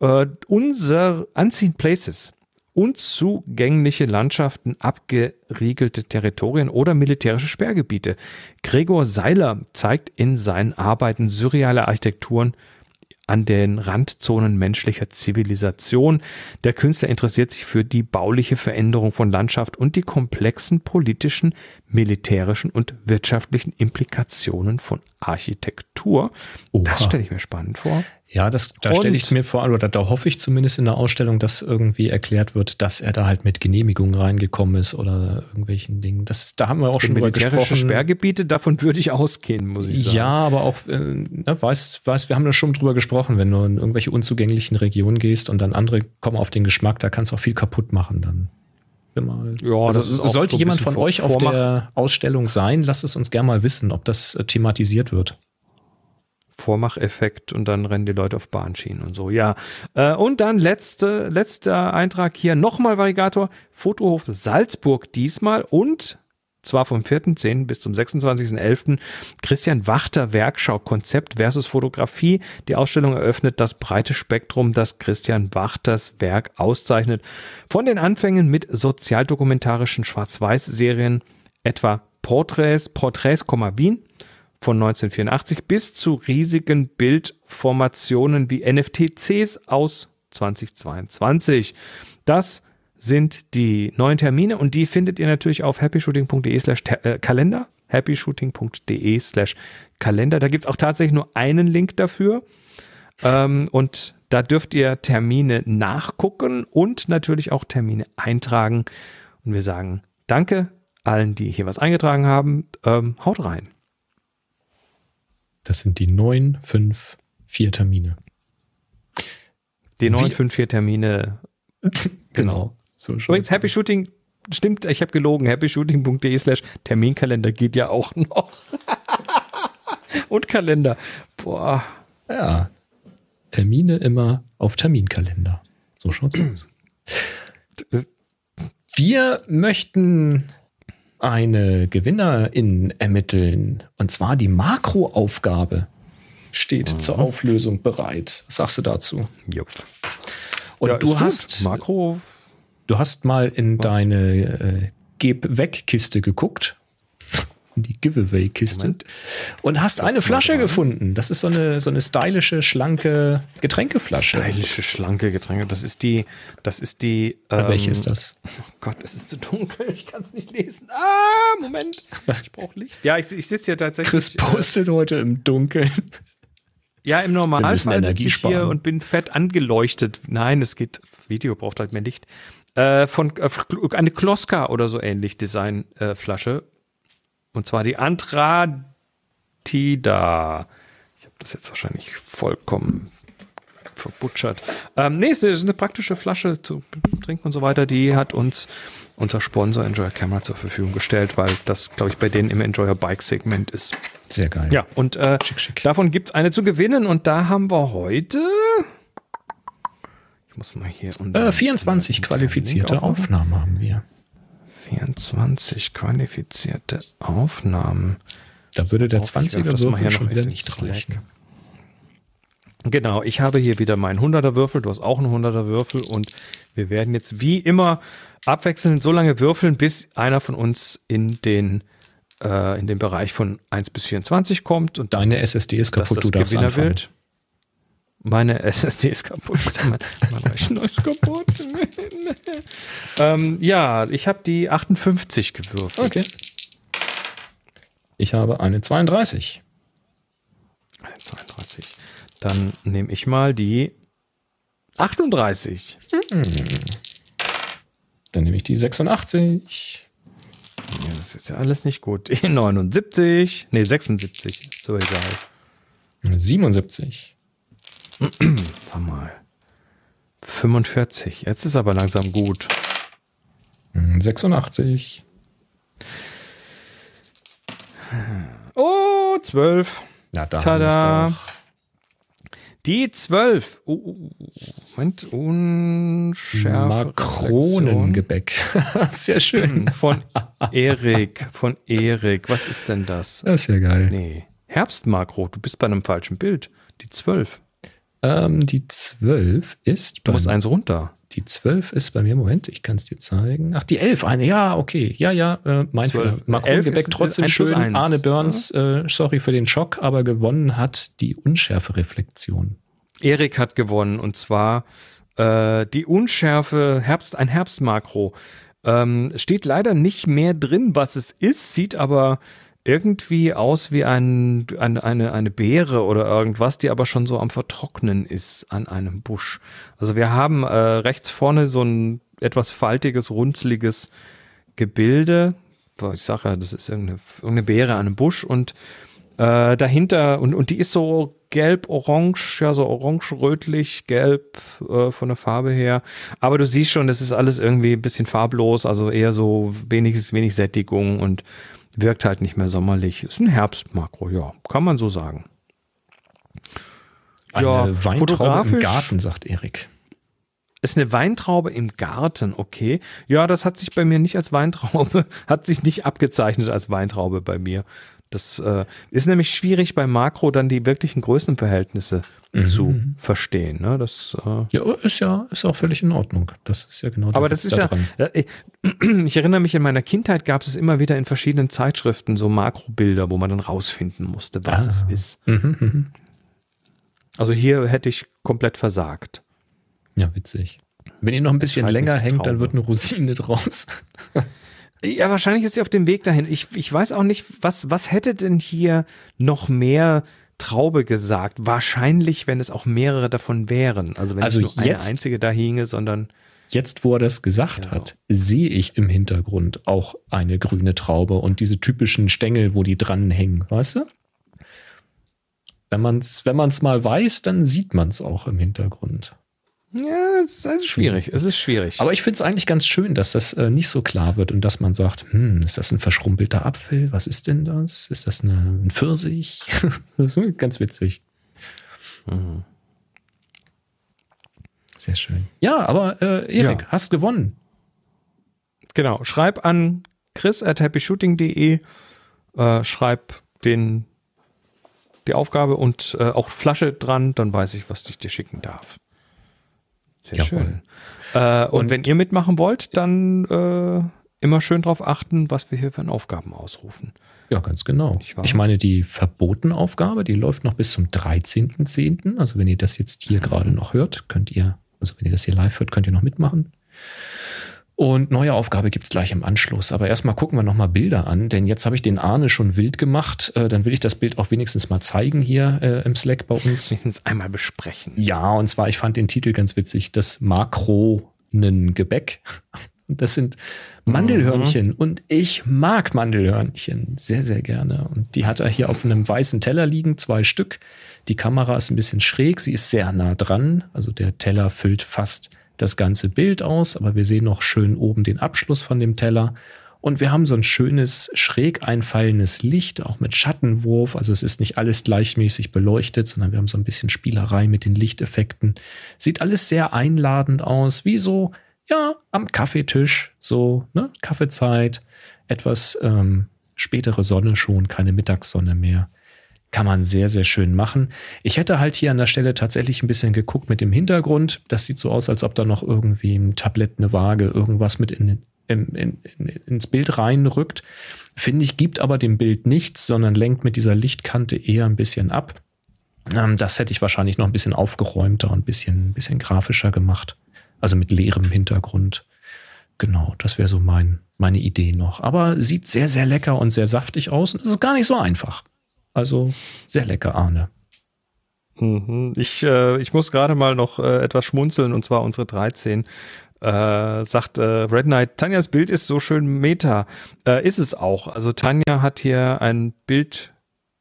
S2: Äh, unser Unseen Places unzugängliche Landschaften, abgeriegelte Territorien oder militärische Sperrgebiete. Gregor Seiler zeigt in seinen Arbeiten surreale Architekturen an den Randzonen menschlicher Zivilisation. Der Künstler interessiert sich für die bauliche Veränderung von Landschaft und die komplexen politischen, militärischen und
S1: wirtschaftlichen Implikationen von Architektur. Oha. Das stelle ich mir spannend vor. Ja, das, da stelle ich mir vor, oder da hoffe ich zumindest in der Ausstellung, dass irgendwie erklärt wird, dass er da halt mit Genehmigung reingekommen ist oder irgendwelchen Dingen. Das, da haben wir auch schon drüber gesprochen.
S2: Sperrgebiete, davon würde ich ausgehen, muss ich sagen. Ja,
S1: aber auch, äh, ne, weißt, weiß, wir haben da schon drüber gesprochen, wenn du in irgendwelche unzugänglichen Regionen gehst und dann andere kommen auf den Geschmack, da kannst du auch viel kaputt machen dann. Mal. Ja, also sollte jemand von euch auf der Ausstellung sein, lasst es uns gerne mal wissen, ob das äh, thematisiert wird. Vormacheffekt und dann rennen
S2: die Leute auf Bahnschienen und so. Ja. Äh, und dann letzte, letzter Eintrag hier. Nochmal Varigator. Fotohof Salzburg diesmal und zwar vom 4.10. bis zum 26.11. Christian Wachter Werkschau Konzept versus Fotografie. Die Ausstellung eröffnet das breite Spektrum, das Christian Wachters Werk auszeichnet. Von den Anfängen mit sozialdokumentarischen Schwarz-Weiß-Serien, etwa Porträts, Porträts, Wien, von 1984 bis zu riesigen Bildformationen wie NFTCs aus 2022. Das sind die neuen Termine und die findet ihr natürlich auf happyshooting.de slash äh, Kalender. happyshooting.de slash Kalender. Da gibt es auch tatsächlich nur einen Link dafür. Ähm, und da dürft ihr Termine nachgucken und natürlich auch Termine eintragen. Und wir sagen Danke allen, die hier was eingetragen haben. Ähm,
S1: haut rein. Das sind die 9, 5, 4 Termine.
S2: Die 9, 5, 4 vier Termine. Genau. genau. So Übrigens, Happy Shooting stimmt, ich habe gelogen. Happyshooting.de slash Terminkalender geht ja auch noch. Und Kalender. Boah. Ja.
S1: Termine immer auf Terminkalender. So schaut's aus. Wir möchten eine Gewinnerin ermitteln. Und zwar die Makroaufgabe steht mhm. zur Auflösung bereit. Was sagst du dazu? Jupp. Und ja, du hast gut. Makro. Du hast mal in Was? deine äh, Geb-Weg-Kiste geguckt in die Giveaway-Kiste und hast eine Flasche gefunden. Das ist so eine, so eine stylische, schlanke Getränkeflasche. Stylische, schlanke Getränke. Das ist
S2: die, das ist die. Ah, ähm, welche ist das? Oh Gott, es ist zu dunkel. Ich kann es nicht lesen. Ah, Moment. Ich brauche Licht. Ja, ich, ich sitze hier tatsächlich.
S1: Chris äh, postet äh, heute im Dunkeln. Ja, im Normalfall sitze ich sparen. und
S2: bin fett angeleuchtet. Nein, es geht. Video braucht halt mehr Licht. Äh, von äh, eine Kloska oder so ähnlich Designflasche und zwar die Antratida. Ich habe das jetzt wahrscheinlich vollkommen verbutschert. Ähm, nee, es ist eine praktische Flasche zu trinken und so weiter. Die hat uns unser Sponsor Enjoyer Camera zur Verfügung gestellt, weil das, glaube ich, bei denen im Enjoyer Bike Segment ist. Sehr geil. Ja, und äh, schick, schick. davon gibt es eine zu gewinnen und da haben wir heute. Ich muss mal hier. Äh, 24 qualifizierte Aufnahmen haben wir. 24 qualifizierte Aufnahmen.
S1: Da würde der 20er Würfel schon wieder nicht reichen.
S2: Genau, ich habe hier wieder meinen 100er Würfel, du hast auch einen 100er Würfel und wir werden jetzt wie immer abwechselnd so lange würfeln, bis einer von uns in den äh, in den Bereich von 1 bis 24 kommt und dann Deine SSD ist kaputt, das du Gewinnerbild meine SSD ist kaputt. mein, mein Rechner ist
S1: kaputt.
S2: ähm, ja, ich habe die 58 gewürfelt. Okay. Ich habe eine 32. Eine 32. Dann nehme ich mal die 38. Dann nehme ich die 86. Ja, das ist ja alles nicht gut. 79. Nee, 76. So egal. 77. Sag mal. 45. Jetzt ist aber langsam gut.
S1: 86.
S2: Hm, oh, 12. Na, da Tada. Die 12. oh, Moment, unschärfe. Makronengebäck. Sehr schön. Hm, von Erik. Von Erik. Was ist denn das? Das ist ja geil. Nee. Herbstmakro. Du bist bei einem falschen Bild. Die 12.
S1: Ähm, die 12 ist. Du musst eins runter. Die 12 ist bei mir, Moment, ich kann es dir zeigen. Ach, die 11, eine, ja, okay, ja, ja, äh, mein Macron-Gebäck trotzdem schön. Arne ne? Burns, äh, sorry für den Schock, aber gewonnen hat die unschärfe Reflexion.
S2: Erik hat gewonnen und zwar äh, die unschärfe Herbst, ein Herbstmakro. Ähm, steht leider nicht mehr drin, was es ist, sieht aber irgendwie aus wie ein, ein, eine, eine Beere oder irgendwas, die aber schon so am Vertrocknen ist an einem Busch. Also wir haben äh, rechts vorne so ein etwas faltiges, runzliges Gebilde. Ich sage ja, das ist irgendeine, irgendeine Beere an einem Busch und äh, dahinter, und, und die ist so gelb-orange, ja, so orange-rötlich, gelb äh, von der Farbe her. Aber du siehst schon, das ist alles irgendwie ein bisschen farblos, also eher so wenig, wenig Sättigung und wirkt halt nicht mehr sommerlich. Ist ein Herbstmakro, ja, kann man so sagen. Eine ja, Weintraube im Garten,
S1: sagt Erik.
S2: Ist eine Weintraube im Garten, okay. Ja, das hat sich bei mir nicht als Weintraube, hat sich nicht abgezeichnet als Weintraube bei mir. Das äh, ist nämlich schwierig bei Makro dann die wirklichen Größenverhältnisse mhm. zu
S1: verstehen. Ne? Das, äh ja, ist ja ist auch völlig in Ordnung. Das ist ja genau Aber das ist da
S2: ja, ich, ich erinnere mich, in meiner Kindheit gab es immer wieder in verschiedenen Zeitschriften so Makrobilder, wo man dann rausfinden musste, was ah. es
S1: ist. Mhm, mhm. mhm. Also hier hätte ich komplett versagt. Ja, witzig. Wenn ihr noch ein bisschen länger hängt, dann wird eine
S2: Rosine draus. Ja, wahrscheinlich ist sie auf dem Weg dahin. Ich, ich weiß auch nicht, was, was hätte denn hier noch mehr Traube gesagt? Wahrscheinlich, wenn es auch mehrere davon wären. Also wenn also nicht nur jetzt, eine einzige da hinge, sondern.
S1: Jetzt, wo er das gesagt genau. hat, sehe ich im Hintergrund auch eine grüne Traube und diese typischen Stängel, wo die dranhängen, weißt du? Wenn man es wenn man's mal weiß, dann sieht man es auch im Hintergrund. Ja, es ist also schwierig. Mhm. Es ist schwierig. Aber ich finde es eigentlich ganz schön, dass das äh, nicht so klar wird und dass man sagt, hm, ist das ein verschrumpelter Apfel? Was ist denn das? Ist das eine, ein Pfirsich? das ist ganz witzig. Mhm. Sehr schön. Ja, aber äh, Erik, ja. hast gewonnen.
S2: Genau. Schreib an chris at happyshooting.de. Äh, schreib den, die Aufgabe und äh, auch Flasche dran, dann weiß ich, was ich dir schicken darf. Sehr Jawohl. schön. Äh, und, und, wenn ihr mitmachen wollt, dann äh, immer schön darauf achten, was wir hier für Aufgaben ausrufen.
S1: Ja, ganz genau. Ich, ich meine, die verbotene Aufgabe, die läuft noch bis zum 13.10. Also wenn ihr das jetzt hier mhm. gerade noch hört, könnt ihr, also wenn ihr das hier live hört, könnt ihr noch mitmachen. Und neue Aufgabe gibt es gleich im Anschluss. Aber erstmal gucken wir nochmal Bilder an, denn jetzt habe ich den Arne schon wild gemacht. Äh, dann will ich das Bild auch wenigstens mal zeigen hier äh, im Slack bei uns. Wenigstens einmal besprechen. Ja, und zwar, ich fand den Titel ganz witzig, das Makronengebäck. Das sind Mandelhörnchen mhm. und ich mag Mandelhörnchen sehr, sehr gerne. Und die hat er hier auf einem weißen Teller liegen, zwei Stück. Die Kamera ist ein bisschen schräg, sie ist sehr nah dran. Also der Teller füllt fast das ganze Bild aus, aber wir sehen noch schön oben den Abschluss von dem Teller. Und wir haben so ein schönes, schräg einfallendes Licht, auch mit Schattenwurf. Also es ist nicht alles gleichmäßig beleuchtet, sondern wir haben so ein bisschen Spielerei mit den Lichteffekten. Sieht alles sehr einladend aus, wie so, ja, am Kaffeetisch, so, ne, Kaffeezeit, etwas ähm, spätere Sonne schon, keine Mittagssonne mehr. Kann man sehr, sehr schön machen. Ich hätte halt hier an der Stelle tatsächlich ein bisschen geguckt mit dem Hintergrund. Das sieht so aus, als ob da noch irgendwie ein Tablett, eine Waage, irgendwas mit in den in, in, ins Bild reinrückt. Finde ich, gibt aber dem Bild nichts, sondern lenkt mit dieser Lichtkante eher ein bisschen ab. Ähm, das hätte ich wahrscheinlich noch ein bisschen aufgeräumter und ein bisschen, ein bisschen grafischer gemacht. Also mit leerem Hintergrund. Genau, das wäre so mein, meine Idee noch. Aber sieht sehr, sehr lecker und sehr saftig aus. Und es ist gar nicht so einfach. Also sehr lecker, Arne. Mhm.
S2: Ich, äh, ich muss gerade mal noch äh, etwas schmunzeln und zwar unsere 13. Äh, sagt äh, Red Knight, Tanjas Bild ist so schön meta. Äh, ist es auch. Also Tanja hat hier ein Bild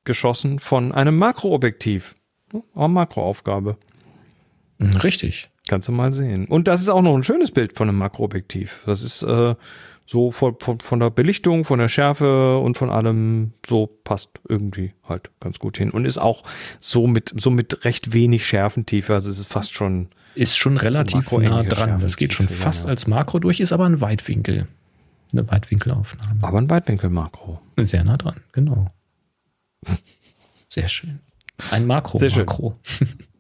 S2: geschossen von einem Makroobjektiv. Auch oh, Makroaufgabe. Richtig. Kannst du mal sehen. Und das ist auch noch ein schönes Bild von einem Makroobjektiv. Das ist, äh, so von, von, von der Belichtung, von der Schärfe und von allem, so passt irgendwie halt ganz gut hin. Und ist auch so mit, so mit recht wenig Schärfentiefe,
S1: also es ist fast schon. Ist schon relativ so nah dran. es geht schon fast ja, ja. als Makro durch, ist aber ein Weitwinkel. Eine Weitwinkelaufnahme. Aber ein Weitwinkelmakro. Sehr nah dran, genau. Sehr schön. Ein Makro. makro Sehr schön.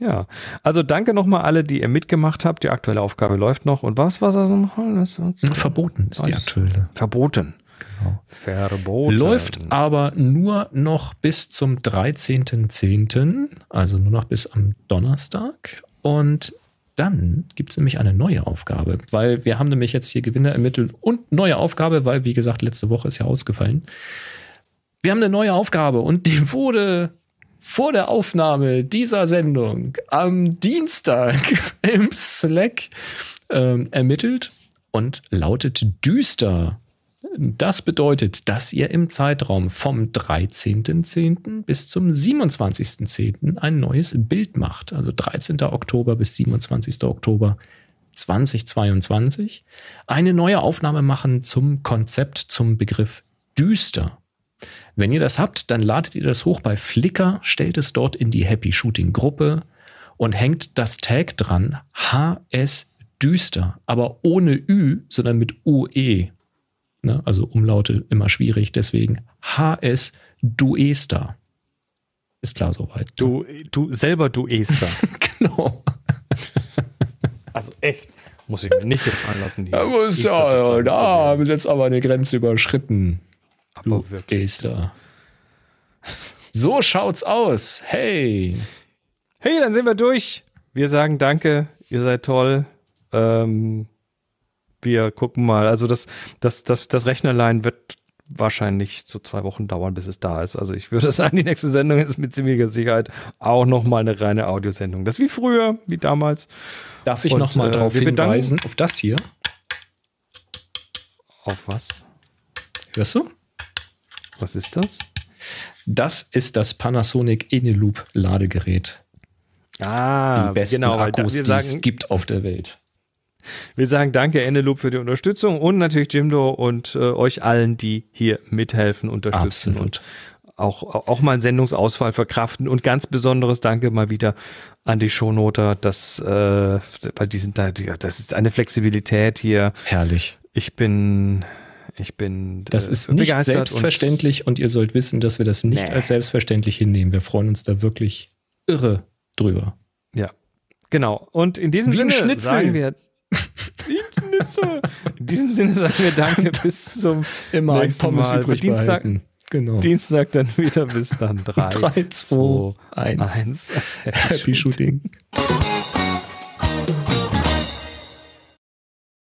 S1: Ja,
S2: also danke nochmal alle, die ihr mitgemacht habt. Die aktuelle Aufgabe läuft noch. Und was war das also nochmal? Hm, verboten ist die aktuelle. Verboten.
S1: Genau. Verboten. Läuft aber nur noch bis zum 13.10., also nur noch bis am Donnerstag. Und dann gibt es nämlich eine neue Aufgabe, weil wir haben nämlich jetzt hier Gewinner ermittelt und neue Aufgabe, weil, wie gesagt, letzte Woche ist ja ausgefallen. Wir haben eine neue Aufgabe und die wurde vor der Aufnahme dieser Sendung am Dienstag im Slack ähm, ermittelt und lautet düster. Das bedeutet, dass ihr im Zeitraum vom 13.10. bis zum 27.10. ein neues Bild macht. Also 13. Oktober bis 27. Oktober 2022. Eine neue Aufnahme machen zum Konzept, zum Begriff düster. Wenn ihr das habt, dann ladet ihr das hoch bei Flickr, stellt es dort in die Happy Shooting Gruppe und hängt das Tag dran HS Düster, aber ohne Ü, sondern mit UE. Ne? Also Umlaute immer schwierig, deswegen HS Duester. Ist klar soweit. Ne? Du, du selber Duester.
S2: genau. also echt. Muss ich mir nicht gefallen lassen. Die ja, muss ja, da
S1: haben wir jetzt aber eine Grenze überschritten. Aber wirklich. So schaut's aus. Hey. Hey, dann sind wir
S2: durch. Wir sagen Danke. Ihr seid toll. Ähm, wir gucken mal. Also das, das, das, das Rechnerlein wird wahrscheinlich so zwei Wochen dauern, bis es da ist. Also ich würde sagen, die nächste Sendung ist mit ziemlicher Sicherheit auch nochmal eine reine Audiosendung. Das ist wie früher, wie damals. Darf ich nochmal äh, darauf hinweisen, auf das
S1: hier? Auf was? Hörst du? Was ist das? Das ist das Panasonic Eneloop Ladegerät.
S2: Ah, die besten genau, Akkus, die es
S1: gibt auf der Welt.
S2: Wir sagen danke Eneloop für die Unterstützung und natürlich Jimdo und äh, euch allen, die hier mithelfen, unterstützen Absolut. und auch, auch mal einen Sendungsausfall verkraften. Und ganz besonderes Danke mal wieder an die Shownoter, dass, äh, weil die sind da, das ist eine Flexibilität hier. Herrlich.
S1: Ich bin
S2: ich bin Das äh, ist nicht selbstverständlich
S1: und, und, ihr sollt wissen, dass wir das nicht nee. als selbstverständlich hinnehmen. Wir freuen uns da wirklich irre drüber.
S2: Ja, genau. Und in diesem Wie Sinne Schnitzel. sagen wir Schnitzel. In diesem Sinne sagen wir Danke bis zum Immer nächsten Pommes Mal. Übrig Dienstag, behalten. Genau. Dienstag dann wieder bis dann 3, 3 2, 2 1. 1. Happy Shooting.
S1: Shooting.